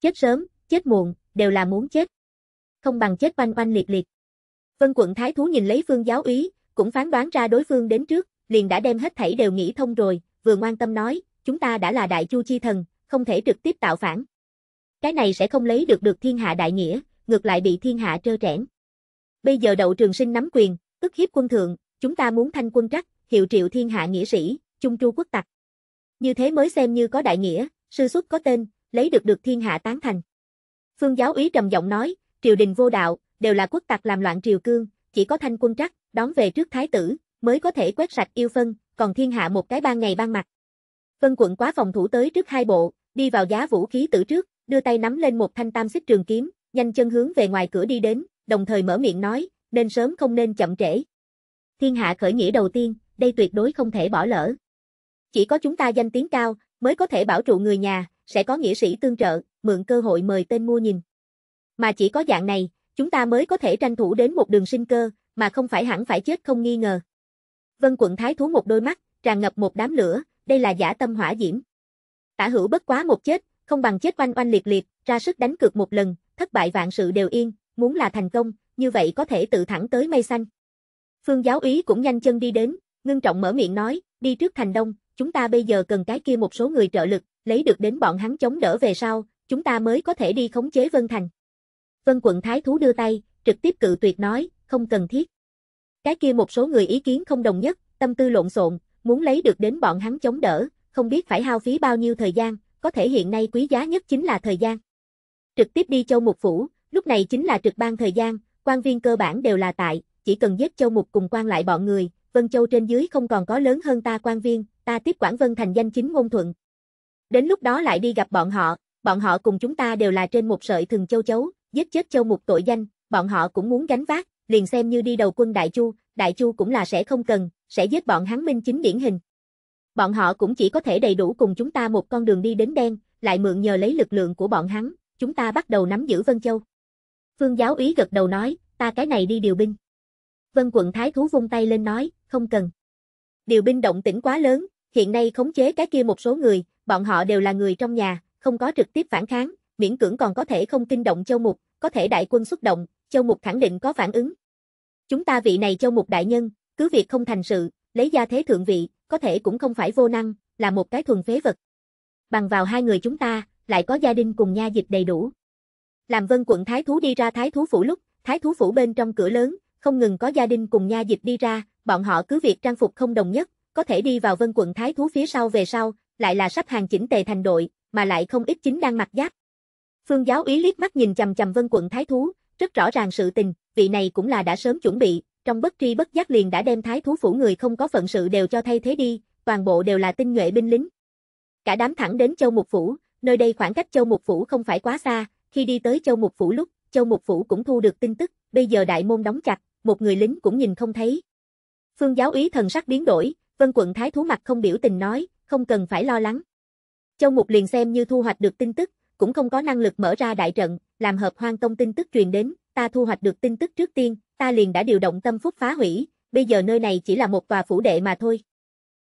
Chết sớm, chết muộn, đều là muốn chết. Không bằng chết oanh oanh liệt liệt. Vân quận thái thú nhìn lấy phương giáo úy, cũng phán đoán ra đối phương đến trước, liền đã đem hết thảy đều nghĩ thông rồi, vừa ngoan tâm nói, chúng ta đã là đại chu chi thần, không thể trực tiếp tạo phản. Cái này sẽ không lấy được được thiên hạ đại nghĩa, ngược lại bị thiên hạ trơ trẽn. Bây giờ đậu trường sinh nắm quyền, tức hiếp quân thượng, chúng ta muốn thanh quân trắc, hiệu triệu thiên hạ nghĩa sĩ, chung chu quốc tặc. Như thế mới xem như có đại nghĩa, sư xuất có tên, lấy được được thiên hạ tán thành. Phương giáo úy trầm giọng nói, triều đình vô đạo, đều là quốc tặc làm loạn triều cương, chỉ có thanh quân trắc, đón về trước thái tử, mới có thể quét sạch yêu phân, còn thiên hạ một cái ban ngày ban mặt. Vân quận quá phòng thủ tới trước hai bộ, đi vào giá vũ khí tử trước, đưa tay nắm lên một thanh tam xích trường kiếm, nhanh chân hướng về ngoài cửa đi đến, đồng thời mở miệng nói, nên sớm không nên chậm trễ. Thiên hạ khởi nghĩa đầu tiên, đây tuyệt đối không thể bỏ lỡ. Chỉ có chúng ta danh tiếng cao, mới có thể bảo trụ người nhà, sẽ có nghĩa sĩ tương trợ, mượn cơ hội mời tên mua nhìn. Mà chỉ có dạng này, chúng ta mới có thể tranh thủ đến một đường sinh cơ, mà không phải hẳn phải chết không nghi ngờ. Vân quận thái thú một đôi mắt, tràn ngập một đám lửa, đây là giả tâm hỏa diễm. Tả hữu bất quá một chết, không bằng chết oanh oanh liệt liệt, ra sức đánh cược một lần, thất bại vạn sự đều yên, muốn là thành công, như vậy có thể tự thẳng tới mây xanh. Phương giáo úy cũng nhanh chân đi đến, ngưng trọng mở miệng nói, đi trước thành đông, chúng ta bây giờ cần cái kia một số người trợ lực, lấy được đến bọn hắn chống đỡ về sau, chúng ta mới có thể đi khống chế Vân Thành. Vân quận Thái Thú đưa tay, trực tiếp cự tuyệt nói, không cần thiết. Cái kia một số người ý kiến không đồng nhất, tâm tư lộn xộn, muốn lấy được đến bọn hắn chống đỡ, không biết phải hao phí bao nhiêu thời gian, có thể hiện nay quý giá nhất chính là thời gian. Trực tiếp đi châu mục phủ, lúc này chính là trực ban thời gian, quan viên cơ bản đều là tại, chỉ cần giết châu mục cùng quan lại bọn người, Vân Châu trên dưới không còn có lớn hơn ta quan viên, ta tiếp quản Vân Thành danh chính ngôn thuận, Đến lúc đó lại đi gặp bọn họ, bọn họ cùng chúng ta đều là trên một sợi thừng châu chấu, giết chết châu một tội danh, bọn họ cũng muốn gánh vác, liền xem như đi đầu quân Đại Chu, Đại Chu cũng là sẽ không cần, sẽ giết bọn hắn minh chính điển hình. Bọn họ cũng chỉ có thể đầy đủ cùng chúng ta một con đường đi đến đen, lại mượn nhờ lấy lực lượng của bọn hắn, chúng ta bắt đầu nắm giữ Vân Châu. Phương giáo úy gật đầu nói, ta cái này đi điều binh. Vân quận thái thú vung tay lên nói, không cần. Điều binh động tĩnh quá lớn, hiện nay khống chế cái kia một số người, bọn họ đều là người trong nhà, không có trực tiếp phản kháng, miễn cưỡng còn có thể không kinh động châu mục, có thể đại quân xuất động, châu mục khẳng định có phản ứng. Chúng ta vị này châu mục đại nhân, cứ việc không thành sự, lấy gia thế thượng vị, có thể cũng không phải vô năng, là một cái thuần phế vật. Bằng vào hai người chúng ta, lại có gia đình cùng nha dịch đầy đủ. Làm vân quận thái thú đi ra thái thú phủ lúc, thái thú phủ bên trong cửa lớn, không ngừng có gia đình cùng nha dịch đi ra, bọn họ cứ việc trang phục không đồng nhất, có thể đi vào vân quận thái thú phía sau về sau, lại là sắp hàng chỉnh tề thành đội, mà lại không ít chính đang mặc giáp. Phương giáo úy liếc mắt nhìn chầm chầm vân quận thái thú, rất rõ ràng sự tình, vị này cũng là đã sớm chuẩn bị, trong bất tri bất giác liền đã đem thái thú phủ người không có phận sự đều cho thay thế đi, toàn bộ đều là tinh nhuệ binh lính. Cả đám thẳng đến châu mục phủ, nơi đây khoảng cách châu mục phủ không phải quá xa, khi đi tới châu mục phủ lúc, châu mục phủ cũng thu được tin tức, bây giờ đại môn đóng chặt, một người lính cũng nhìn không thấy. Phương giáo úy thần sắc biến đổi, vân quận thái thú mặt không biểu tình nói, không cần phải lo lắng. Châu Mục liền xem như thu hoạch được tin tức, cũng không có năng lực mở ra đại trận, làm hợp hoang tông tin tức truyền đến, ta thu hoạch được tin tức trước tiên, ta liền đã điều động tâm phúc phá hủy, bây giờ nơi này chỉ là một tòa phủ đệ mà thôi.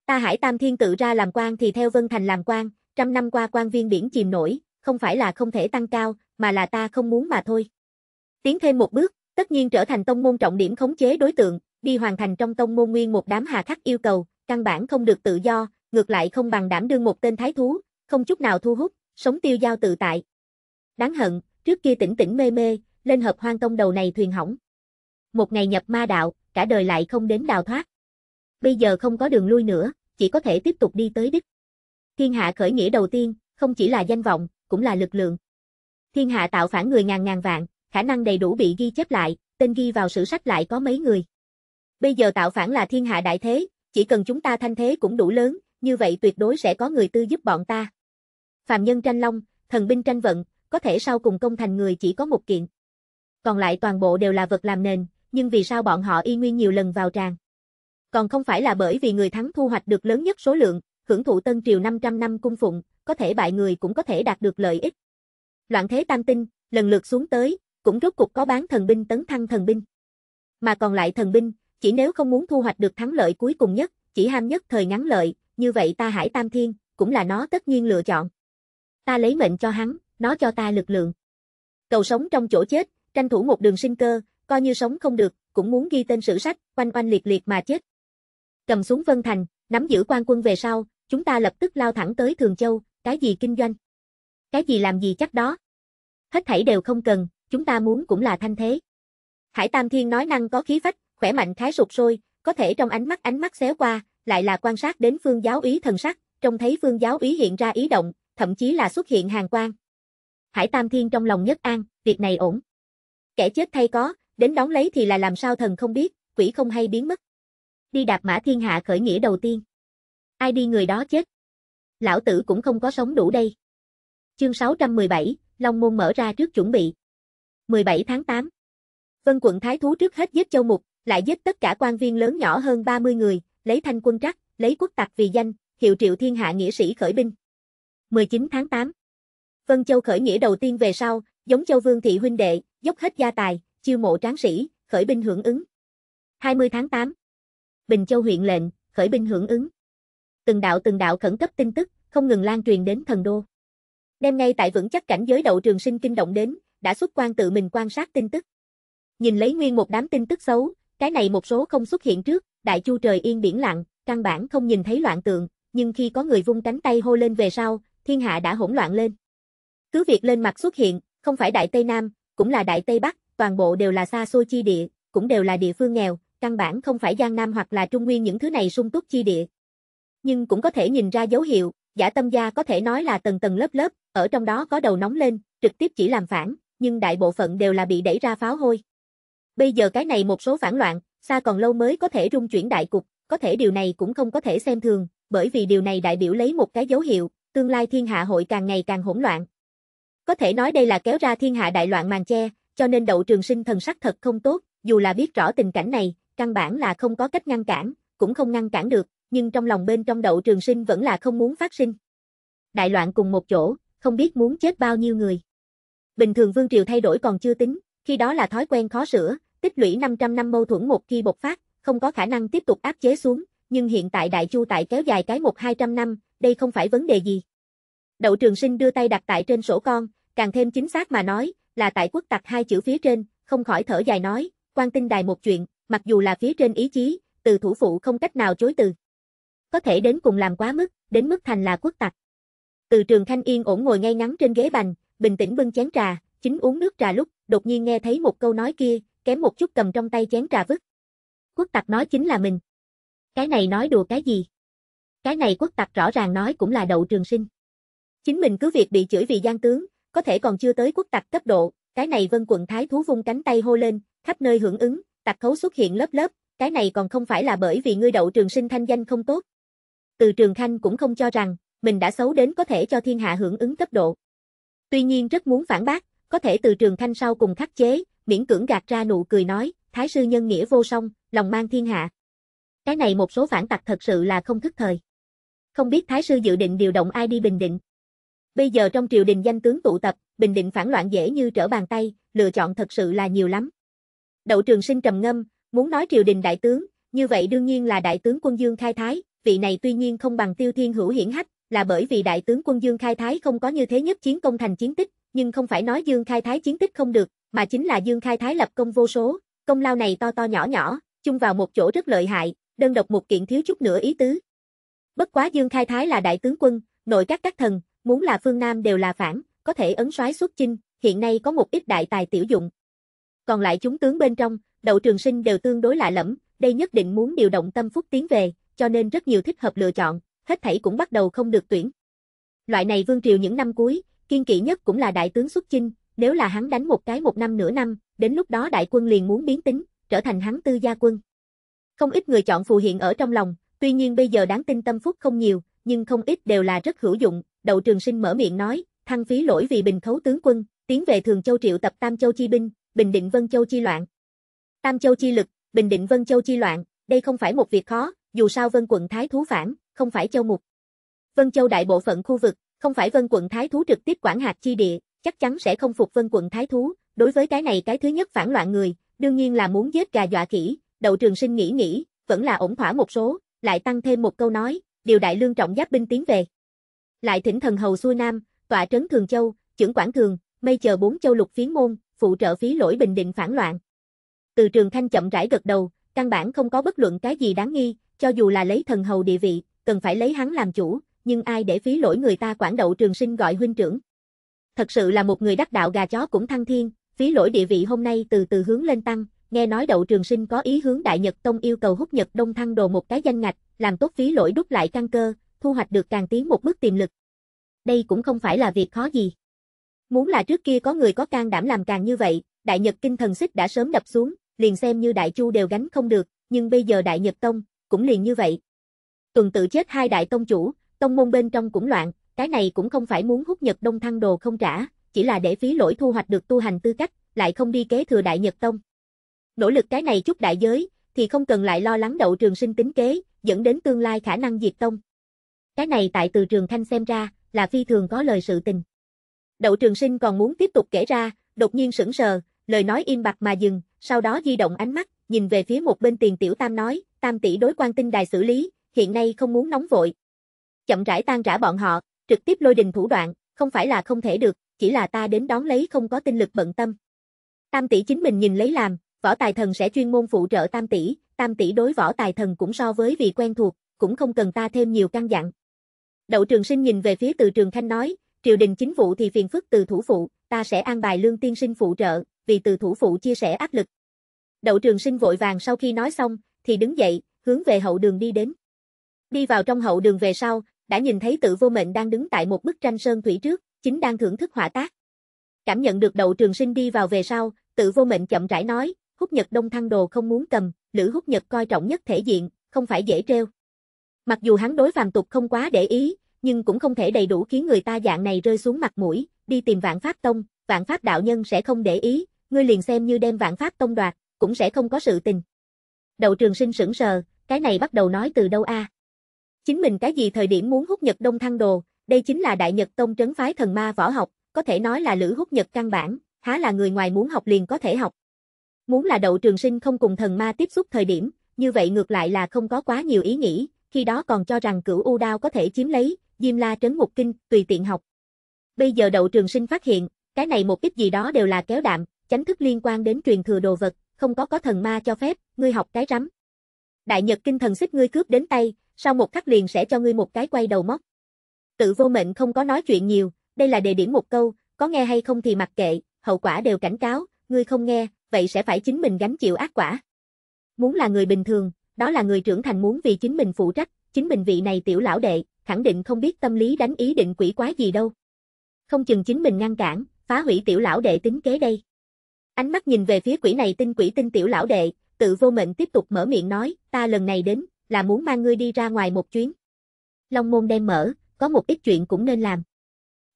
Ta hải tam thiên tự ra làm quan thì theo Vân Thành làm quan, trăm năm qua quan viên biển chìm nổi, không phải là không thể tăng cao, mà là ta không muốn mà thôi. Tiến thêm một bước, tất nhiên trở thành tông môn trọng điểm khống chế đối tượng, đi hoàn thành trong tông môn nguyên một đám hà khắc yêu cầu, căn bản không được tự do, ngược lại không bằng đảm đương một tên thái thú, không chút nào thu hút, sống tiêu giao tự tại. Đáng hận, trước kia tỉnh tỉnh mê mê, lên hợp hoang tông đầu này thuyền hỏng. Một ngày nhập ma đạo, cả đời lại không đến đào thoát. Bây giờ không có đường lui nữa, chỉ có thể tiếp tục đi tới đích. Thiên hạ khởi nghĩa đầu tiên, không chỉ là danh vọng, cũng là lực lượng. Thiên hạ tạo phản người ngàn ngàn vạn, khả năng đầy đủ bị ghi chép lại, tên ghi vào sử sách lại có mấy người. Bây giờ tạo phản là thiên hạ đại thế, chỉ cần chúng ta thanh thế cũng đủ lớn, như vậy tuyệt đối sẽ có người tư giúp bọn ta. Phạm nhân tranh long, thần binh tranh vận, có thể sau cùng công thành người chỉ có một kiện. Còn lại toàn bộ đều là vật làm nền, nhưng vì sao bọn họ y nguyên nhiều lần vào tràng? Còn không phải là bởi vì người thắng thu hoạch được lớn nhất số lượng, hưởng thụ tân triều 500 năm cung phụng, có thể bại người cũng có thể đạt được lợi ích. Loạn thế tam tinh, lần lượt xuống tới, cũng rốt cục có bán thần binh tấn thăng thần binh. Mà còn lại thần binh, chỉ nếu không muốn thu hoạch được thắng lợi cuối cùng nhất, chỉ ham nhất thời ngắn lợi, như vậy ta hải tam thiên, cũng là nó tất nhiên lựa chọn. Ta lấy mệnh cho hắn, nó cho ta lực lượng. Cầu sống trong chỗ chết, tranh thủ một đường sinh cơ, coi như sống không được, cũng muốn ghi tên sử sách, quanh quanh liệt liệt mà chết. Cầm xuống Vân Thành, nắm giữ quan quân về sau, chúng ta lập tức lao thẳng tới Thường Châu, cái gì kinh doanh? Cái gì làm gì chắc đó? Hết thảy đều không cần, chúng ta muốn cũng là thanh thế. Hải Tam Thiên nói năng có khí phách, khỏe mạnh khái sụp sôi, có thể trong ánh mắt ánh mắt xéo qua, lại là quan sát đến phương giáo ý thần sắc, trông thấy phương giáo ý hiện ra ý động, thậm chí là xuất hiện hàng quan. Hải Tam Thiên trong lòng nhất an, việc này ổn. Kẻ chết thay có, đến đón lấy thì là làm sao thần không biết, quỷ không hay biến mất. Đi đạp mã thiên hạ khởi nghĩa đầu tiên. Ai đi người đó chết. Lão tử cũng không có sống đủ đây. Chương 617, Long Môn mở ra trước chuẩn bị. 17 tháng 8. Vân quận Thái Thú trước hết giết Châu Mục, lại giết tất cả quan viên lớn nhỏ hơn 30 người, lấy thanh quân trắc, lấy quốc tặc vì danh, hiệu triệu thiên hạ nghĩa sĩ khởi binh. 19 tháng 8 Vân Châu khởi nghĩa đầu tiên về sau, giống Châu Vương Thị huynh đệ, dốc hết gia tài, chiêu mộ tráng sĩ, khởi binh hưởng ứng. 20 tháng 8 Bình Châu huyện lệnh, khởi binh hưởng ứng. Từng đạo từng đạo khẩn cấp tin tức, không ngừng lan truyền đến thần đô. Đêm nay tại vững chắc cảnh giới đậu trường sinh kinh động đến, đã xuất quan tự mình quan sát tin tức. Nhìn lấy nguyên một đám tin tức xấu, cái này một số không xuất hiện trước, đại chu trời yên biển lặng, căn bản không nhìn thấy loạn tượng, nhưng khi có người vung cánh tay hô lên về sau, thiên hạ đã hỗn loạn lên. Cứ việc lên mặt xuất hiện, không phải đại Tây Nam, cũng là đại Tây Bắc, toàn bộ đều là xa xôi chi địa, cũng đều là địa phương nghèo, căn bản không phải Giang Nam hoặc là Trung Nguyên những thứ này sung túc chi địa. Nhưng cũng có thể nhìn ra dấu hiệu, giả tâm gia có thể nói là tầng tầng lớp lớp, ở trong đó có đầu nóng lên, trực tiếp chỉ làm phản, nhưng đại bộ phận đều là bị đẩy ra pháo hôi. Bây giờ cái này một số phản loạn, xa còn lâu mới có thể rung chuyển đại cục, có thể điều này cũng không có thể xem thường, bởi vì điều này đại biểu lấy một cái dấu hiệu, tương lai thiên hạ hội càng ngày càng hỗn loạn. Có thể nói đây là kéo ra thiên hạ đại loạn màn che, cho nên đậu trường sinh thần sắc thật không tốt, dù là biết rõ tình cảnh này, căn bản là không có cách ngăn cản, cũng không ngăn cản được, nhưng trong lòng bên trong đậu trường sinh vẫn là không muốn phát sinh. Đại loạn cùng một chỗ, không biết muốn chết bao nhiêu người. Bình thường vương triều thay đổi còn chưa tính, khi đó là thói quen khó sửa, tích lũy 500 năm mâu thuẫn một khi bộc phát, không có khả năng tiếp tục áp chế xuống, nhưng hiện tại Đại Chu tại kéo dài cái 1-200 năm, đây không phải vấn đề gì. Đậu Trường Sinh đưa tay đặt tại trên sổ con, càng thêm chính xác mà nói, là tại quốc tặc hai chữ phía trên, không khỏi thở dài nói, quan tinh đài một chuyện, mặc dù là phía trên ý chí, từ thủ phụ không cách nào chối từ. Có thể đến cùng làm quá mức, đến mức thành là quốc tặc. Từ trường Khanh Yên ổn ngồi ngay ngắn trên ghế bành, bình tĩnh bưng chén trà, chính uống nước trà lúc, đột nhiên nghe thấy một câu nói kia, kém một chút cầm trong tay chén trà vứt. Quốc tặc nói chính là mình. Cái này nói đùa cái gì? Cái này quốc tặc rõ ràng nói cũng là đậu trường sinh. Chính mình cứ việc bị chửi vì gian tướng, có thể còn chưa tới quốc tặc cấp độ, cái này vân quận thái thú vung cánh tay hô lên, khắp nơi hưởng ứng, tặc khấu xuất hiện lớp lớp, cái này còn không phải là bởi vì ngươi đậu trường sinh thanh danh không tốt. Từ trường khanh cũng không cho rằng, mình đã xấu đến có thể cho thiên hạ hưởng ứng cấp độ. Tuy nhiên rất muốn phản bác, có thể từ trường khanh sau cùng khắc chế, miễn cưỡng gạt ra nụ cười nói, thái sư nhân nghĩa vô song, lòng mang thiên hạ. Cái này một số phản tặc thật sự là không thức thời. Không biết thái sư dự định điều động ai đi Bình Định. Bây giờ trong triều đình danh tướng tụ tập, Bình Định phản loạn dễ như trở bàn tay, lựa chọn thật sự là nhiều lắm. Đậu trường sinh trầm ngâm, muốn nói triều đình đại tướng, như vậy đương nhiên là đại tướng quân Dương Khai Thái, vị này tuy nhiên không bằng tiêu thiên hữu hiển hách, là bởi vì đại tướng quân Dương Khai Thái không có như thế nhất chiến công thành chiến tích, nhưng không phải nói Dương Khai Thái chiến tích không được, mà chính là Dương Khai Thái lập công vô số, công lao này to to nhỏ nhỏ, chung vào một chỗ rất lợi hại, đơn độc một kiện thiếu chút nữa ý tứ. Bất quá Dương Khai Thái là đại tướng quân, nội các các thần, muốn là phương Nam đều là phản, có thể ấn soái xuất chinh, hiện nay có một ít đại tài tiểu dụng. Còn lại chúng tướng bên trong, đậu trường sinh đều tương đối lạ lẫm, đây nhất định muốn điều động tâm phúc tiến về, cho nên rất nhiều thích hợp lựa chọn, hết thảy cũng bắt đầu không được tuyển. Loại này vương triều những năm cuối, kiên kỵ nhất cũng là đại tướng xuất chinh, nếu là hắn đánh một cái một năm nửa năm, đến lúc đó đại quân liền muốn biến tính, trở thành hắn tư gia quân. Không ít người chọn phù hiện ở trong lòng, tuy nhiên bây giờ đáng tin tâm phúc không nhiều, nhưng không ít đều là rất hữu dụng. Đậu Trường Sinh mở miệng nói, thăng phí lỗi vì bình khấu tướng quân, tiến về Thường Châu triệu tập Tam Châu chi binh, Bình Định Vân Châu chi loạn. Tam Châu chi lực, Bình Định Vân Châu chi loạn, đây không phải một việc khó, dù sao Vân quận thái thú phản, không phải châu mục. Vân Châu đại bộ phận khu vực, không phải Vân quận thái thú trực tiếp quản hạt chi địa, chắc chắn sẽ không phục vân quận thái thú, đối với cái này cái thứ nhất phản loạn người, đương nhiên là muốn giết gà dọa khỉ, đậu trường sinh nghĩ nghĩ, vẫn là ổn thỏa một số, lại tăng thêm một câu nói, điều đại lương trọng giáp binh tiến về. Lại thỉnh thần hầu xuôi nam, tọa trấn Thường Châu, trưởng quản thường, mây chờ bốn châu lục phiến môn, phụ trợ phí lỗi bình định phản loạn. Từ trường thanh chậm rãi gật đầu, căn bản không có bất luận cái gì đáng nghi, cho dù là lấy thần hầu địa vị, cần phải lấy hắn làm chủ, nhưng ai để phí lỗi người ta quản đậu trường sinh gọi huynh trưởng. Thật sự là một người đắc đạo gà chó cũng thăng thiên, phí lỗi địa vị hôm nay từ từ hướng lên tăng, nghe nói đậu trường sinh có ý hướng Đại Nhật Tông yêu cầu hút Nhật Đông thăng đồ một cái danh ngạch, làm tốt phí lỗi đúc lại căn cơ, thu hoạch được càng tiến một bước tiềm lực. Đây cũng không phải là việc khó gì. Muốn là trước kia có người có can đảm làm càng như vậy, Đại Nhật Kinh Thần Xích đã sớm đập xuống, liền xem như Đại Chu đều gánh không được, nhưng bây giờ Đại Nhật Tông, cũng liền như vậy. Tuần tự chết hai đại tông chủ, tông môn bên trong cũng loạn, cái này cũng không phải muốn hút Nhật Đông Thăng đồ không trả, chỉ là để phí lỗi thu hoạch được tu hành tư cách, lại không đi kế thừa Đại Nhật Tông. Nỗ lực cái này chút đại giới, thì không cần lại lo lắng đậu trường sinh tính kế, dẫn đến tương lai khả năng diệt tông. Cái này tại từ trường Thanh xem ra, là phi thường có lời sự tình. Đậu trường sinh còn muốn tiếp tục kể ra, đột nhiên sững sờ, lời nói im bặt mà dừng, sau đó di động ánh mắt, nhìn về phía một bên tiền tiểu tam nói, tam tỷ đối quan tinh đài xử lý, hiện nay không muốn nóng vội. Chậm rãi tan rã bọn họ, trực tiếp lôi đình thủ đoạn, không phải là không thể được, chỉ là ta đến đón lấy không có tinh lực bận tâm. Tam tỷ chính mình nhìn lấy làm, võ tài thần sẽ chuyên môn phụ trợ tam tỷ, tam tỷ đối võ tài thần cũng so với vì quen thuộc, cũng không cần ta thêm nhiều căn dặn. Đậu trường sinh nhìn về phía từ trường khanh nói, triều đình chính vụ thì phiền phức từ thủ phụ, ta sẽ an bài lương tiên sinh phụ trợ, vì từ thủ phụ chia sẻ áp lực. Đậu trường sinh vội vàng sau khi nói xong, thì đứng dậy, hướng về hậu đường đi đến. Đi vào trong hậu đường về sau, đã nhìn thấy tự vô mệnh đang đứng tại một bức tranh sơn thủy trước, chính đang thưởng thức họa tác. Cảm nhận được đậu trường sinh đi vào về sau, tự vô mệnh chậm rãi nói, hút nhật đông thăng đồ không muốn cầm, lữ hút nhật coi trọng nhất thể diện, không phải dễ treo. Mặc dù hắn đối phàm tục không quá để ý, nhưng cũng không thể đầy đủ khiến người ta dạng này rơi xuống mặt mũi, đi tìm vạn pháp tông, vạn pháp đạo nhân sẽ không để ý, ngươi liền xem như đem vạn pháp tông đoạt, cũng sẽ không có sự tình. Đậu trường sinh sững sờ, cái này bắt đầu nói từ đâu a? À? Chính mình cái gì thời điểm muốn hút Nhật Đông Thăng Đồ, đây chính là Đại Nhật Tông trấn phái thần ma võ học, có thể nói là lữ hút Nhật căn bản, há là người ngoài muốn học liền có thể học. Muốn là đậu trường sinh không cùng thần ma tiếp xúc thời điểm, như vậy ngược lại là không có quá nhiều ý nghĩ, khi đó còn cho rằng cửu u đao có thể chiếm lấy, Diêm La trấn mục kinh, tùy tiện học. Bây giờ đậu trường sinh phát hiện, cái này một ít gì đó đều là kéo đạm, chánh thức liên quan đến truyền thừa đồ vật, không có có thần ma cho phép, ngươi học cái rắm. Đại Nhật kinh thần xích ngươi cướp đến tay, sau một khắc liền sẽ cho ngươi một cái quay đầu móc. Tự vô mệnh không có nói chuyện nhiều, đây là đề điểm một câu, có nghe hay không thì mặc kệ, hậu quả đều cảnh cáo, ngươi không nghe, vậy sẽ phải chính mình gánh chịu ác quả. Muốn là người bình thường, đó là người trưởng thành muốn vì chính mình phụ trách, chính mình vị này tiểu lão đệ, khẳng định không biết tâm lý đánh ý định quỷ quái gì đâu. Không chừng chính mình ngăn cản, phá hủy tiểu lão đệ tính kế đây. Ánh mắt nhìn về phía quỷ này tinh quỷ tinh tiểu lão đệ, tự vô mệnh tiếp tục mở miệng nói, ta lần này đến, là muốn mang ngươi đi ra ngoài một chuyến. Long môn đem mở, có một ít chuyện cũng nên làm.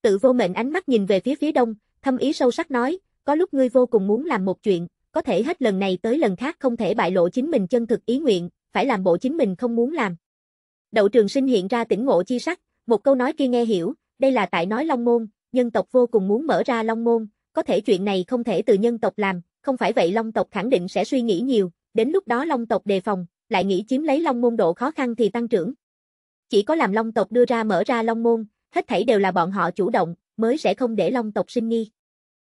Tự vô mệnh ánh mắt nhìn về phía phía đông, thâm ý sâu sắc nói, có lúc ngươi vô cùng muốn làm một chuyện, có thể hết lần này tới lần khác không thể bại lộ chính mình chân thực ý nguyện, phải làm bộ chính mình không muốn làm. Đậu trường sinh hiện ra tỉnh ngộ chi sắc, một câu nói kia nghe hiểu, đây là tại nói Long Môn, nhân tộc vô cùng muốn mở ra Long Môn, có thể chuyện này không thể từ nhân tộc làm, không phải vậy Long tộc khẳng định sẽ suy nghĩ nhiều, đến lúc đó Long tộc đề phòng, lại nghĩ chiếm lấy Long Môn độ khó khăn thì tăng trưởng. Chỉ có làm Long tộc đưa ra mở ra Long Môn, hết thảy đều là bọn họ chủ động, mới sẽ không để Long tộc sinh nghi.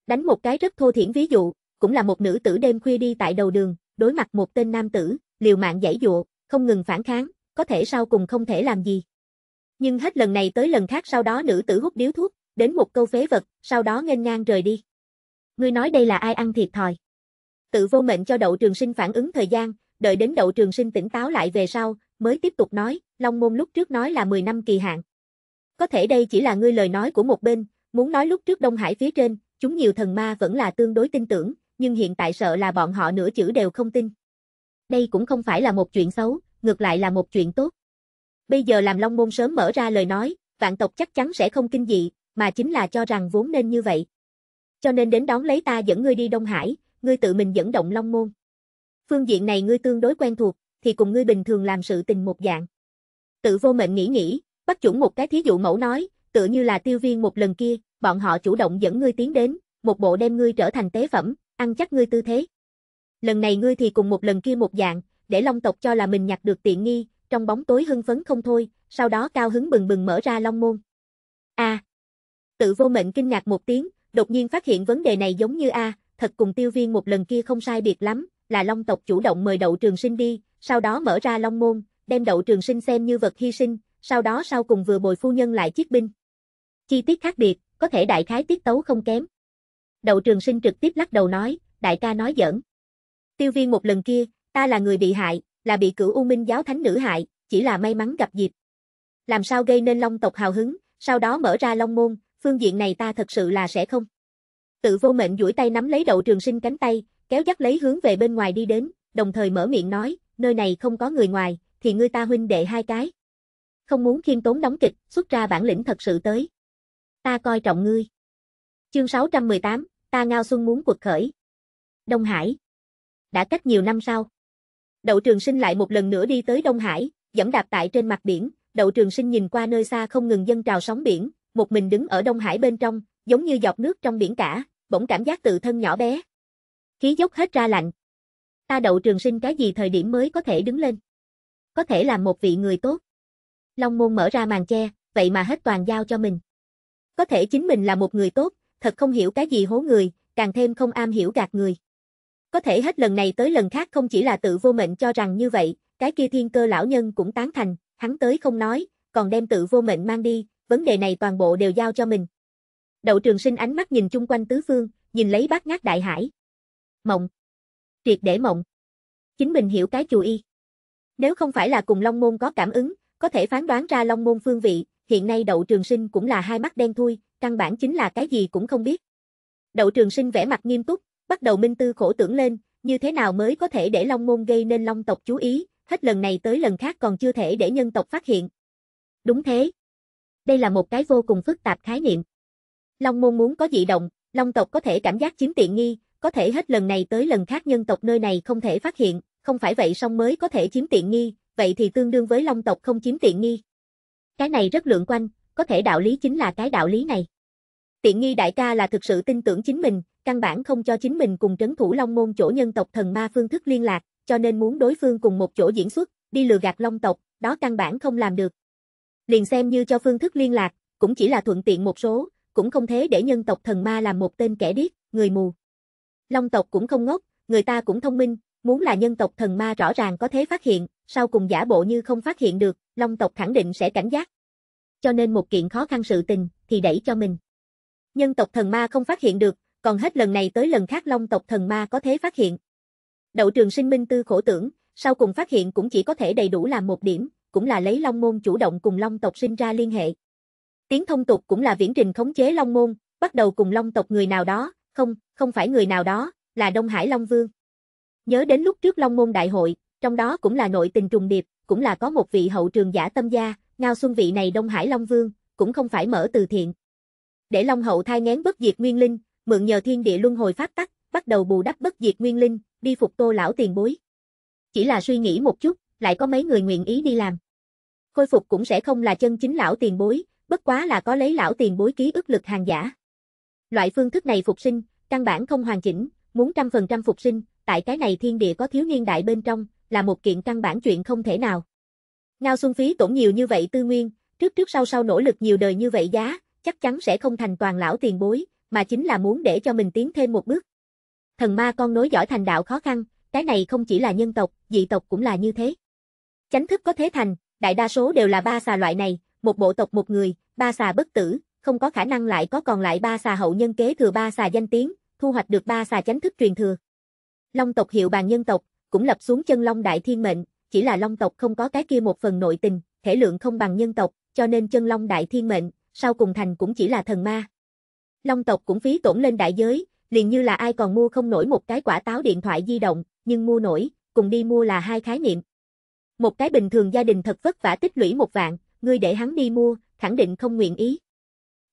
Đánh một cái rất thô thiển ví dụ, cũng là một nữ tử đêm khuya đi tại đầu đường, đối mặt một tên nam tử, liều mạng giải dụa, không ngừng phản kháng, có thể sau cùng không thể làm gì. Nhưng hết lần này tới lần khác sau đó nữ tử hút điếu thuốc, đến một câu phế vật, sau đó nghênh ngang rời đi. Ngươi nói đây là ai ăn thiệt thòi? Tự vô mệnh cho đậu trường sinh phản ứng thời gian, đợi đến đậu trường sinh tỉnh táo lại về sau, mới tiếp tục nói, Long Môn lúc trước nói là 10 năm kỳ hạn. Có thể đây chỉ là ngươi lời nói của một bên, muốn nói lúc trước Đông Hải phía trên, chúng nhiều thần ma vẫn là tương đối tin tưởng, nhưng hiện tại sợ là bọn họ nửa chữ đều không tin. Đây cũng không phải là một chuyện xấu, ngược lại là một chuyện tốt. Bây giờ làm Long Môn sớm mở ra lời nói, vạn tộc chắc chắn sẽ không kinh dị, mà chính là cho rằng vốn nên như vậy. Cho nên đến đón lấy ta dẫn ngươi đi Đông Hải, ngươi tự mình dẫn động Long Môn phương diện này ngươi tương đối quen thuộc, thì cùng ngươi bình thường làm sự tình một dạng. Tự vô mệnh nghĩ nghĩ, bắt chuẩn một cái thí dụ mẫu nói, tựa như là tiêu viên một lần kia, bọn họ chủ động dẫn ngươi tiến đến, một bộ đem ngươi trở thành tế phẩm, ăn chắc ngươi tư thế. Lần này ngươi thì cùng một lần kia một dạng, để long tộc cho là mình nhặt được tiện nghi, trong bóng tối hưng phấn không thôi, sau đó cao hứng bừng bừng mở ra long môn. A. tự vô mệnh kinh ngạc một tiếng, đột nhiên phát hiện vấn đề này giống như A, thật cùng tiêu viên một lần kia không sai biệt lắm, là Long tộc chủ động mời Đậu Trường Sinh đi, sau đó mở ra Long môn, đem Đậu Trường Sinh xem như vật hy sinh, sau đó sau cùng vừa bồi phu nhân lại chiếc binh. Chi tiết khác biệt, có thể đại khái tiết tấu không kém. Đậu Trường Sinh trực tiếp lắc đầu nói, đại ca nói giỡn. Tiêu viên một lần kia, ta là người bị hại, là bị cửu U Minh giáo thánh nữ hại, chỉ là may mắn gặp dịp. Làm sao gây nên Long tộc hào hứng, sau đó mở ra Long môn, phương diện này ta thật sự là sẽ không. Tự vô mệnh duỗi tay nắm lấy Đậu Trường Sinh cánh tay, kéo dắt lấy hướng về bên ngoài đi đến, đồng thời mở miệng nói, nơi này không có người ngoài, thì ngươi ta huynh đệ hai cái. Không muốn khiêm tốn đóng kịch, xuất ra bản lĩnh thật sự tới. Ta coi trọng ngươi. Chương 618, ta ngao xuân muốn cuộc khởi. Đông Hải. Đã cách nhiều năm sau. Đậu Trường Sinh lại một lần nữa đi tới Đông Hải, dẫm đạp tại trên mặt biển, Đậu Trường Sinh nhìn qua nơi xa không ngừng dân trào sóng biển, một mình đứng ở Đông Hải bên trong, giống như dọc nước trong biển cả, bỗng cảm giác tự thân nhỏ bé, khí dốc hết ra lạnh. Ta đậu trường sinh cái gì thời điểm mới có thể đứng lên? Có thể làm một vị người tốt. Long môn mở ra màn che, vậy mà hết toàn giao cho mình. Có thể chính mình là một người tốt, thật không hiểu cái gì hố người, càng thêm không am hiểu gạt người. Có thể hết lần này tới lần khác không chỉ là tự vô mệnh cho rằng như vậy, cái kia thiên cơ lão nhân cũng tán thành, hắn tới không nói, còn đem tự vô mệnh mang đi, vấn đề này toàn bộ đều giao cho mình. Đậu trường sinh ánh mắt nhìn chung quanh tứ phương, nhìn lấy bát ngát đại hải. Mộng. Triệt để mộng. Chính mình hiểu cái chủ y. Nếu không phải là cùng Long Môn có cảm ứng, có thể phán đoán ra Long Môn phương vị, hiện nay đậu trường sinh cũng là hai mắt đen thui, căn bản chính là cái gì cũng không biết. Đậu trường sinh vẽ mặt nghiêm túc, bắt đầu minh tư khổ tưởng lên, như thế nào mới có thể để Long Môn gây nên Long tộc chú ý, hết lần này tới lần khác còn chưa thể để nhân tộc phát hiện. Đúng thế. Đây là một cái vô cùng phức tạp khái niệm. Long Môn muốn có dị động, Long tộc có thể cảm giác chiếm tiện nghi, có thể hết lần này tới lần khác nhân tộc nơi này không thể phát hiện, không phải vậy song mới có thể chiếm tiện nghi, vậy thì tương đương với long tộc không chiếm tiện nghi. Cái này rất lượng quanh, có thể đạo lý chính là cái đạo lý này. Tiện nghi đại ca là thực sự tin tưởng chính mình, căn bản không cho chính mình cùng trấn thủ long môn chỗ nhân tộc thần ma phương thức liên lạc, cho nên muốn đối phương cùng một chỗ diễn xuất, đi lừa gạt long tộc, đó căn bản không làm được. Liền xem như cho phương thức liên lạc, cũng chỉ là thuận tiện một số, cũng không thế để nhân tộc thần ma làm một tên kẻ điếc, người mù. Long tộc cũng không ngốc, người ta cũng thông minh, muốn là nhân tộc thần ma rõ ràng có thế phát hiện, sau cùng giả bộ như không phát hiện được, Long tộc khẳng định sẽ cảnh giác. Cho nên một kiện khó khăn sự tình, thì đẩy cho mình. Nhân tộc thần ma không phát hiện được, còn hết lần này tới lần khác Long tộc thần ma có thế phát hiện. Đậu trường sinh minh tư khổ tưởng, sau cùng phát hiện cũng chỉ có thể đầy đủ làm một điểm, cũng là lấy Long môn chủ động cùng Long tộc sinh ra liên hệ. Tiếng thông tục cũng là viễn trình khống chế Long môn, bắt đầu cùng Long tộc người nào đó, không, không phải người nào đó, là Đông Hải Long Vương. Nhớ đến lúc trước Long Môn Đại hội, trong đó cũng là nội tình trùng điệp, cũng là có một vị hậu trường giả tâm gia, Ngao Xuân vị này Đông Hải Long Vương, cũng không phải mở từ thiện. Để Long Hậu thai ngén bất diệt nguyên linh, mượn nhờ thiên địa luân hồi pháp tắc, bắt đầu bù đắp bất diệt nguyên linh, đi phục tô lão tiền bối. Chỉ là suy nghĩ một chút, lại có mấy người nguyện ý đi làm. Khôi phục cũng sẽ không là chân chính lão tiền bối, bất quá là có lấy lão tiền bối ký ức lực hàng giả. Loại phương thức này phục sinh, căn bản không hoàn chỉnh, muốn trăm phần trăm phục sinh, tại cái này thiên địa có thiếu niên đại bên trong, là một kiện căn bản chuyện không thể nào. Ngao Xuân Phí tổn nhiều như vậy tư nguyên, trước trước sau sau nỗ lực nhiều đời như vậy giá, chắc chắn sẽ không thành toàn lão tiền bối, mà chính là muốn để cho mình tiến thêm một bước. Thần ma con nối giỏi thành đạo khó khăn, cái này không chỉ là nhân tộc, dị tộc cũng là như thế. Chánh thức có thế thành, đại đa số đều là ba xà loại này, một bộ tộc một người, ba xà bất tử, không có khả năng lại có còn lại ba xà hậu nhân kế thừa ba xà danh tiếng, thu hoạch được ba xà chánh thức truyền thừa. Long tộc hiệu bàn nhân tộc, cũng lập xuống chân long đại thiên mệnh, chỉ là long tộc không có cái kia một phần nội tình, thể lượng không bằng nhân tộc, cho nên chân long đại thiên mệnh, sau cùng thành cũng chỉ là thần ma. Long tộc cũng phí tổn lên đại giới, liền như là ai còn mua không nổi một cái quả táo điện thoại di động, nhưng mua nổi, cùng đi mua là hai khái niệm. Một cái bình thường gia đình thật vất vả tích lũy một vạn, ngươi để hắn đi mua, khẳng định không nguyện ý.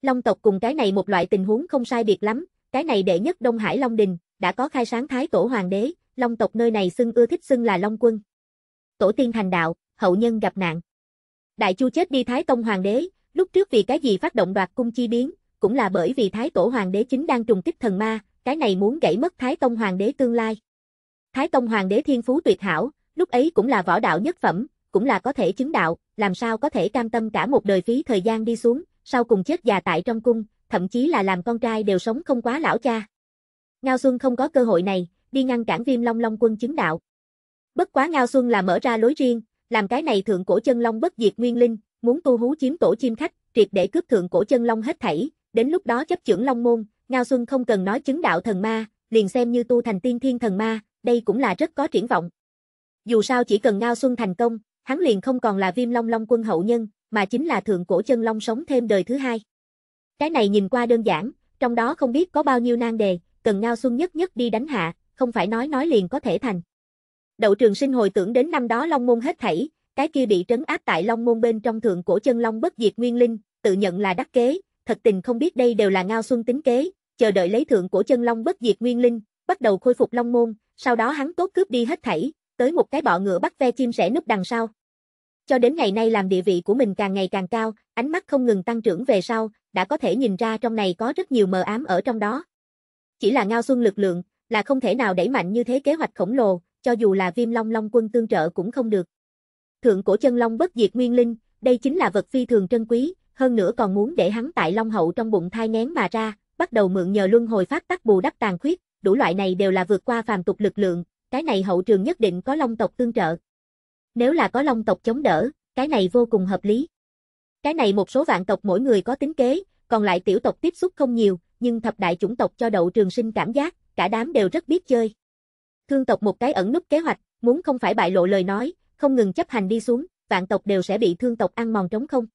Long tộc cùng cái này một loại tình huống không sai biệt lắm, cái này đệ nhất Đông Hải Long Đình, đã có khai sáng thái tổ hoàng đế, Long tộc nơi này xưng ưa thích xưng là Long quân. Tổ tiên thành đạo, hậu nhân gặp nạn. Đại Chu chết đi Thái Tông hoàng đế, lúc trước vì cái gì phát động đoạt cung chi biến, cũng là bởi vì Thái Tổ hoàng đế chính đang trùng kích thần ma, cái này muốn gãy mất Thái Tông hoàng đế tương lai. Thái Tông hoàng đế thiên phú tuyệt hảo, lúc ấy cũng là võ đạo nhất phẩm, cũng là có thể chứng đạo, làm sao có thể cam tâm cả một đời phí thời gian đi xuống, sau cùng chết già tại trong cung, thậm chí là làm con trai đều sống không quá lão cha. Ngao Xuân không có cơ hội này, đi ngăn cản Viêm Long Long quân chứng đạo. Bất quá Ngao Xuân là mở ra lối riêng, làm cái này thượng cổ chân long bất diệt nguyên linh, muốn tu hú chiếm tổ chim khách, triệt để cướp thượng cổ chân long hết thảy, đến lúc đó chấp trưởng long môn, Ngao Xuân không cần nói chứng đạo thần ma, liền xem như tu thành tiên thiên thần ma, đây cũng là rất có triển vọng. Dù sao chỉ cần Ngao Xuân thành công, hắn liền không còn là Viêm Long Long quân hậu nhân, mà chính là thượng cổ chân long sống thêm đời thứ hai. Cái này nhìn qua đơn giản, trong đó không biết có bao nhiêu nan đề, cần Ngao Xuân nhất nhất đi đánh hạ, không phải nói nói liền có thể thành. Đậu trường sinh hồi tưởng đến năm đó Long Môn hết thảy, cái kia bị trấn áp tại Long Môn bên trong thượng cổ chân Long bất diệt nguyên linh, tự nhận là đắc kế, thật tình không biết đây đều là Ngao Xuân tính kế, chờ đợi lấy thượng cổ chân Long bất diệt nguyên linh, bắt đầu khôi phục Long Môn, sau đó hắn tốt cướp đi hết thảy, tới một cái bọ ngựa bắt ve chim sẻ núp đằng sau cho đến ngày nay làm địa vị của mình càng ngày càng cao, ánh mắt không ngừng tăng trưởng về sau, đã có thể nhìn ra trong này có rất nhiều mờ ám ở trong đó. Chỉ là Ngao Xuân lực lượng, là không thể nào đẩy mạnh như thế kế hoạch khổng lồ, cho dù là Viêm Long Long quân tương trợ cũng không được. Thượng cổ chân long bất diệt nguyên linh, đây chính là vật phi thường trân quý, hơn nữa còn muốn để hắn tại Long hậu trong bụng thai nén mà ra, bắt đầu mượn nhờ luân hồi phát tác bù đắp tàn khuyết, đủ loại này đều là vượt qua phàm tục lực lượng, cái này hậu trường nhất định có long tộc tương trợ. Nếu là có long tộc chống đỡ, cái này vô cùng hợp lý. Cái này một số vạn tộc mỗi người có tính kế, còn lại tiểu tộc tiếp xúc không nhiều, nhưng thập đại chủng tộc cho đậu trường sinh cảm giác, cả đám đều rất biết chơi. Thương tộc một cái ẩn nút kế hoạch, muốn không phải bại lộ lời nói, không ngừng chấp hành đi xuống, vạn tộc đều sẽ bị thương tộc ăn mòn trống không.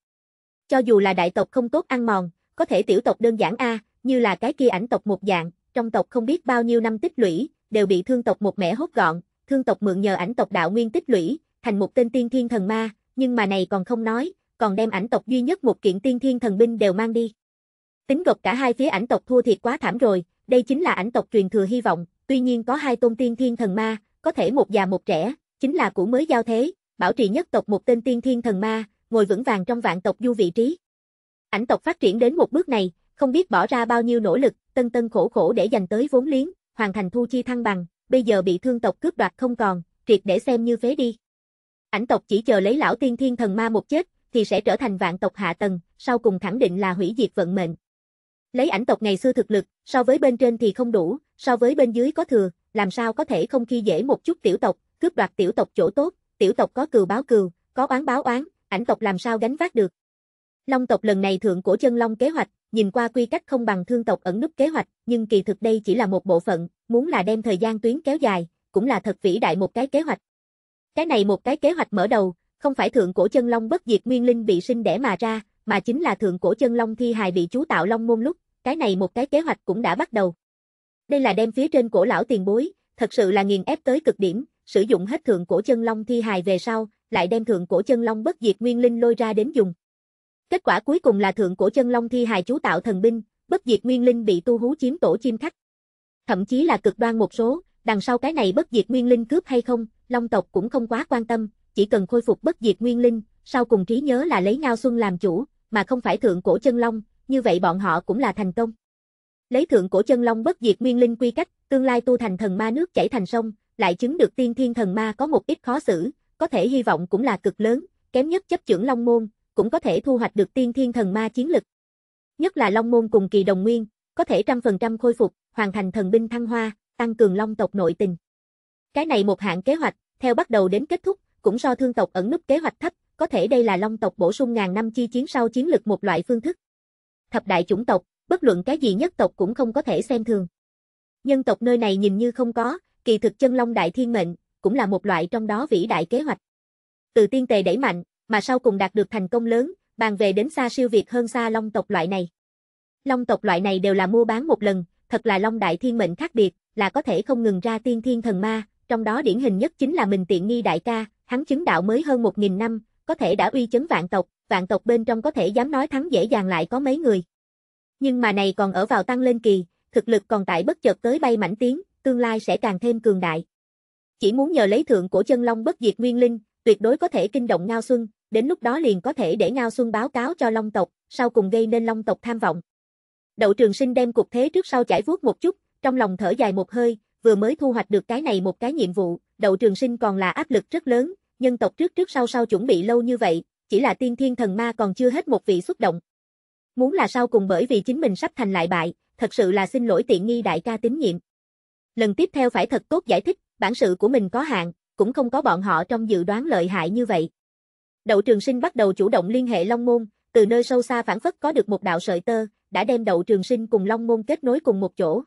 Cho dù là đại tộc không tốt ăn mòn, có thể tiểu tộc đơn giản a, như là cái kia ảnh tộc một dạng, trong tộc không biết bao nhiêu năm tích lũy, đều bị thương tộc một mẻ hốt gọn, thương tộc mượn nhờ ảnh tộc đạo nguyên tích lũy, thành một tên tiên thiên thần ma, nhưng mà này còn không nói, còn đem ảnh tộc duy nhất một kiện tiên thiên thần binh đều mang đi. Tính gộp cả hai phía ảnh tộc thua thiệt quá thảm rồi, đây chính là ảnh tộc truyền thừa hy vọng, tuy nhiên có hai tôn tiên thiên thần ma, có thể một già một trẻ, chính là của mới giao thế, bảo trì nhất tộc một tên tiên thiên thần ma, ngồi vững vàng trong vạn tộc du vị trí. Ảnh tộc phát triển đến một bước này, không biết bỏ ra bao nhiêu nỗ lực, tân tân khổ khổ để dành tới vốn liếng, hoàn thành thu chi thăng bằng, bây giờ bị thương tộc cướp đoạt không còn, triệt để xem như phế đi. Ảnh tộc chỉ chờ lấy lão tiên thiên thần ma một chết, thì sẽ trở thành vạn tộc hạ tầng, sau cùng khẳng định là hủy diệt vận mệnh. Lấy ảnh tộc ngày xưa thực lực, so với bên trên thì không đủ, so với bên dưới có thừa, làm sao có thể không khi dễ một chút tiểu tộc, cướp đoạt tiểu tộc chỗ tốt, tiểu tộc có cừu báo cừu, có oán báo oán, ảnh tộc làm sao gánh vác được. Long tộc lần này thượng cổ chân long kế hoạch, nhìn qua quy cách không bằng thương tộc ẩn núp kế hoạch, nhưng kỳ thực đây chỉ là một bộ phận, muốn là đem thời gian tuyến kéo dài, cũng là thật vĩ đại một cái kế hoạch. Cái này một cái kế hoạch mở đầu, không phải thượng cổ chân long bất diệt nguyên linh bị sinh đẻ mà ra, mà chính là thượng cổ chân long thi hài bị chú tạo long môn lúc, cái này một cái kế hoạch cũng đã bắt đầu. Đây là đem phía trên cổ lão tiền bối, thật sự là nghiền ép tới cực điểm, sử dụng hết thượng cổ chân long thi hài về sau, lại đem thượng cổ chân long bất diệt nguyên linh lôi ra đến dùng. Kết quả cuối cùng là thượng cổ chân long thi hài chú tạo thần binh, bất diệt nguyên linh bị tu hú chiếm tổ chim khách. Thậm chí là cực đoan một số, đằng sau cái này bất diệt nguyên linh cướp hay không, Long tộc cũng không quá quan tâm, chỉ cần khôi phục bất diệt nguyên linh, sau cùng trí nhớ là lấy Ngao Xuân làm chủ, mà không phải thượng cổ chân long, như vậy bọn họ cũng là thành công. Lấy thượng cổ chân long bất diệt nguyên linh quy cách, tương lai tu thành thần ma nước chảy thành sông, lại chứng được tiên thiên thần ma có một ít khó xử, có thể hy vọng cũng là cực lớn, kém nhất chấp trưởng long môn, cũng có thể thu hoạch được tiên thiên thần ma chiến lực. Nhất là long môn cùng kỳ đồng nguyên, có thể trăm phần trăm khôi phục, hoàn thành thần binh thăng hoa, tăng cường long tộc nội tình. Cái này một hạng kế hoạch, theo bắt đầu đến kết thúc, cũng do thương tộc ẩn núp kế hoạch thấp, có thể đây là long tộc bổ sung ngàn năm chi chiến sau chiến lực một loại phương thức. Thập đại chủng tộc, bất luận cái gì nhất tộc cũng không có thể xem thường. Nhân tộc nơi này nhìn như không có, kỳ thực chân long đại thiên mệnh, cũng là một loại trong đó vĩ đại kế hoạch. Từ tiên tề đẩy mạnh, mà sau cùng đạt được thành công lớn, bàn về đến xa siêu việt hơn xa long tộc loại này. Long tộc loại này đều là mua bán một lần, thật là long đại thiên mệnh khác biệt, là có thể không ngừng ra tiên thiên thần ma, trong đó điển hình nhất chính là mình tiện nghi đại ca, hắn chứng đạo mới hơn 1.000 năm, có thể đã uy chấn vạn tộc, vạn tộc bên trong có thể dám nói thắng dễ dàng lại có mấy người. Nhưng mà này còn ở vào tăng lên kỳ, thực lực còn tại bất chợt tới bay mảnh tiến, tương lai sẽ càng thêm cường đại. Chỉ muốn nhờ lấy thượng của chân long bất diệt nguyên linh, tuyệt đối có thể kinh động Ngao Xuân, đến lúc đó liền có thể để Ngao Xuân báo cáo cho Long tộc, sau cùng gây nên Long tộc tham vọng. Đậu Trường Sinh đem cục thế trước sau chải vuốt một chút, trong lòng thở dài một hơi, vừa mới thu hoạch được cái này một cái nhiệm vụ, đậu trường sinh còn là áp lực rất lớn, nhân tộc trước trước sau sau chuẩn bị lâu như vậy, chỉ là tiên thiên thần ma còn chưa hết một vị xuất động. Muốn là sau cùng bởi vì chính mình sắp thành lại bại, thật sự là xin lỗi tiện nghi đại ca tín nhiệm. Lần tiếp theo phải thật tốt giải thích, bản sự của mình có hạn, cũng không có bọn họ trong dự đoán lợi hại như vậy. Đậu Trường Sinh bắt đầu chủ động liên hệ Long Môn, từ nơi sâu xa phản phất có được một đạo sợi tơ, đã đem Đậu Trường Sinh cùng Long Môn kết nối cùng một chỗ.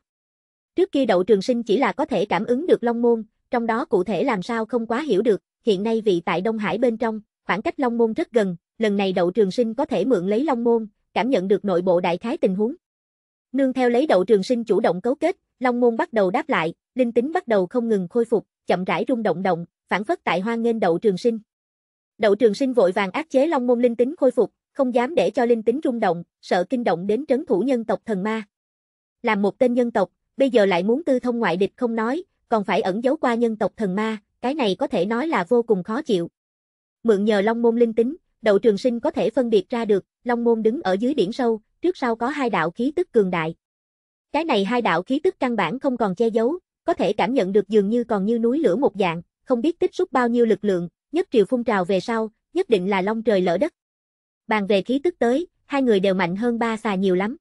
Trước kia đậu trường sinh chỉ là có thể cảm ứng được Long Môn, trong đó cụ thể làm sao không quá hiểu được, hiện nay vị tại Đông Hải bên trong, khoảng cách Long Môn rất gần, lần này đậu trường sinh có thể mượn lấy Long Môn, cảm nhận được nội bộ đại khái tình huống. Nương theo lấy đậu trường sinh chủ động cấu kết, Long Môn bắt đầu đáp lại, linh tính bắt đầu không ngừng khôi phục, chậm rãi rung động động, phản phất tại hoa nghênh đậu trường sinh. Đậu trường sinh vội vàng áp chế Long Môn linh tính khôi phục, không dám để cho linh tính rung động, sợ kinh động đến trấn thủ nhân tộc thần ma. Làm một tên nhân tộc, bây giờ lại muốn tư thông ngoại địch không nói, còn phải ẩn giấu qua nhân tộc thần ma, cái này có thể nói là vô cùng khó chịu. Mượn nhờ Long Môn linh tính, Đậu Trường Sinh có thể phân biệt ra được, Long Môn đứng ở dưới biển sâu, trước sau có hai đạo khí tức cường đại. Cái này hai đạo khí tức căn bản không còn che giấu, có thể cảm nhận được dường như còn như núi lửa một dạng, không biết tích xúc bao nhiêu lực lượng, nhất triều phun trào về sau, nhất định là long trời lỡ đất. Bàn về khí tức tới, hai người đều mạnh hơn ba xà nhiều lắm.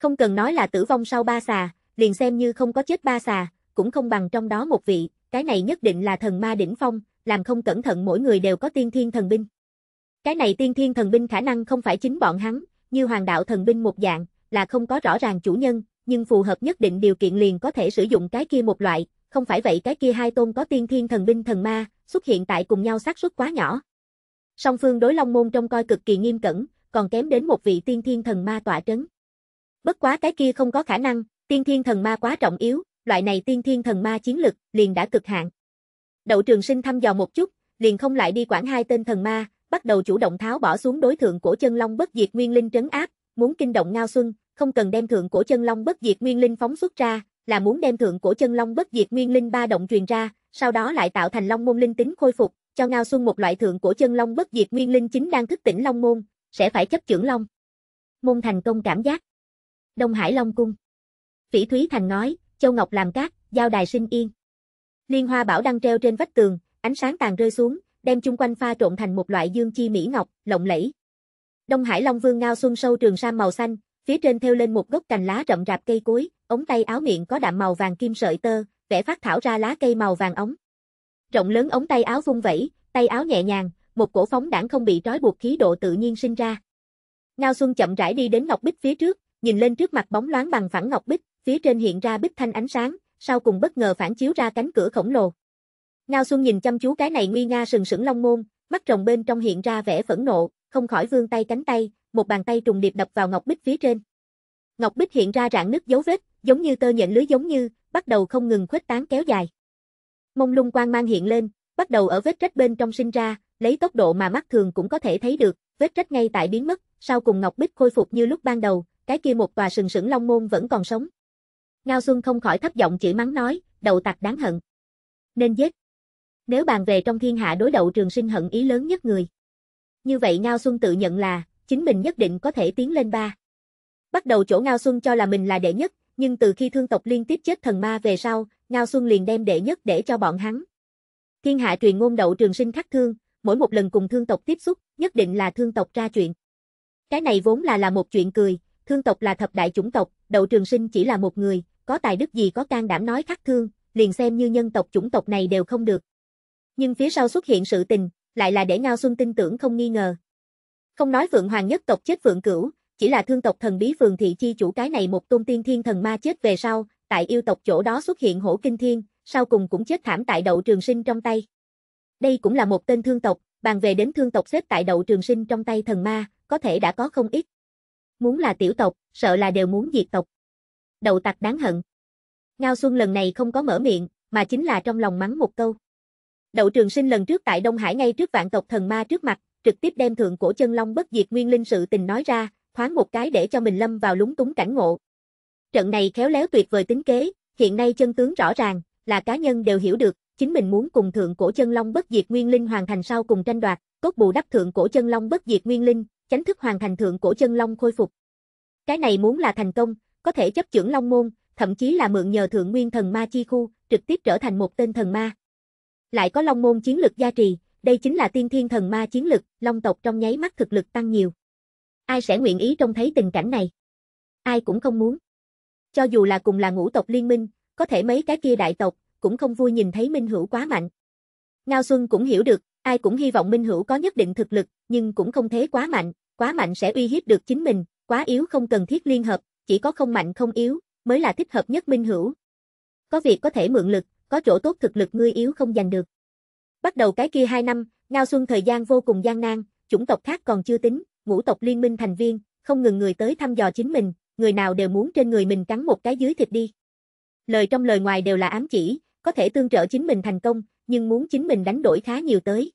Không cần nói là tử vong sau ba xà, liền xem như không có chết ba xà, cũng không bằng trong đó một vị, cái này nhất định là thần ma đỉnh phong, làm không cẩn thận mỗi người đều có tiên thiên thần binh. Cái này tiên thiên thần binh khả năng không phải chính bọn hắn, như hoàng đạo thần binh một dạng, là không có rõ ràng chủ nhân, nhưng phù hợp nhất định điều kiện liền có thể sử dụng cái kia một loại, không phải vậy cái kia hai tôn có tiên thiên thần binh thần ma, xuất hiện tại cùng nhau xác suất quá nhỏ. Song phương đối Long Môn trông coi cực kỳ nghiêm cẩn, còn kém đến một vị tiên thiên thần ma tọa trấn. Bất quá cái kia không có khả năng, Tiên thiên thần ma quá trọng yếu, loại này tiên thiên thần ma chiến lực liền đã cực hạn. Đậu trường sinh thăm dò một chút, liền không lại đi quản hai tên thần ma, bắt đầu chủ động tháo bỏ xuống đối thượng cổ chân long bất diệt nguyên linh trấn áp, muốn kinh động ngao xuân, không cần đem thượng cổ chân long bất diệt nguyên linh phóng xuất ra, là muốn đem thượng cổ chân long bất diệt nguyên linh ba động truyền ra, sau đó lại tạo thành long môn linh tính khôi phục, cho ngao xuân một loại thượng cổ chân long bất diệt nguyên linh chính đang thức tỉnh long môn, sẽ phải chấp chưởng long. Môn thành công cảm giác. Đông Hải Long cung Phỉ Thúy Thành nói, Châu Ngọc làm cát, giao đài sinh yên. Liên hoa bảo đăng treo trên vách tường, ánh sáng tàn rơi xuống, đem chung quanh pha trộn thành một loại dương chi mỹ ngọc, lộng lẫy. Đông Hải Long Vương ngao xuân sâu trường sa màu xanh, phía trên theo lên một gốc cành lá rậm rạp cây cối, ống tay áo miệng có đạm màu vàng kim sợi tơ, vẽ phát thảo ra lá cây màu vàng ống. Rộng lớn ống tay áo vung vẩy, tay áo nhẹ nhàng, một cổ phóng đảng không bị trói buộc khí độ tự nhiên sinh ra. Ngao Xuân chậm rãi đi đến ngọc bích phía trước, nhìn lên trước mặt bóng loáng bằng phẳng ngọc bích, phía trên hiện ra bích thanh ánh sáng, sau cùng bất ngờ phản chiếu ra cánh cửa khổng lồ. Ngao Xuân nhìn chăm chú cái này nguy nga sừng sững long môn, mắt rồng bên trong hiện ra vẻ phẫn nộ, không khỏi vươn tay cánh tay, một bàn tay trùng điệp đập vào ngọc bích phía trên. Ngọc bích hiện ra rạn nứt dấu vết, giống như tơ nhện lưới giống như, bắt đầu không ngừng khuếch tán kéo dài. Mông lung quang mang hiện lên, bắt đầu ở vết rách bên trong sinh ra, lấy tốc độ mà mắt thường cũng có thể thấy được, vết rách ngay tại biến mất, sau cùng ngọc bích khôi phục như lúc ban đầu, cái kia một tòa sừng sững long môn vẫn còn sống. Ngao Xuân không khỏi thấp giọng chỉ mắng nói, đầu tặc đáng hận. Nên giết. Nếu bàn về trong thiên hạ đối đầu trường sinh hận ý lớn nhất người. Như vậy Ngao Xuân tự nhận là, chính mình nhất định có thể tiến lên ba. Bắt đầu chỗ Ngao Xuân cho là mình là đệ nhất, nhưng từ khi thương tộc liên tiếp chết thần ma về sau, Ngao Xuân liền đem đệ nhất để cho bọn hắn. Thiên hạ truyền ngôn đậu trường sinh khắc thương, mỗi một lần cùng thương tộc tiếp xúc, nhất định là thương tộc ra chuyện. Cái này vốn là là một chuyện cười, thương tộc là thập đại chủng tộc, đậu trường sinh chỉ là một người, có tài đức gì có can đảm nói khắc thương, liền xem như nhân tộc chủng tộc này đều không được. Nhưng phía sau xuất hiện sự tình, lại là để Ngao Xuân tin tưởng không nghi ngờ. Không nói Phượng Hoàng nhất tộc chết Phượng Cửu, chỉ là thương tộc thần bí Phường Thị Chi chủ cái này một tôn tiên thiên thần ma chết về sau, tại yêu tộc chỗ đó xuất hiện hổ kinh thiên, sau cùng cũng chết thảm tại đậu trường sinh trong tay. Đây cũng là một tên thương tộc, bàn về đến thương tộc xếp tại đậu trường sinh trong tay thần ma, có thể đã có không ít. Muốn là tiểu tộc, sợ là đều muốn diệt tộc đầu tặc đáng hận. Ngao Xuân lần này không có mở miệng, mà chính là trong lòng mắng một câu. Đậu Trường Sinh lần trước tại Đông Hải ngay trước vạn tộc thần ma trước mặt, trực tiếp đem thượng cổ chân long bất diệt nguyên linh sự tình nói ra, thoáng một cái để cho mình lâm vào lúng túng cảnh ngộ. Trận này khéo léo tuyệt vời tính kế, hiện nay chân tướng rõ ràng, là cá nhân đều hiểu được, chính mình muốn cùng thượng cổ chân long bất diệt nguyên linh hoàn thành sau cùng tranh đoạt, cốt bù đắp thượng cổ chân long bất diệt nguyên linh, chính thức hoàn thành thượng cổ chân long khôi phục. Cái này muốn là thành công, có thể chấp chưởng Long Môn, thậm chí là mượn nhờ thượng nguyên thần ma chi khu, trực tiếp trở thành một tên thần ma. Lại có Long Môn chiến lực gia trì, đây chính là tiên thiên thần ma chiến lực, Long tộc trong nháy mắt thực lực tăng nhiều. Ai sẽ nguyện ý trông thấy tình cảnh này? Ai cũng không muốn. Cho dù là cùng là ngũ tộc liên minh, có thể mấy cái kia đại tộc, cũng không vui nhìn thấy Minh Hữu quá mạnh. Ngao Xuân cũng hiểu được, ai cũng hy vọng Minh Hữu có nhất định thực lực, nhưng cũng không thế quá mạnh, quá mạnh sẽ uy hiếp được chính mình, quá yếu không cần thiết liên hợp, chỉ có không mạnh không yếu, mới là thích hợp nhất minh hữu. Có việc có thể mượn lực, có chỗ tốt thực lực ngươi yếu không giành được. Bắt đầu cái kia 2 năm, Ngao Xuân thời gian vô cùng gian nan, chủng tộc khác còn chưa tính, ngũ tộc liên minh thành viên, không ngừng người tới thăm dò chính mình, người nào đều muốn trên người mình cắn một cái dưới thịt đi. Lời trong lời ngoài đều là ám chỉ, có thể tương trợ chính mình thành công, nhưng muốn chính mình đánh đổi khá nhiều tới.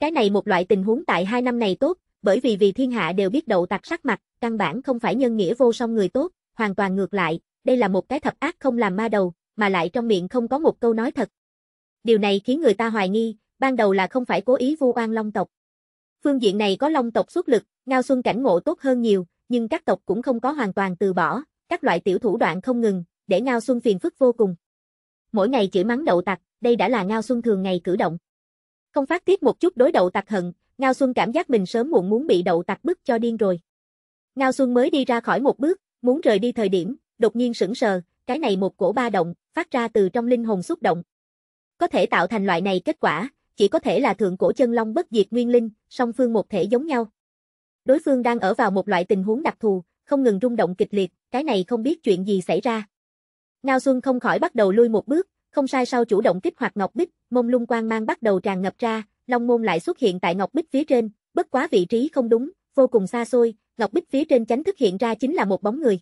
Cái này một loại tình huống tại hai năm này tốt, bởi vì vì thiên hạ đều biết đậu tặc sắc mặt, căn bản không phải nhân nghĩa vô song người tốt, hoàn toàn ngược lại, đây là một cái thập ác không làm ma đầu, mà lại trong miệng không có một câu nói thật. Điều này khiến người ta hoài nghi, ban đầu là không phải cố ý vu oan long tộc. Phương diện này có long tộc xuất lực, Ngao Xuân cảnh ngộ tốt hơn nhiều, nhưng các tộc cũng không có hoàn toàn từ bỏ, các loại tiểu thủ đoạn không ngừng, để Ngao Xuân phiền phức vô cùng. Mỗi ngày chỉ mắng đậu tặc, đây đã là Ngao Xuân thường ngày cử động. Không phát tiết một chút đối đậu tặc hận, Ngao Xuân cảm giác mình sớm muộn muốn bị đậu tặc bức cho điên rồi. Ngao Xuân mới đi ra khỏi một bước, muốn rời đi thời điểm, đột nhiên sững sờ, cái này một cổ ba động, phát ra từ trong linh hồn xúc động. Có thể tạo thành loại này kết quả, chỉ có thể là thượng cổ chân long bất diệt nguyên linh, song phương một thể giống nhau. Đối phương đang ở vào một loại tình huống đặc thù, không ngừng rung động kịch liệt, cái này không biết chuyện gì xảy ra. Ngao Xuân không khỏi bắt đầu lui một bước, không sai sau chủ động kích hoạt ngọc bích, mông lung quang mang bắt đầu tràn ngập ra, Long môn lại xuất hiện tại ngọc bích phía trên, bất quá vị trí không đúng, vô cùng xa xôi, ngọc bích phía trên chánh thức hiện ra chính là một bóng người.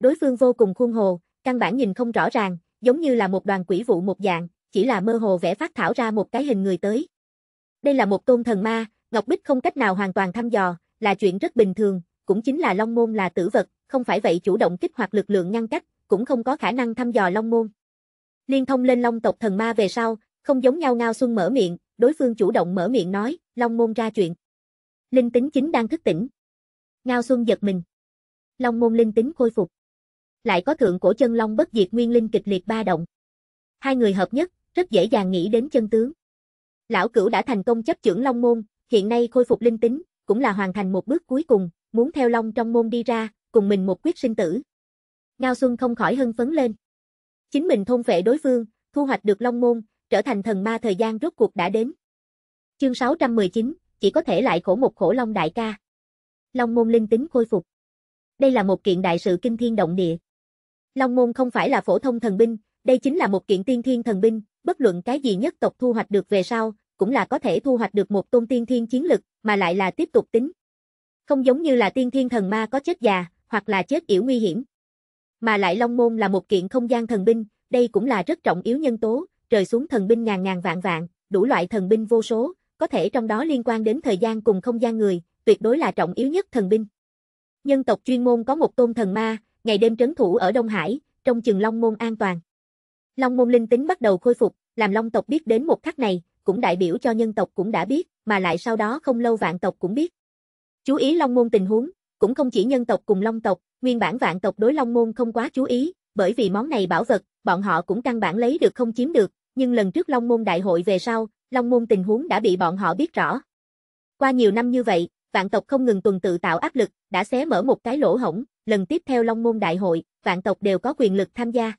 Đối phương vô cùng khuôn hồ, căn bản nhìn không rõ ràng, giống như là một đoàn quỷ vụ một dạng, chỉ là mơ hồ vẽ phát thảo ra một cái hình người tới. Đây là một tôn thần ma, Ngọc Bích không cách nào hoàn toàn thăm dò, là chuyện rất bình thường, cũng chính là Long Môn là tử vật, không phải vậy chủ động kích hoạt lực lượng ngăn cách, cũng không có khả năng thăm dò Long Môn. Liên thông lên Long tộc thần ma về sau, không giống nhau ngao xuân mở miệng, đối phương chủ động mở miệng nói, Long Môn ra chuyện. Linh tính chính đang thức tỉnh. Ngao Xuân giật mình. Long Môn linh tính khôi phục. Lại có thượng cổ chân Long bất diệt nguyên linh kịch liệt ba động. Hai người hợp nhất, rất dễ dàng nghĩ đến chân tướng. Lão cửu đã thành công chấp trưởng Long Môn, hiện nay khôi phục linh tính, cũng là hoàn thành một bước cuối cùng, muốn theo Long trong môn đi ra, cùng mình một quyết sinh tử. Ngao Xuân không khỏi hưng phấn lên. Chính mình thôn phệ đối phương, thu hoạch được Long Môn, trở thành thần ma thời gian rốt cuộc đã đến. Chương 619, chỉ có thể lại khổ một khổ long đại ca. Long môn linh tính khôi phục. Đây là một kiện đại sự kinh thiên động địa. Long môn không phải là phổ thông thần binh, đây chính là một kiện tiên thiên thần binh, bất luận cái gì nhất tộc thu hoạch được về sau, cũng là có thể thu hoạch được một tôn tiên thiên chiến lực, mà lại là tiếp tục tính. Không giống như là tiên thiên thần ma có chết già, hoặc là chết yểu nguy hiểm. Mà lại Long Môn là một kiện không gian thần binh, đây cũng là rất trọng yếu nhân tố, trời xuống thần binh ngàn ngàn vạn vạn, đủ loại thần binh vô số, có thể trong đó liên quan đến thời gian cùng không gian người, tuyệt đối là trọng yếu nhất thần binh. Nhân tộc chuyên môn có một tôn thần ma, ngày đêm trấn thủ ở Đông Hải, trong chừng Long Môn an toàn. Long Môn linh tính bắt đầu khôi phục, làm Long tộc biết đến một khắc này, cũng đại biểu cho nhân tộc cũng đã biết, mà lại sau đó không lâu vạn tộc cũng biết. Chú ý Long Môn tình huống, cũng không chỉ nhân tộc cùng Long tộc, nguyên bản vạn tộc đối Long Môn không quá chú ý, bởi vì món này bảo vật, bọn họ cũng căn bản lấy được không chiếm được, nhưng lần trước Long Môn Đại hội về sau, Long Môn tình huống đã bị bọn họ biết rõ. Qua nhiều năm như vậy, vạn tộc không ngừng tuần tự tạo áp lực, đã xé mở một cái lỗ hổng, lần tiếp theo Long Môn Đại hội, vạn tộc đều có quyền lực tham gia.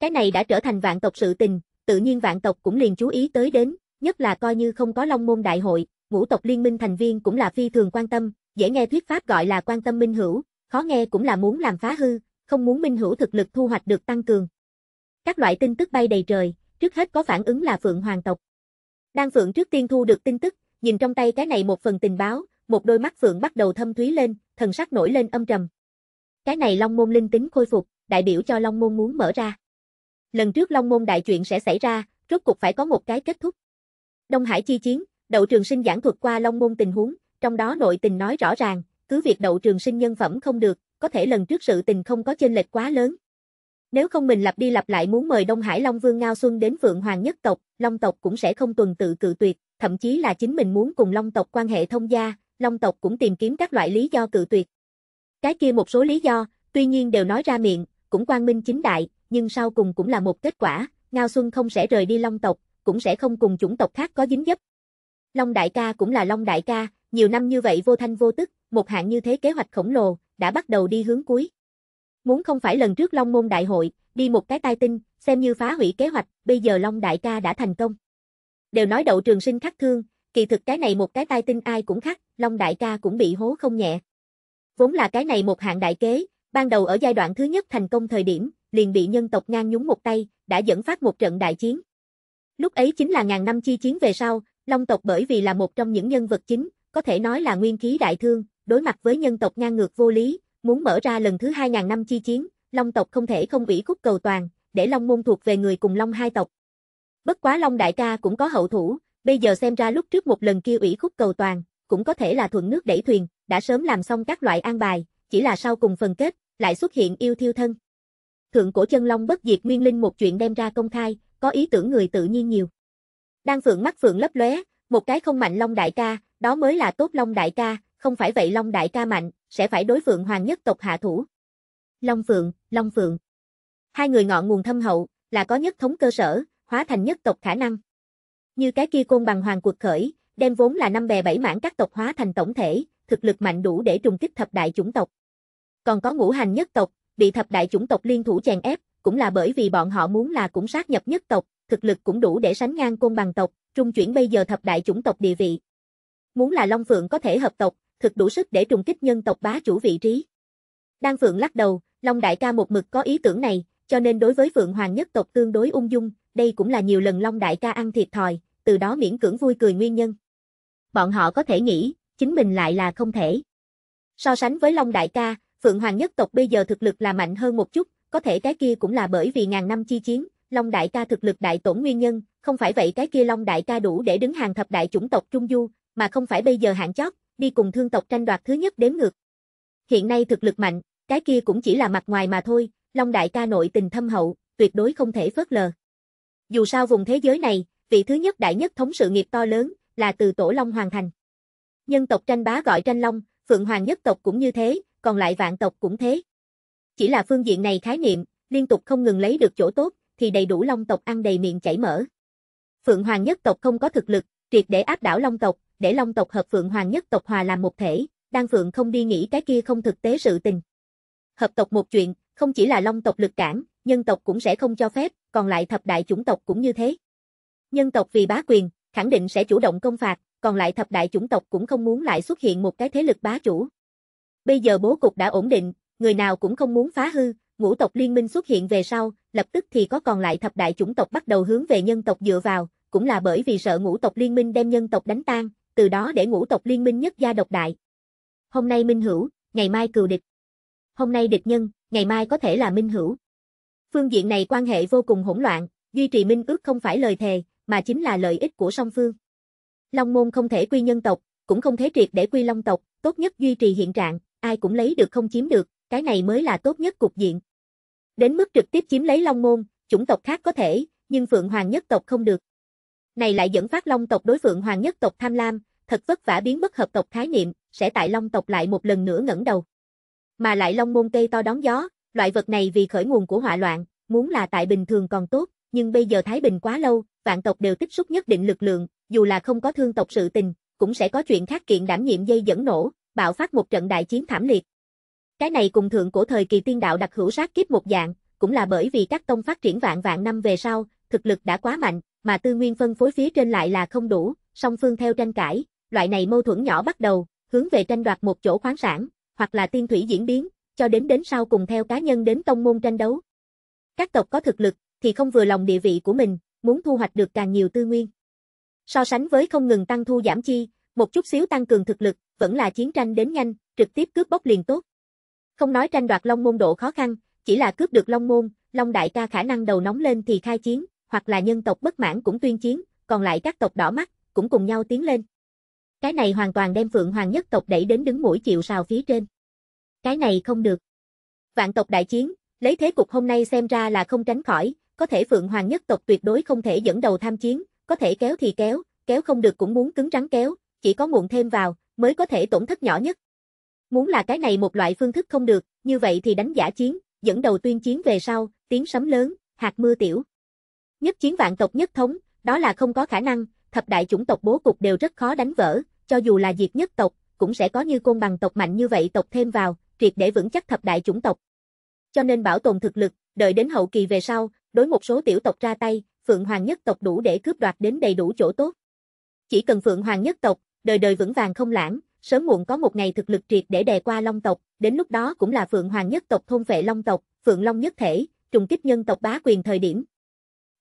Cái này đã trở thành vạn tộc sự tình, tự nhiên vạn tộc cũng liền chú ý tới đến, nhất là coi như không có Long Môn Đại hội, ngũ tộc liên minh thành viên cũng là phi thường quan tâm, dễ nghe thuyết pháp gọi là quan tâm minh hữu, khó nghe cũng là muốn làm phá hư, không muốn minh hữu thực lực thu hoạch được tăng cường. Các loại tin tức bay đầy trời, trước hết có phản ứng là Phượng Hoàng tộc. Đan Phượng trước tiên thu được tin tức, nhìn trong tay cái này một phần tình báo, một đôi mắt Phượng bắt đầu thâm thúy lên, thần sắc nổi lên âm trầm. Cái này Long Môn linh tính khôi phục, đại biểu cho Long Môn muốn mở ra. Lần trước Long Môn đại chuyện sẽ xảy ra, rốt cục phải có một cái kết thúc. Đông Hải chi chiến, Đậu Trường Sinh giảng thuật qua Long Môn tình huống, trong đó nội tình nói rõ ràng, cứ việc Đậu Trường Sinh nhân phẩm không được, có thể lần trước sự tình không có chênh lệch quá lớn, nếu không mình lặp đi lặp lại muốn mời Đông Hải Long Vương Ngao Xuân đến Vượng Hoàng nhất tộc, Long tộc cũng sẽ không tuần tự cự tuyệt, thậm chí là chính mình muốn cùng Long tộc quan hệ thông gia, Long tộc cũng tìm kiếm các loại lý do cự tuyệt. Cái kia một số lý do, tuy nhiên đều nói ra miệng, cũng quan minh chính đại, nhưng sau cùng cũng là một kết quả, Ngao Xuân không sẽ rời đi Long tộc, cũng sẽ không cùng chủng tộc khác có dính dấp. Long đại ca cũng là Long đại ca, nhiều năm như vậy vô thanh vô tức, một hạng như thế kế hoạch khổng lồ, đã bắt đầu đi hướng cuối. Muốn không phải lần trước Long Môn Đại hội, đi một cái tai tinh, xem như phá hủy kế hoạch, bây giờ Long Đại ca đã thành công. Đều nói đậu trường sinh khắc thương, kỳ thực cái này một cái tai tinh ai cũng khắc, Long Đại ca cũng bị hố không nhẹ. Vốn là cái này một hạng đại kế, ban đầu ở giai đoạn thứ nhất thành công thời điểm, liền bị nhân tộc ngang nhúng một tay, đã dẫn phát một trận đại chiến. Lúc ấy chính là ngàn năm chi chiến về sau, Long tộc bởi vì là một trong những nhân vật chính, có thể nói là nguyên khí đại thương, đối mặt với nhân tộc ngang ngược vô lý, Muốn mở ra lần thứ 2.000 năm chi chiến, Long tộc không thể không ủy khúc cầu toàn, để Long môn thuộc về người cùng Long hai tộc. Bất quá Long đại ca cũng có hậu thủ, bây giờ xem ra lúc trước một lần kia ủy khúc cầu toàn, cũng có thể là thuận nước đẩy thuyền, đã sớm làm xong các loại an bài, chỉ là sau cùng phần kết, lại xuất hiện yêu thiêu thân. Thượng cổ chân Long bất diệt nguyên linh một chuyện đem ra công khai, có ý tưởng người tự nhiên nhiều. Đang phượng mắt phượng lấp lóe, một cái không mạnh Long đại ca, đó mới là tốt Long đại ca, không phải vậy Long đại ca mạnh, sẽ phải đối Phượng Hoàng nhất tộc hạ thủ. Long Phượng, Long Phượng. Hai người ngọn nguồn thâm hậu, là có nhất thống cơ sở, hóa thành nhất tộc khả năng. Như cái kia côn bằng hoàng cuộc khởi, đem vốn là năm bè bảy mảng các tộc hóa thành tổng thể, thực lực mạnh đủ để trùng kích thập đại chủng tộc. Còn có ngũ hành nhất tộc, bị thập đại chủng tộc liên thủ chèn ép, cũng là bởi vì bọn họ muốn là cũng sát nhập nhất tộc, thực lực cũng đủ để sánh ngang côn bằng tộc, trung chuyển bây giờ thập đại chủng tộc địa vị. Muốn là Long Phượng có thể hợp tộc, thực đủ sức để trùng kích nhân tộc bá chủ vị trí. Đan Phượng lắc đầu, Long Đại ca một mực có ý tưởng này, cho nên đối với Phượng Hoàng nhất tộc tương đối ung dung, đây cũng là nhiều lần Long Đại ca ăn thiệt thòi, từ đó miễn cưỡng vui cười nguyên nhân. Bọn họ có thể nghĩ, chính mình lại là không thể. So sánh với Long Đại ca, Phượng Hoàng nhất tộc bây giờ thực lực là mạnh hơn một chút, có thể cái kia cũng là bởi vì ngàn năm chi chiến, Long Đại ca thực lực đại tổn nguyên nhân, không phải vậy cái kia Long Đại ca đủ để đứng hàng thập đại chủng tộc Trung Du, mà không phải bây giờ hạng chót, đi cùng thương tộc tranh đoạt thứ nhất đếm ngược. Hiện nay thực lực mạnh, cái kia cũng chỉ là mặt ngoài mà thôi, Long Đại ca nội tình thâm hậu, tuyệt đối không thể phớt lờ. Dù sao vùng thế giới này, vị thứ nhất đại nhất thống sự nghiệp to lớn, là từ tổ Long hoàn thành. Nhân tộc tranh bá gọi tranh Long, Phượng Hoàng nhất tộc cũng như thế, còn lại vạn tộc cũng thế. Chỉ là phương diện này khái niệm, liên tục không ngừng lấy được chỗ tốt, thì đầy đủ Long tộc ăn đầy miệng chảy mỡ. Phượng Hoàng nhất tộc không có thực lực, triệt để áp đảo Long tộc, để Long tộc hợp Phượng Hoàng nhất tộc hòa làm một thể, Đan Phượng không đi nghĩ cái kia không thực tế sự tình. Hợp tộc một chuyện, không chỉ là Long tộc lực cản, nhân tộc cũng sẽ không cho phép, còn lại thập đại chủng tộc cũng như thế. Nhân tộc vì bá quyền, khẳng định sẽ chủ động công phạt, còn lại thập đại chủng tộc cũng không muốn lại xuất hiện một cái thế lực bá chủ. Bây giờ bố cục đã ổn định, người nào cũng không muốn phá hư, ngũ tộc liên minh xuất hiện về sau, lập tức thì có còn lại thập đại chủng tộc bắt đầu hướng về nhân tộc dựa vào, cũng là bởi vì sợ ngũ tộc liên minh đem nhân tộc đánh tan, từ đó để ngũ tộc liên minh nhất gia độc đại. Hôm nay minh hữu, ngày mai cừu địch. Hôm nay địch nhân, ngày mai có thể là minh hữu. Phương diện này quan hệ vô cùng hỗn loạn, duy trì minh ước không phải lời thề, mà chính là lợi ích của song phương. Long môn không thể quy nhân tộc, cũng không thể triệt để quy long tộc, tốt nhất duy trì hiện trạng, ai cũng lấy được không chiếm được, cái này mới là tốt nhất cục diện. Đến mức trực tiếp chiếm lấy long môn, chủng tộc khác có thể, nhưng Phượng Hoàng nhất tộc không được. Này lại dẫn phát Long tộc đối Phượng Hoàng nhất tộc tham lam, thật vất vả biến bất hợp tộc khái niệm, sẽ tại long tộc lại một lần nữa ngẩng đầu. Mà lại long môn cây to đón gió, loại vật này vì khởi nguồn của họa loạn, muốn là tại bình thường còn tốt, nhưng bây giờ Thái Bình quá lâu, vạn tộc đều tích xúc nhất định lực lượng, dù là không có thương tộc sự tình, cũng sẽ có chuyện khác kiện đảm nhiệm dây dẫn nổ, bạo phát một trận đại chiến thảm liệt. Cái này cùng thượng cổ thời kỳ tiên đạo đặc hữu sát kiếp một dạng, cũng là bởi vì các tông phát triển vạn vạn năm về sau, thực lực đã quá mạnh, mà tư nguyên phân phối phía trên lại là không đủ, song phương theo tranh cãi, loại này mâu thuẫn nhỏ bắt đầu, hướng về tranh đoạt một chỗ khoáng sản, hoặc là tiên thủy diễn biến, cho đến đến sau cùng theo cá nhân đến tông môn tranh đấu. Các tộc có thực lực, thì không vừa lòng địa vị của mình, muốn thu hoạch được càng nhiều tư nguyên. So sánh với không ngừng tăng thu giảm chi, một chút xíu tăng cường thực lực, vẫn là chiến tranh đến nhanh, trực tiếp cướp bóc liền tốt. Không nói tranh đoạt long môn độ khó khăn, chỉ là cướp được long môn, long đại ca khả năng đầu nóng lên thì khai chiến, hoặc là nhân tộc bất mãn cũng tuyên chiến, còn lại các tộc đỏ mắt, cũng cùng nhau tiến lên. Cái này hoàn toàn đem Phượng Hoàng nhất tộc đẩy đến đứng mũi chịu sào phía trên. Cái này không được. Vạn tộc đại chiến, lấy thế cục hôm nay xem ra là không tránh khỏi, có thể Phượng Hoàng nhất tộc tuyệt đối không thể dẫn đầu tham chiến, có thể kéo thì kéo, kéo không được cũng muốn cứng rắn kéo, chỉ có muộn thêm vào, mới có thể tổn thất nhỏ nhất. Muốn là cái này một loại phương thức không được, như vậy thì đánh giả chiến, dẫn đầu tuyên chiến về sau, tiếng sấm lớn, hạt mưa tiểu. Nhất chiến vạn tộc nhất thống, đó là không có khả năng, thập đại chủng tộc bố cục đều rất khó đánh vỡ, cho dù là diệt nhất tộc, cũng sẽ có như côn bằng tộc mạnh như vậy tộc thêm vào, triệt để vững chắc thập đại chủng tộc. Cho nên bảo tồn thực lực, đợi đến hậu kỳ về sau, đối một số tiểu tộc ra tay, Phượng Hoàng nhất tộc đủ để cướp đoạt đến đầy đủ chỗ tốt. Chỉ cần Phượng Hoàng nhất tộc, đời đời vững vàng không lãng, sớm muộn có một ngày thực lực triệt để đè qua Long tộc, đến lúc đó cũng là Phượng Hoàng nhất tộc thôn vệ Long tộc, Phượng Long nhất thể, trùng kích nhân tộc bá quyền thời điểm.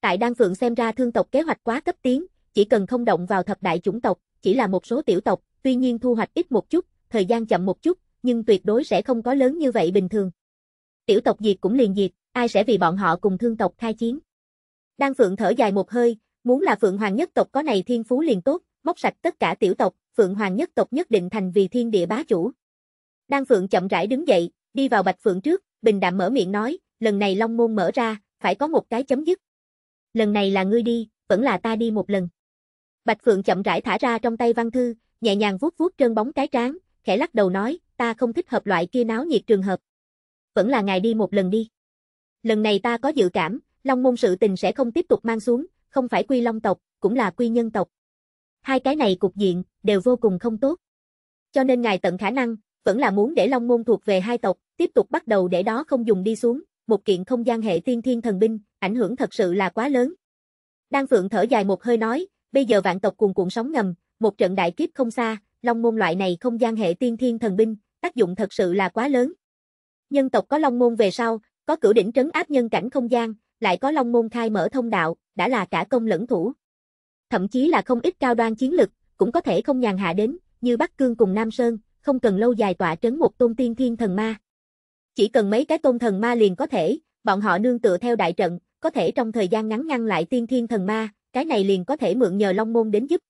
Tại đang Phượng xem ra thương tộc kế hoạch quá cấp tiến, chỉ cần không động vào thập đại chủng tộc, chỉ là một số tiểu tộc, tuy nhiên thu hoạch ít một chút, thời gian chậm một chút, nhưng tuyệt đối sẽ không có lớn như vậy bình thường. Tiểu tộc diệt cũng liền diệt, ai sẽ vì bọn họ cùng thương tộc khai chiến. Đan Phượng thở dài một hơi, muốn là Phượng Hoàng nhất tộc có này thiên phú liền tốt, móc sạch tất cả tiểu tộc, Phượng Hoàng nhất tộc nhất định thành vì thiên địa bá chủ. Đan Phượng chậm rãi đứng dậy, đi vào Bạch Phượng trước, bình đạm mở miệng nói, lần này Long Môn mở ra, phải có một cái chấm dứt. Lần này là ngươi đi, vẫn là ta đi một lần. Bạch Phượng chậm rãi thả ra trong tay văn thư, nhẹ nhàng vuốt vuốt trơn bóng cái trán, khẽ lắc đầu nói, ta không thích hợp loại kia náo nhiệt trường hợp. Vẫn là ngài đi một lần đi. Lần này ta có dự cảm, Long môn sự tình sẽ không tiếp tục mang xuống, không phải quy Long tộc, cũng là quy nhân tộc. Hai cái này cục diện, đều vô cùng không tốt. Cho nên ngài tận khả năng, vẫn là muốn để Long môn thuộc về hai tộc, tiếp tục bắt đầu để đó không dùng đi xuống, một kiện không gian hệ tiên thiên thần binh, ảnh hưởng thật sự là quá lớn. Đan Phượng thở dài một hơi nói, bây giờ vạn tộc cuồn cuộn sóng ngầm, một trận đại kiếp không xa, long môn loại này không gian hệ tiên thiên thần binh, tác dụng thật sự là quá lớn. Nhân tộc có long môn về sau, có cửu đỉnh trấn áp nhân cảnh không gian, lại có long môn khai mở thông đạo, đã là cả công lẫn thủ. Thậm chí là không ít cao đoan chiến lực, cũng có thể không nhàn hạ đến, như Bắc Cương cùng Nam Sơn, không cần lâu dài tọa trấn một tôn tiên thiên thần ma. Chỉ cần mấy cái tôn thần ma liền có thể, bọn họ nương tựa theo đại trận, có thể trong thời gian ngắn ngăn lại tiên thiên thần ma, cái này liền có thể mượn nhờ Long Môn đến giúp.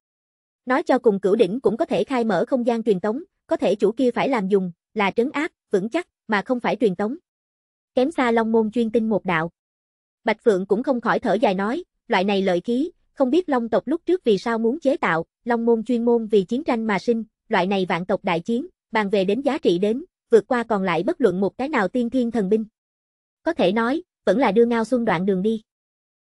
Nói cho cùng cửu đỉnh cũng có thể khai mở không gian truyền tống, có thể chủ kia phải làm dùng, là trấn áp, vững chắc, mà không phải truyền tống. Kém xa Long Môn chuyên tinh một đạo. Bạch Phượng cũng không khỏi thở dài nói, loại này lợi khí, không biết Long tộc lúc trước vì sao muốn chế tạo, Long Môn chuyên môn vì chiến tranh mà sinh, loại này vạn tộc đại chiến, bàn về đến giá trị đến, vượt qua còn lại bất luận một cái nào tiên thiên thần binh. Có thể nói, vẫn là đưa Ngao Xuân đoạn đường đi.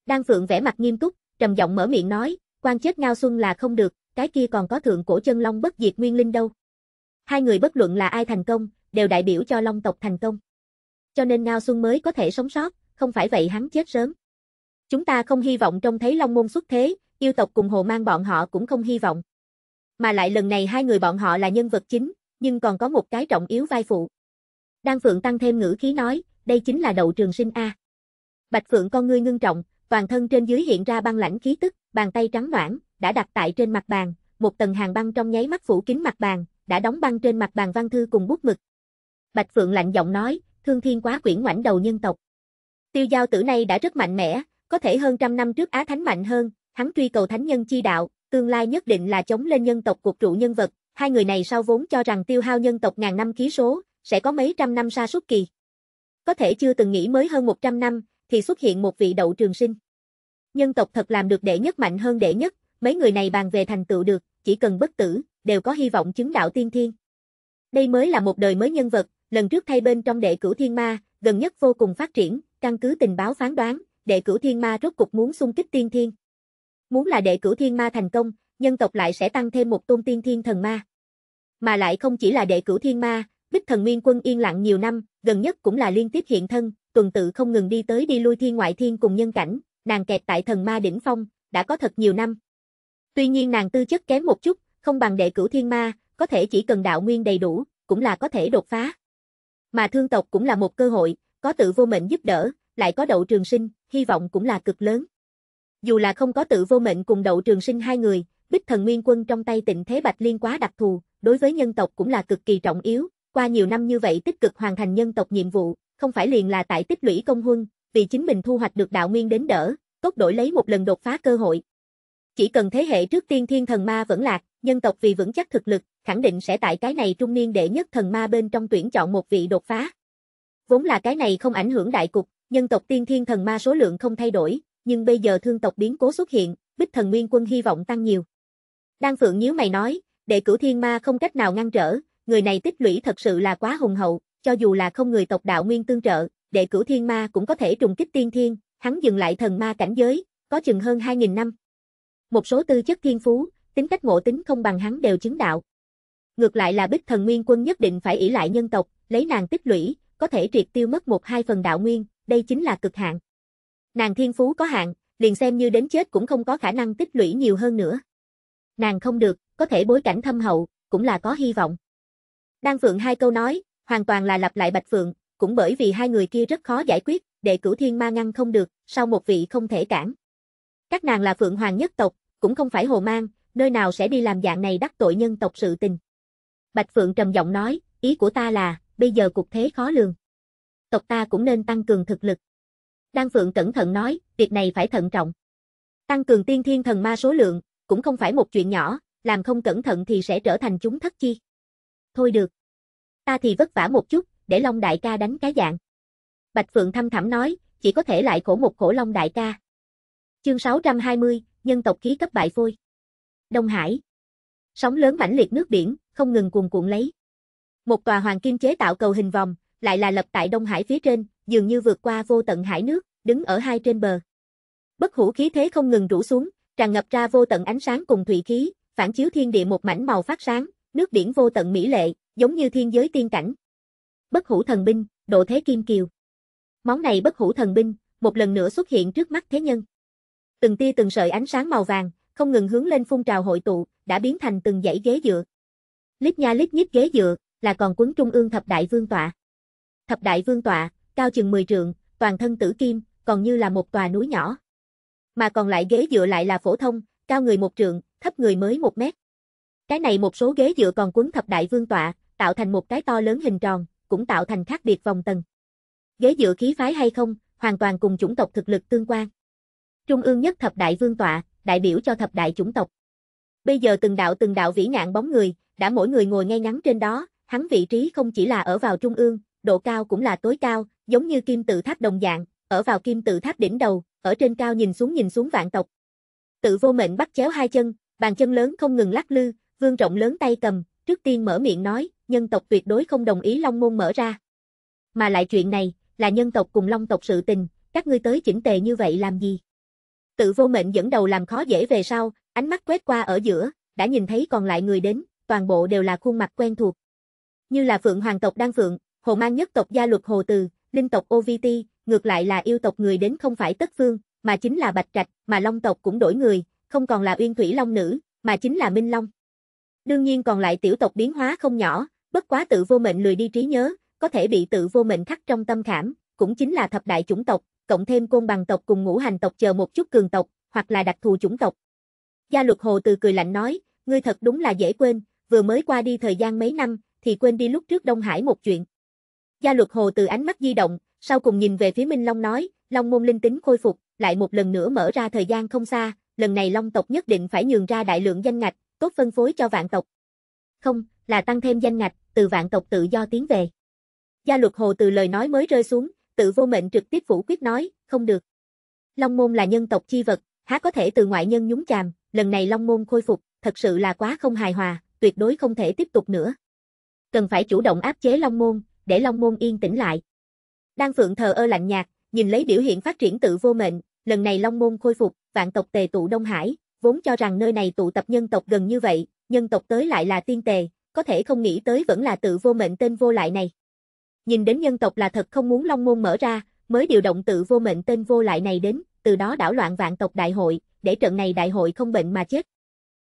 Đan Phượng vẽ mặt nghiêm túc, trầm giọng mở miệng nói, quan chết Ngao Xuân là không được, cái kia còn có thượng cổ chân long bất diệt nguyên linh đâu. Hai người bất luận là ai thành công, đều đại biểu cho long tộc thành công. Cho nên Ngao Xuân mới có thể sống sót, không phải vậy hắn chết sớm. Chúng ta không hy vọng trông thấy long môn xuất thế, yêu tộc cùng hồ mang bọn họ cũng không hy vọng. Mà lại lần này hai người bọn họ là nhân vật chính, nhưng còn có một cái trọng yếu vai phụ. Đan Phượng tăng thêm ngữ khí nói, đây chính là đậu trường sinh A. Bạch Phượng con ngươi ngưng trọng, toàn thân trên dưới hiện ra băng lãnh khí tức, bàn tay trắng noãn, đã đặt tại trên mặt bàn, một tầng hàng băng trong nháy mắt phủ kín mặt bàn, đã đóng băng trên mặt bàn văn thư cùng bút mực. Bạch Phượng lạnh giọng nói, thương thiên quá quyển ngoảnh đầu nhân tộc. Tiêu giao tử này đã rất mạnh mẽ, có thể hơn trăm năm trước Á Thánh mạnh hơn, hắn truy cầu thánh nhân chi đạo, tương lai nhất định là chống lên nhân tộc cuộc trụ nhân vật, hai người này sau vốn cho rằng tiêu hao nhân tộc ngàn năm khí số, sẽ có mấy trăm năm sa suốt kỳ. Có thể chưa từng nghĩ mới hơn 100 năm, thì xuất hiện một vị đậu trường sinh. Nhân tộc thật làm được đệ nhất mạnh hơn đệ nhất, mấy người này bàn về thành tựu được, chỉ cần bất tử, đều có hy vọng chứng đạo tiên thiên. Đây mới là một đời mới nhân vật, lần trước thay bên trong đệ cửu thiên ma, gần nhất vô cùng phát triển, căn cứ tình báo phán đoán, đệ cửu thiên ma rốt cục muốn xung kích tiên thiên. Muốn là đệ cửu thiên ma thành công, nhân tộc lại sẽ tăng thêm một tôn tiên thiên thần ma. Mà lại không chỉ là đệ cửu thiên ma, Bích Thần Nguyên Quân yên lặng nhiều năm, gần nhất cũng là liên tiếp hiện thân, tuần tự không ngừng đi tới đi lui thiên ngoại thiên cùng nhân cảnh, nàng kẹt tại thần ma đỉnh phong, đã có thật nhiều năm. Tuy nhiên nàng tư chất kém một chút, không bằng đệ cửu thiên ma, có thể chỉ cần đạo nguyên đầy đủ, cũng là có thể đột phá. Mà thương tộc cũng là một cơ hội, có tự vô mệnh giúp đỡ, lại có đậu trường sinh, hy vọng cũng là cực lớn. Dù là không có tự vô mệnh cùng đậu trường sinh hai người, bích thần nguyên quân trong tay tịnh thế bạch liên quá đặc thù, đối với nhân tộc cũng là cực kỳ trọng yếu, qua nhiều năm như vậy tích cực hoàn thành nhân tộc nhiệm vụ, không phải liền là tại tích lũy công huân, vì chính mình thu hoạch được đạo nguyên đến đỡ, cốt đổi lấy một lần đột phá cơ hội. Chỉ cần thế hệ trước tiên thiên thần ma vẫn lạc, nhân tộc vì vững chắc thực lực, khẳng định sẽ tại cái này trung niên đệ nhất thần ma bên trong tuyển chọn một vị đột phá. Vốn là cái này không ảnh hưởng đại cục, nhân tộc tiên thiên thần ma số lượng không thay đổi, nhưng bây giờ thương tộc biến cố xuất hiện, bích thần nguyên quân hy vọng tăng nhiều. Đan Phượng nhíu mày nói, đệ cửu thiên ma không cách nào ngăn trở, người này tích lũy thật sự là quá hùng hậu, cho dù là không người tộc đạo nguyên tương trợ, đệ cửu thiên ma cũng có thể trùng kích tiên thiên, hắn dừng lại thần ma cảnh giới, có chừng hơn 2.000 năm. Một số tư chất thiên phú, tính cách ngộ tính không bằng hắn đều chứng đạo. Ngược lại là bích thần nguyên quân nhất định phải ỷ lại nhân tộc, lấy nàng tích lũy, có thể triệt tiêu mất một hai phần đạo nguyên, đây chính là cực hạn. Nàng thiên phú có hạn, liền xem như đến chết cũng không có khả năng tích lũy nhiều hơn nữa. Nàng không được, có thể bối cảnh thâm hậu, cũng là có hy vọng. Đan Phượng hai câu nói, hoàn toàn là lặp lại Bạch Phượng, cũng bởi vì hai người kia rất khó giải quyết, để cửu thiên ma ngăn không được, sau một vị không thể cản. Các nàng là Phượng Hoàng nhất tộc, cũng không phải hồ mang, nơi nào sẽ đi làm dạng này đắc tội nhân tộc sự tình. Bạch Phượng trầm giọng nói, ý của ta là, bây giờ cục thế khó lường. Tộc ta cũng nên tăng cường thực lực. Đan Phượng cẩn thận nói, việc này phải thận trọng. Tăng cường tiên thiên thần ma số lượng, cũng không phải một chuyện nhỏ, làm không cẩn thận thì sẽ trở thành chúng thất chi. Thôi được, ta thì vất vả một chút, để Long đại ca đánh cái dạng. Bạch Phượng thâm thẳm nói, chỉ có thể lại khổ một khổ Long đại ca. Chương 620, nhân tộc khí cấp bại phôi. Đông Hải. Sóng lớn mãnh liệt nước biển, không ngừng cuồn cuộn lấy. Một tòa hoàng kim chế tạo cầu hình vòng, lại là lập tại Đông Hải phía trên, dường như vượt qua vô tận hải nước, đứng ở hai trên bờ. Bất hủ khí thế không ngừng rủ xuống, tràn ngập ra vô tận ánh sáng cùng thủy khí, phản chiếu thiên địa một mảnh màu phát sáng, nước biển vô tận mỹ lệ, giống như thiên giới tiên cảnh. Bất hủ thần binh, độ thế kim kiều. Món này bất hủ thần binh, một lần nữa xuất hiện trước mắt thế nhân. Từng tia từng sợi ánh sáng màu vàng, không ngừng hướng lên phun trào hội tụ, đã biến thành từng dãy ghế dựa. Lít nha lít nhít ghế dựa, là còn quấn trung ương thập đại vương tọa. Thập đại vương tọa, cao chừng 10 trượng, toàn thân tử kim, còn như là một tòa núi nhỏ. Mà còn lại ghế dựa lại là phổ thông, cao người một trượng, thấp người mới một mét. Cái này một số ghế dựa còn quấn thập đại vương tọa, tạo thành một cái to lớn hình tròn, cũng tạo thành khác biệt vòng tầng. Ghế dựa khí phái hay không, hoàn toàn cùng chủng tộc thực lực tương quan. Trung ương nhất thập đại vương tọa, đại biểu cho thập đại chủng tộc. Bây giờ từng đạo từng đạo vĩ ngạn bóng người, đã mỗi người ngồi ngay ngắn trên đó, hắn vị trí không chỉ là ở vào trung ương, độ cao cũng là tối cao, giống như kim tự tháp đồng dạng, ở vào kim tự tháp đỉnh đầu, ở trên cao nhìn xuống nhìn xuống vạn tộc. Tự vô mệnh bắt chéo hai chân, bàn chân lớn không ngừng lắc lư, vương rộng lớn tay cầm, trước tiên mở miệng nói, nhân tộc tuyệt đối không đồng ý Long Môn mở ra. Mà lại chuyện này, là nhân tộc cùng Long tộc sự tình, các ngươi tới chỉnh tề như vậy làm gì? Tự vô mệnh dẫn đầu làm khó dễ về sau, ánh mắt quét qua ở giữa, đã nhìn thấy còn lại người đến, toàn bộ đều là khuôn mặt quen thuộc. Như là Phượng Hoàng tộc Đan Phượng, Hồ Mang nhất tộc gia luật Hồ Từ, Linh tộc OVT, ngược lại là yêu tộc người đến không phải Tất Phương, mà chính là Bạch Trạch, mà Long tộc cũng đổi người, không còn là Uyên Thủy Long Nữ, mà chính là Minh Long. Đương nhiên còn lại tiểu tộc biến hóa không nhỏ, bất quá tự vô mệnh lười đi trí nhớ, có thể bị tự vô mệnh khắc trong tâm khảm, cũng chính là thập đại chủng tộc, cộng thêm côn bằng tộc cùng ngũ hành tộc chờ một chút cường tộc, hoặc là đặc thù chủng tộc. Gia luật hồ từ cười lạnh nói, ngươi thật đúng là dễ quên, vừa mới qua đi thời gian mấy năm, thì quên đi lúc trước Đông Hải một chuyện. Gia luật hồ từ ánh mắt di động, sau cùng nhìn về phía Minh Long nói, Long môn linh tính khôi phục, lại một lần nữa mở ra thời gian không xa, lần này Long tộc nhất định phải nhường ra đại lượng danh ngạch, tốt phân phối cho vạn tộc. Không, là tăng thêm danh ngạch, từ vạn tộc tự do tiến về. Gia luật hồ từ lời nói mới rơi xuống, tự vô mệnh trực tiếp phủ quyết nói, không được. Long môn là nhân tộc chi vật, há có thể từ ngoại nhân nhúng chàm, lần này long môn khôi phục, thật sự là quá không hài hòa, tuyệt đối không thể tiếp tục nữa. Cần phải chủ động áp chế long môn, để long môn yên tĩnh lại. Đan Phượng thờ ơ lạnh nhạt, nhìn lấy biểu hiện phát triển tự vô mệnh, lần này Long Môn khôi phục, vạn tộc tề tụ Đông Hải, vốn cho rằng nơi này tụ tập nhân tộc gần như vậy, nhân tộc tới lại là tiên tề, có thể không nghĩ tới vẫn là tự vô mệnh tên vô lại này. Nhìn đến nhân tộc là thật không muốn long môn mở ra, mới điều động tự vô mệnh tên vô lại này đến, từ đó đảo loạn vạn tộc đại hội, để trận này đại hội không bệnh mà chết.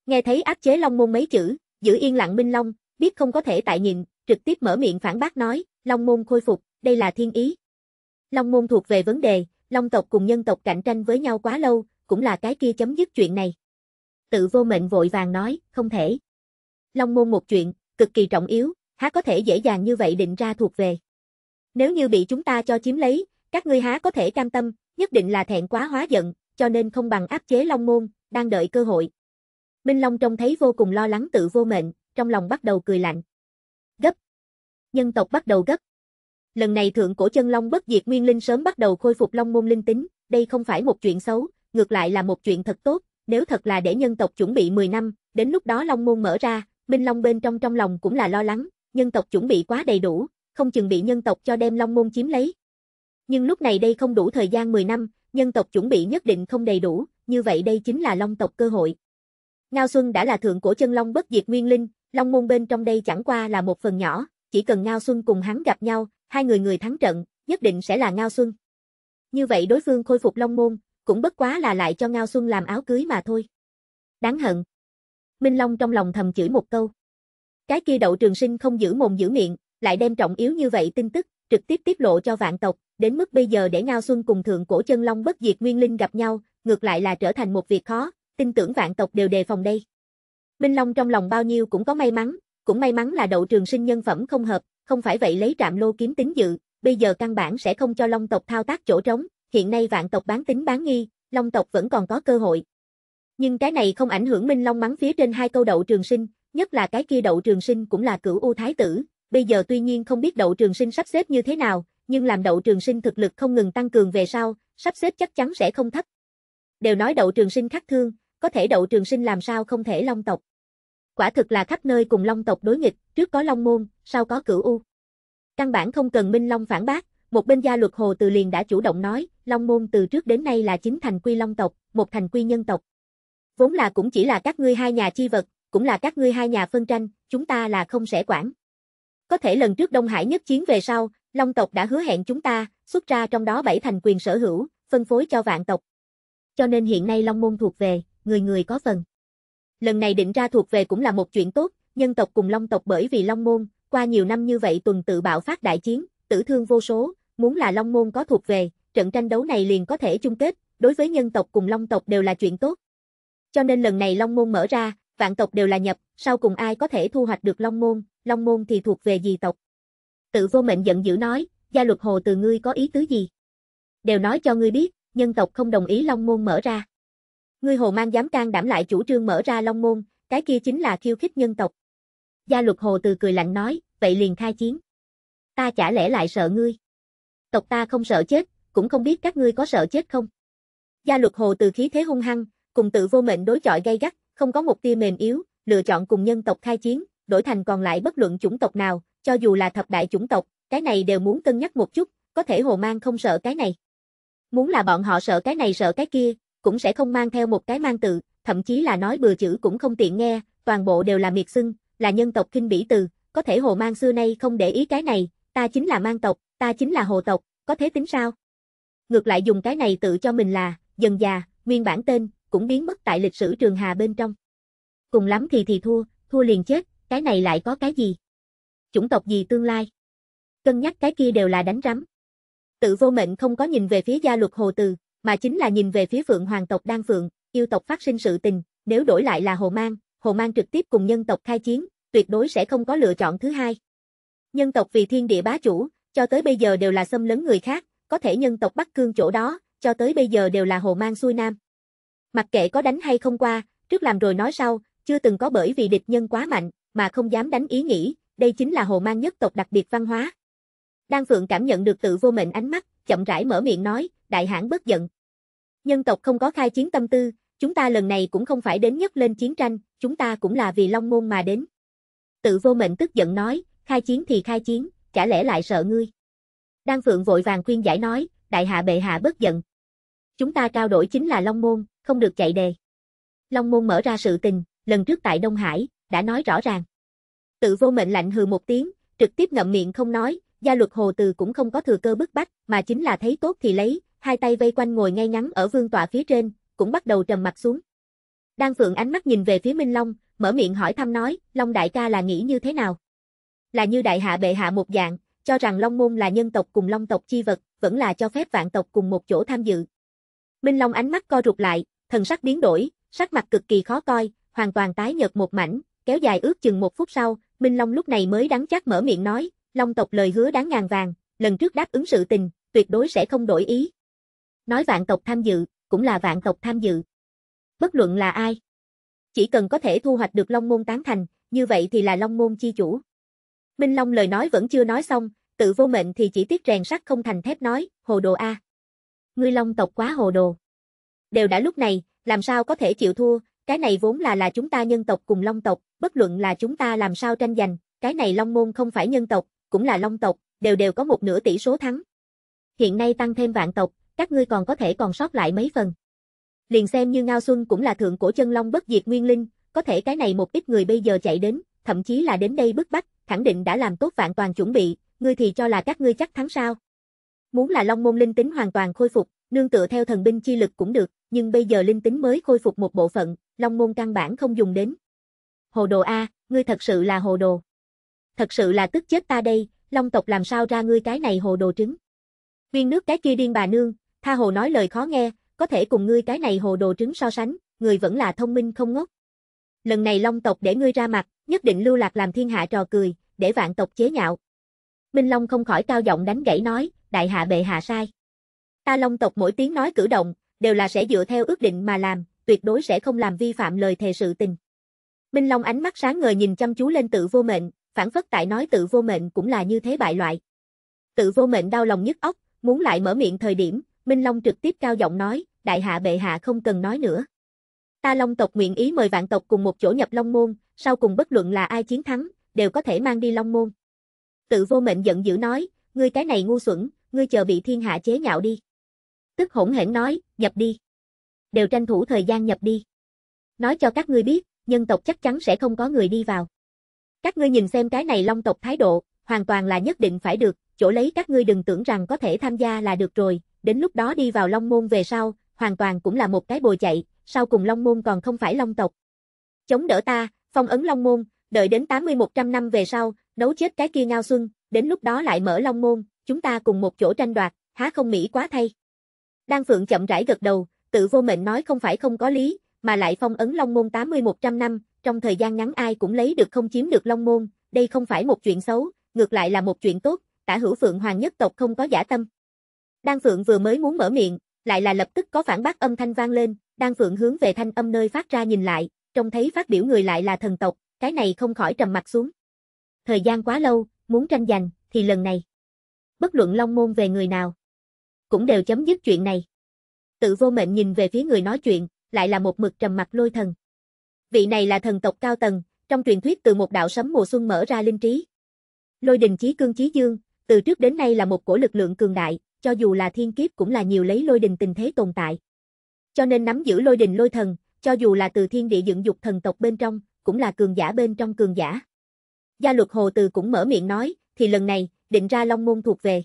Nghe thấy áp chế long môn mấy chữ, giữ yên lặng Minh Long, biết không có thể tại nhịn, trực tiếp mở miệng phản bác nói, long môn khôi phục, đây là thiên ý. Long môn thuộc về vấn đề, long tộc cùng nhân tộc cạnh tranh với nhau quá lâu, cũng là cái kia chấm dứt chuyện này. Tự vô mệnh vội vàng nói, không thể. Long môn một chuyện, cực kỳ trọng yếu, há có thể dễ dàng như vậy định ra thuộc về. Nếu như bị chúng ta cho chiếm lấy, các ngươi há có thể cam tâm, nhất định là thẹn quá hóa giận, cho nên không bằng áp chế Long môn, đang đợi cơ hội. Minh Long trông thấy vô cùng lo lắng tự vô mệnh, trong lòng bắt đầu cười lạnh. Gấp. Nhân tộc bắt đầu gấp. Lần này thượng cổ chân long bất diệt nguyên linh sớm bắt đầu khôi phục long môn linh tính, đây không phải một chuyện xấu, ngược lại là một chuyện thật tốt, nếu thật là để nhân tộc chuẩn bị 10 năm, đến lúc đó Long Môn mở ra, Minh Long bên trong trong lòng cũng là lo lắng, nhân tộc chuẩn bị quá đầy đủ, không chừng bị nhân tộc cho đem Long Môn chiếm lấy. Nhưng lúc này đây không đủ thời gian 10 năm, nhân tộc chuẩn bị nhất định không đầy đủ, như vậy đây chính là Long tộc cơ hội. Ngao Xuân đã là thượng cổ chân Long bất diệt nguyên linh, Long Môn bên trong đây chẳng qua là một phần nhỏ, chỉ cần Ngao Xuân cùng hắn gặp nhau, hai người người thắng trận, nhất định sẽ là Ngao Xuân. Như vậy đối phương khôi phục Long Môn, cũng bất quá là lại cho Ngao Xuân làm áo cưới mà thôi. Đáng hận. Minh Long trong lòng thầm chửi một câu. Cái kia đậu trường sinh không giữ mồm giữ miệng, lại đem trọng yếu như vậy tin tức, trực tiếp tiết lộ cho vạn tộc, đến mức bây giờ để Ngao Xuân cùng thượng cổ chân long bất diệt nguyên linh gặp nhau, ngược lại là trở thành một việc khó, tin tưởng vạn tộc đều đề phòng đây. Minh Long trong lòng bao nhiêu cũng có may mắn, cũng may mắn là đậu trường sinh nhân phẩm không hợp, không phải vậy lấy trạm lô kiếm tính dự, bây giờ căn bản sẽ không cho long tộc thao tác chỗ trống, hiện nay vạn tộc bán tính bán nghi, Long tộc vẫn còn có cơ hội. Nhưng cái này không ảnh hưởng Minh Long mắng phía trên hai câu đậu trường sinh, nhất là cái kia đậu trường sinh cũng là cửu u thái tử, bây giờ tuy nhiên không biết đậu trường sinh sắp xếp như thế nào, nhưng làm đậu trường sinh thực lực không ngừng tăng cường về sau, sắp xếp chắc chắn sẽ không thấp. Đều nói đậu trường sinh khắc thương, có thể đậu trường sinh làm sao không thể long tộc. Quả thực là khắp nơi cùng long tộc đối nghịch, trước có long môn, sau có cửu u. Căn bản không cần Minh Long phản bác, một bên gia luật hồ từ liền đã chủ động nói, Long Môn từ trước đến nay là chính thành quy Long tộc, một thành quy nhân tộc. Vốn là cũng chỉ là các ngươi hai nhà chi vật, cũng là các ngươi hai nhà phân tranh, chúng ta là không sẽ quản. Có thể lần trước Đông Hải nhất chiến về sau, Long tộc đã hứa hẹn chúng ta, xuất ra trong đó bảy thành quyền sở hữu, phân phối cho vạn tộc. Cho nên hiện nay Long Môn thuộc về, người người có phần. Lần này định ra thuộc về cũng là một chuyện tốt, nhân tộc cùng Long tộc bởi vì Long Môn, qua nhiều năm như vậy tuần tự bạo phát đại chiến, tử thương vô số, muốn là Long Môn có thuộc về, trận tranh đấu này liền có thể chung kết, đối với nhân tộc cùng long tộc đều là chuyện tốt. Cho nên lần này long môn mở ra, vạn tộc đều là nhập, sau cùng ai có thể thu hoạch được long môn, long môn thì thuộc về gì tộc. Tự vô mệnh giận dữ nói, gia luật hồ từ ngươi có ý tứ gì? Đều nói cho ngươi biết, nhân tộc không đồng ý long môn mở ra. Ngươi hồ mang dám can đảm lại chủ trương mở ra long môn, cái kia chính là khiêu khích nhân tộc. Gia luật hồ từ cười lạnh nói, vậy liền khai chiến. Ta chả lẽ lại sợ ngươi? Tộc ta không sợ chết, cũng không biết các ngươi có sợ chết không. Gia luật hồ từ khí thế hung hăng, cùng tự vô mệnh đối chọi gay gắt, không có một tia mềm yếu, lựa chọn cùng nhân tộc khai chiến, đổi thành còn lại bất luận chủng tộc nào, cho dù là thập đại chủng tộc, cái này đều muốn cân nhắc một chút, có thể hồ mang không sợ cái này. Muốn là bọn họ sợ cái này sợ cái kia, cũng sẽ không mang theo một cái mang tự, thậm chí là nói bừa chữ cũng không tiện nghe, toàn bộ đều là miệt xưng, là nhân tộc kinh bỉ từ, có thể hồ mang xưa nay không để ý cái này, ta chính là mang tộc, ta chính là hồ tộc, có thế tính sao? ngược lại dùng cái này tự cho mình là, dần già, nguyên bản tên, cũng biến mất tại lịch sử trường hà bên trong. Cùng lắm thì thì thua, thua liền chết, cái này lại có cái gì? Chủng tộc gì tương lai? Cân nhắc cái kia đều là đánh rắm. Tự vô mệnh không có nhìn về phía gia luật hồ từ, mà chính là nhìn về phía phượng hoàng tộc đan phượng, yêu tộc phát sinh sự tình, nếu đổi lại là hồ mang, hồ mang trực tiếp cùng nhân tộc khai chiến, tuyệt đối sẽ không có lựa chọn thứ hai. Nhân tộc vì thiên địa bá chủ, cho tới bây giờ đều là xâm lấn người khác, có thể nhân tộc Bắc Cương chỗ đó, cho tới bây giờ đều là hồ mang xuôi nam. Mặc kệ có đánh hay không qua, trước làm rồi nói sau, chưa từng có bởi vì địch nhân quá mạnh, mà không dám đánh ý nghĩ, đây chính là hồ mang nhất tộc đặc biệt văn hóa. Đan Phượng cảm nhận được tự vô mệnh ánh mắt, chậm rãi mở miệng nói, đại hãn bất giận. Nhân tộc không có khai chiến tâm tư, chúng ta lần này cũng không phải đến nhất lên chiến tranh, chúng ta cũng là vì Long Môn mà đến. Tự vô mệnh tức giận nói, khai chiến thì khai chiến, chả lẽ lại sợ ngươi. Đan Phượng vội vàng khuyên giải nói, đại hạ bệ hạ bất giận. Chúng ta trao đổi chính là Long Môn, không được chạy đề. Long Môn mở ra sự tình, lần trước tại Đông Hải, đã nói rõ ràng. Tự vô mệnh lạnh hừ một tiếng, trực tiếp ngậm miệng không nói, gia luật hồ từ cũng không có thừa cơ bức bách, mà chính là thấy tốt thì lấy, hai tay vây quanh ngồi ngay ngắn ở vương tọa phía trên, cũng bắt đầu trầm mặt xuống. Đan Phượng ánh mắt nhìn về phía Minh Long, mở miệng hỏi thăm nói, Long đại ca là nghĩ như thế nào? Là như đại hạ bệ hạ một dạng, cho rằng Long Môn là nhân tộc cùng Long tộc chi vật, vẫn là cho phép vạn tộc cùng một chỗ tham dự. Minh Long ánh mắt co rụt lại, thần sắc biến đổi, sắc mặt cực kỳ khó coi, hoàn toàn tái nhợt một mảnh, kéo dài ước chừng một phút sau, Minh Long lúc này mới đắng chắc mở miệng nói, Long tộc lời hứa đáng ngàn vàng, lần trước đáp ứng sự tình, tuyệt đối sẽ không đổi ý. Nói vạn tộc tham dự, cũng là vạn tộc tham dự. Bất luận là ai, chỉ cần có thể thu hoạch được Long môn tán thành, như vậy thì là Long môn chi chủ. Minh Long lời nói vẫn chưa nói xong, tự vô mệnh thì chỉ tiếc rèn sắt không thành thép nói, hồ đồ a. Ngươi Long tộc quá hồ đồ. Đều đã lúc này, làm sao có thể chịu thua, cái này vốn là là chúng ta nhân tộc cùng Long tộc, bất luận là chúng ta làm sao tranh giành, cái này Long môn không phải nhân tộc, cũng là Long tộc, đều đều có một nửa tỷ số thắng. Hiện nay tăng thêm vạn tộc, các ngươi còn có thể còn sót lại mấy phần. Liền xem như Ngao Xuân cũng là thượng cổ chân long bất diệt nguyên linh, có thể cái này một ít người bây giờ chạy đến, thậm chí là đến đây bức bách, khẳng định đã làm tốt vạn toàn chuẩn bị, ngươi thì cho là các ngươi chắc thắng sao. Muốn là Long Môn linh tính hoàn toàn khôi phục, nương tựa theo thần binh chi lực cũng được, nhưng bây giờ linh tính mới khôi phục một bộ phận, Long Môn căn bản không dùng đến. Hồ đồ A, ngươi thật sự là hồ đồ. Thật sự là tức chết ta đây, Long tộc làm sao ra ngươi cái này hồ đồ trứng. Viên nước cái kia điên bà nương, tha hồ nói lời khó nghe, có thể cùng ngươi cái này hồ đồ trứng so sánh, người vẫn là thông minh không ngốc. Lần này Long tộc để ngươi ra mặt, nhất định lưu lạc làm thiên hạ trò cười, để vạn tộc chế nhạo. Minh Long không khỏi cao giọng đánh gãy nói, đại hạ bệ hạ sai. Ta Long tộc mỗi tiếng nói cử động, đều là sẽ dựa theo ước định mà làm, tuyệt đối sẽ không làm vi phạm lời thề sự tình. Minh Long ánh mắt sáng ngời nhìn chăm chú lên tự vô mệnh, phản phất tại nói tự vô mệnh cũng là như thế bại loại. Tự vô mệnh đau lòng nhức óc, muốn lại mở miệng thời điểm, Minh Long trực tiếp cao giọng nói, đại hạ bệ hạ không cần nói nữa. Ta Long tộc nguyện ý mời vạn tộc cùng một chỗ nhập Long môn, sau cùng bất luận là ai chiến thắng, đều có thể mang đi Long môn. Tự vô mệnh giận dữ nói, ngươi cái này ngu xuẩn, ngươi chờ bị thiên hạ chế nhạo đi. Tức hỗn hển nói, nhập đi. Đều tranh thủ thời gian nhập đi. Nói cho các ngươi biết, nhân tộc chắc chắn sẽ không có người đi vào. Các ngươi nhìn xem cái này Long tộc thái độ, hoàn toàn là nhất định phải được, chỗ lấy các ngươi đừng tưởng rằng có thể tham gia là được rồi, đến lúc đó đi vào Long môn về sau, hoàn toàn cũng là một cái bồi chạy, sau cùng Long Môn còn không phải Long tộc. Chống đỡ ta, phong ấn Long Môn, đợi đến 80-100 năm về sau, nấu chết cái kia Ngao Xuân, đến lúc đó lại mở Long Môn, chúng ta cùng một chỗ tranh đoạt, há không mỹ quá thay. Đan Phượng chậm rãi gật đầu, tự vô mệnh nói không phải không có lý, mà lại phong ấn Long Môn 80-100 năm, trong thời gian ngắn ai cũng lấy được không chiếm được Long Môn, đây không phải một chuyện xấu, ngược lại là một chuyện tốt, tả hữu Phượng Hoàng nhất tộc không có giả tâm. Đan Phượng vừa mới muốn mở miệng, lại là lập tức có phản bác âm thanh vang lên, Đan Phượng hướng về thanh âm nơi phát ra nhìn lại, trông thấy phát biểu người lại là thần tộc, cái này không khỏi trầm mặt xuống. Thời gian quá lâu, muốn tranh giành, thì lần này. Bất luận Long Môn về người nào, cũng đều chấm dứt chuyện này. Tự vô mệnh nhìn về phía người nói chuyện, lại là một mực trầm mặt lôi thần. Vị này là thần tộc cao tầng, trong truyền thuyết từ một đạo sấm mùa xuân mở ra linh trí. Lôi đình chí cương chí dương, từ trước đến nay là một cổ lực lượng cường đại, cho dù là thiên kiếp cũng là nhiều lấy lôi đình tình thế tồn tại. Cho nên nắm giữ lôi đình lôi thần, cho dù là từ thiên địa dựng dục thần tộc bên trong, cũng là cường giả bên trong cường giả. Gia luật hồ từ cũng mở miệng nói, thì lần này, định ra long môn thuộc về.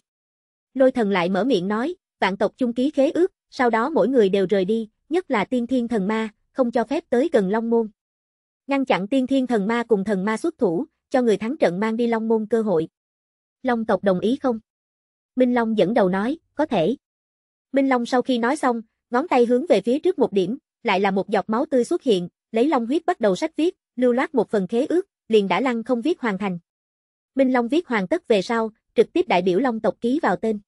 Lôi thần lại mở miệng nói, vạn tộc chung ký khế ước, sau đó mỗi người đều rời đi, nhất là tiên thiên thần ma, không cho phép tới gần long môn. Ngăn chặn tiên thiên thần ma cùng thần ma xuất thủ, cho người thắng trận mang đi long môn cơ hội. Long tộc đồng ý không? Minh Long dẫn đầu nói, có thể. Minh Long sau khi nói xong, Ngón tay hướng về phía trước một điểm, lại là một dọc máu tươi xuất hiện, lấy long huyết bắt đầu sách viết, lưu loát một phần khế ước, liền đã lăng không viết hoàn thành. Minh Long viết hoàn tất về sau, trực tiếp đại biểu Long tộc ký vào tên.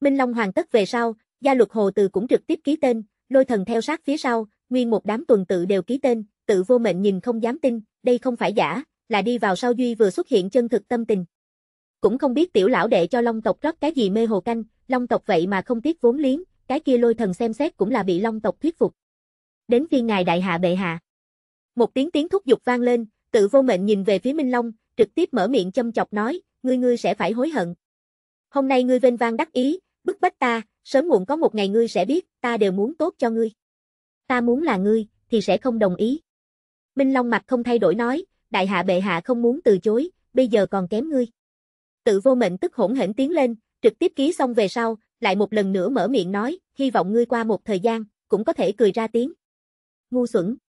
Minh Long hoàn tất về sau, gia luật hồ từ cũng trực tiếp ký tên, lôi thần theo sát phía sau, nguyên một đám tuần tự đều ký tên, tự vô mệnh nhìn không dám tin, đây không phải giả, là đi vào sau duy vừa xuất hiện chân thực tâm tình. Cũng không biết tiểu lão đệ cho Long tộc rót cái gì mê hồ canh, Long tộc vậy mà không tiếc vốn liếng, cái kia lôi thần xem xét cũng là bị long tộc thuyết phục. Đến phiên ngài đại hạ bệ hạ. Một tiếng tiếng thúc giục vang lên, tự vô mệnh nhìn về phía Minh Long, trực tiếp mở miệng châm chọc nói, ngươi ngươi sẽ phải hối hận. Hôm nay ngươi vênh vang đắc ý, bức bách ta, sớm muộn có một ngày ngươi sẽ biết, ta đều muốn tốt cho ngươi. Ta muốn là ngươi, thì sẽ không đồng ý. Minh Long mặt không thay đổi nói, đại hạ bệ hạ không muốn từ chối, bây giờ còn kém ngươi. Tự vô mệnh tức hỗn hển tiến lên, trực tiếp ký xong về sau, lại một lần nữa mở miệng nói, hy vọng ngươi qua một thời gian, cũng có thể cười ra tiếng. Ngu xuẩn.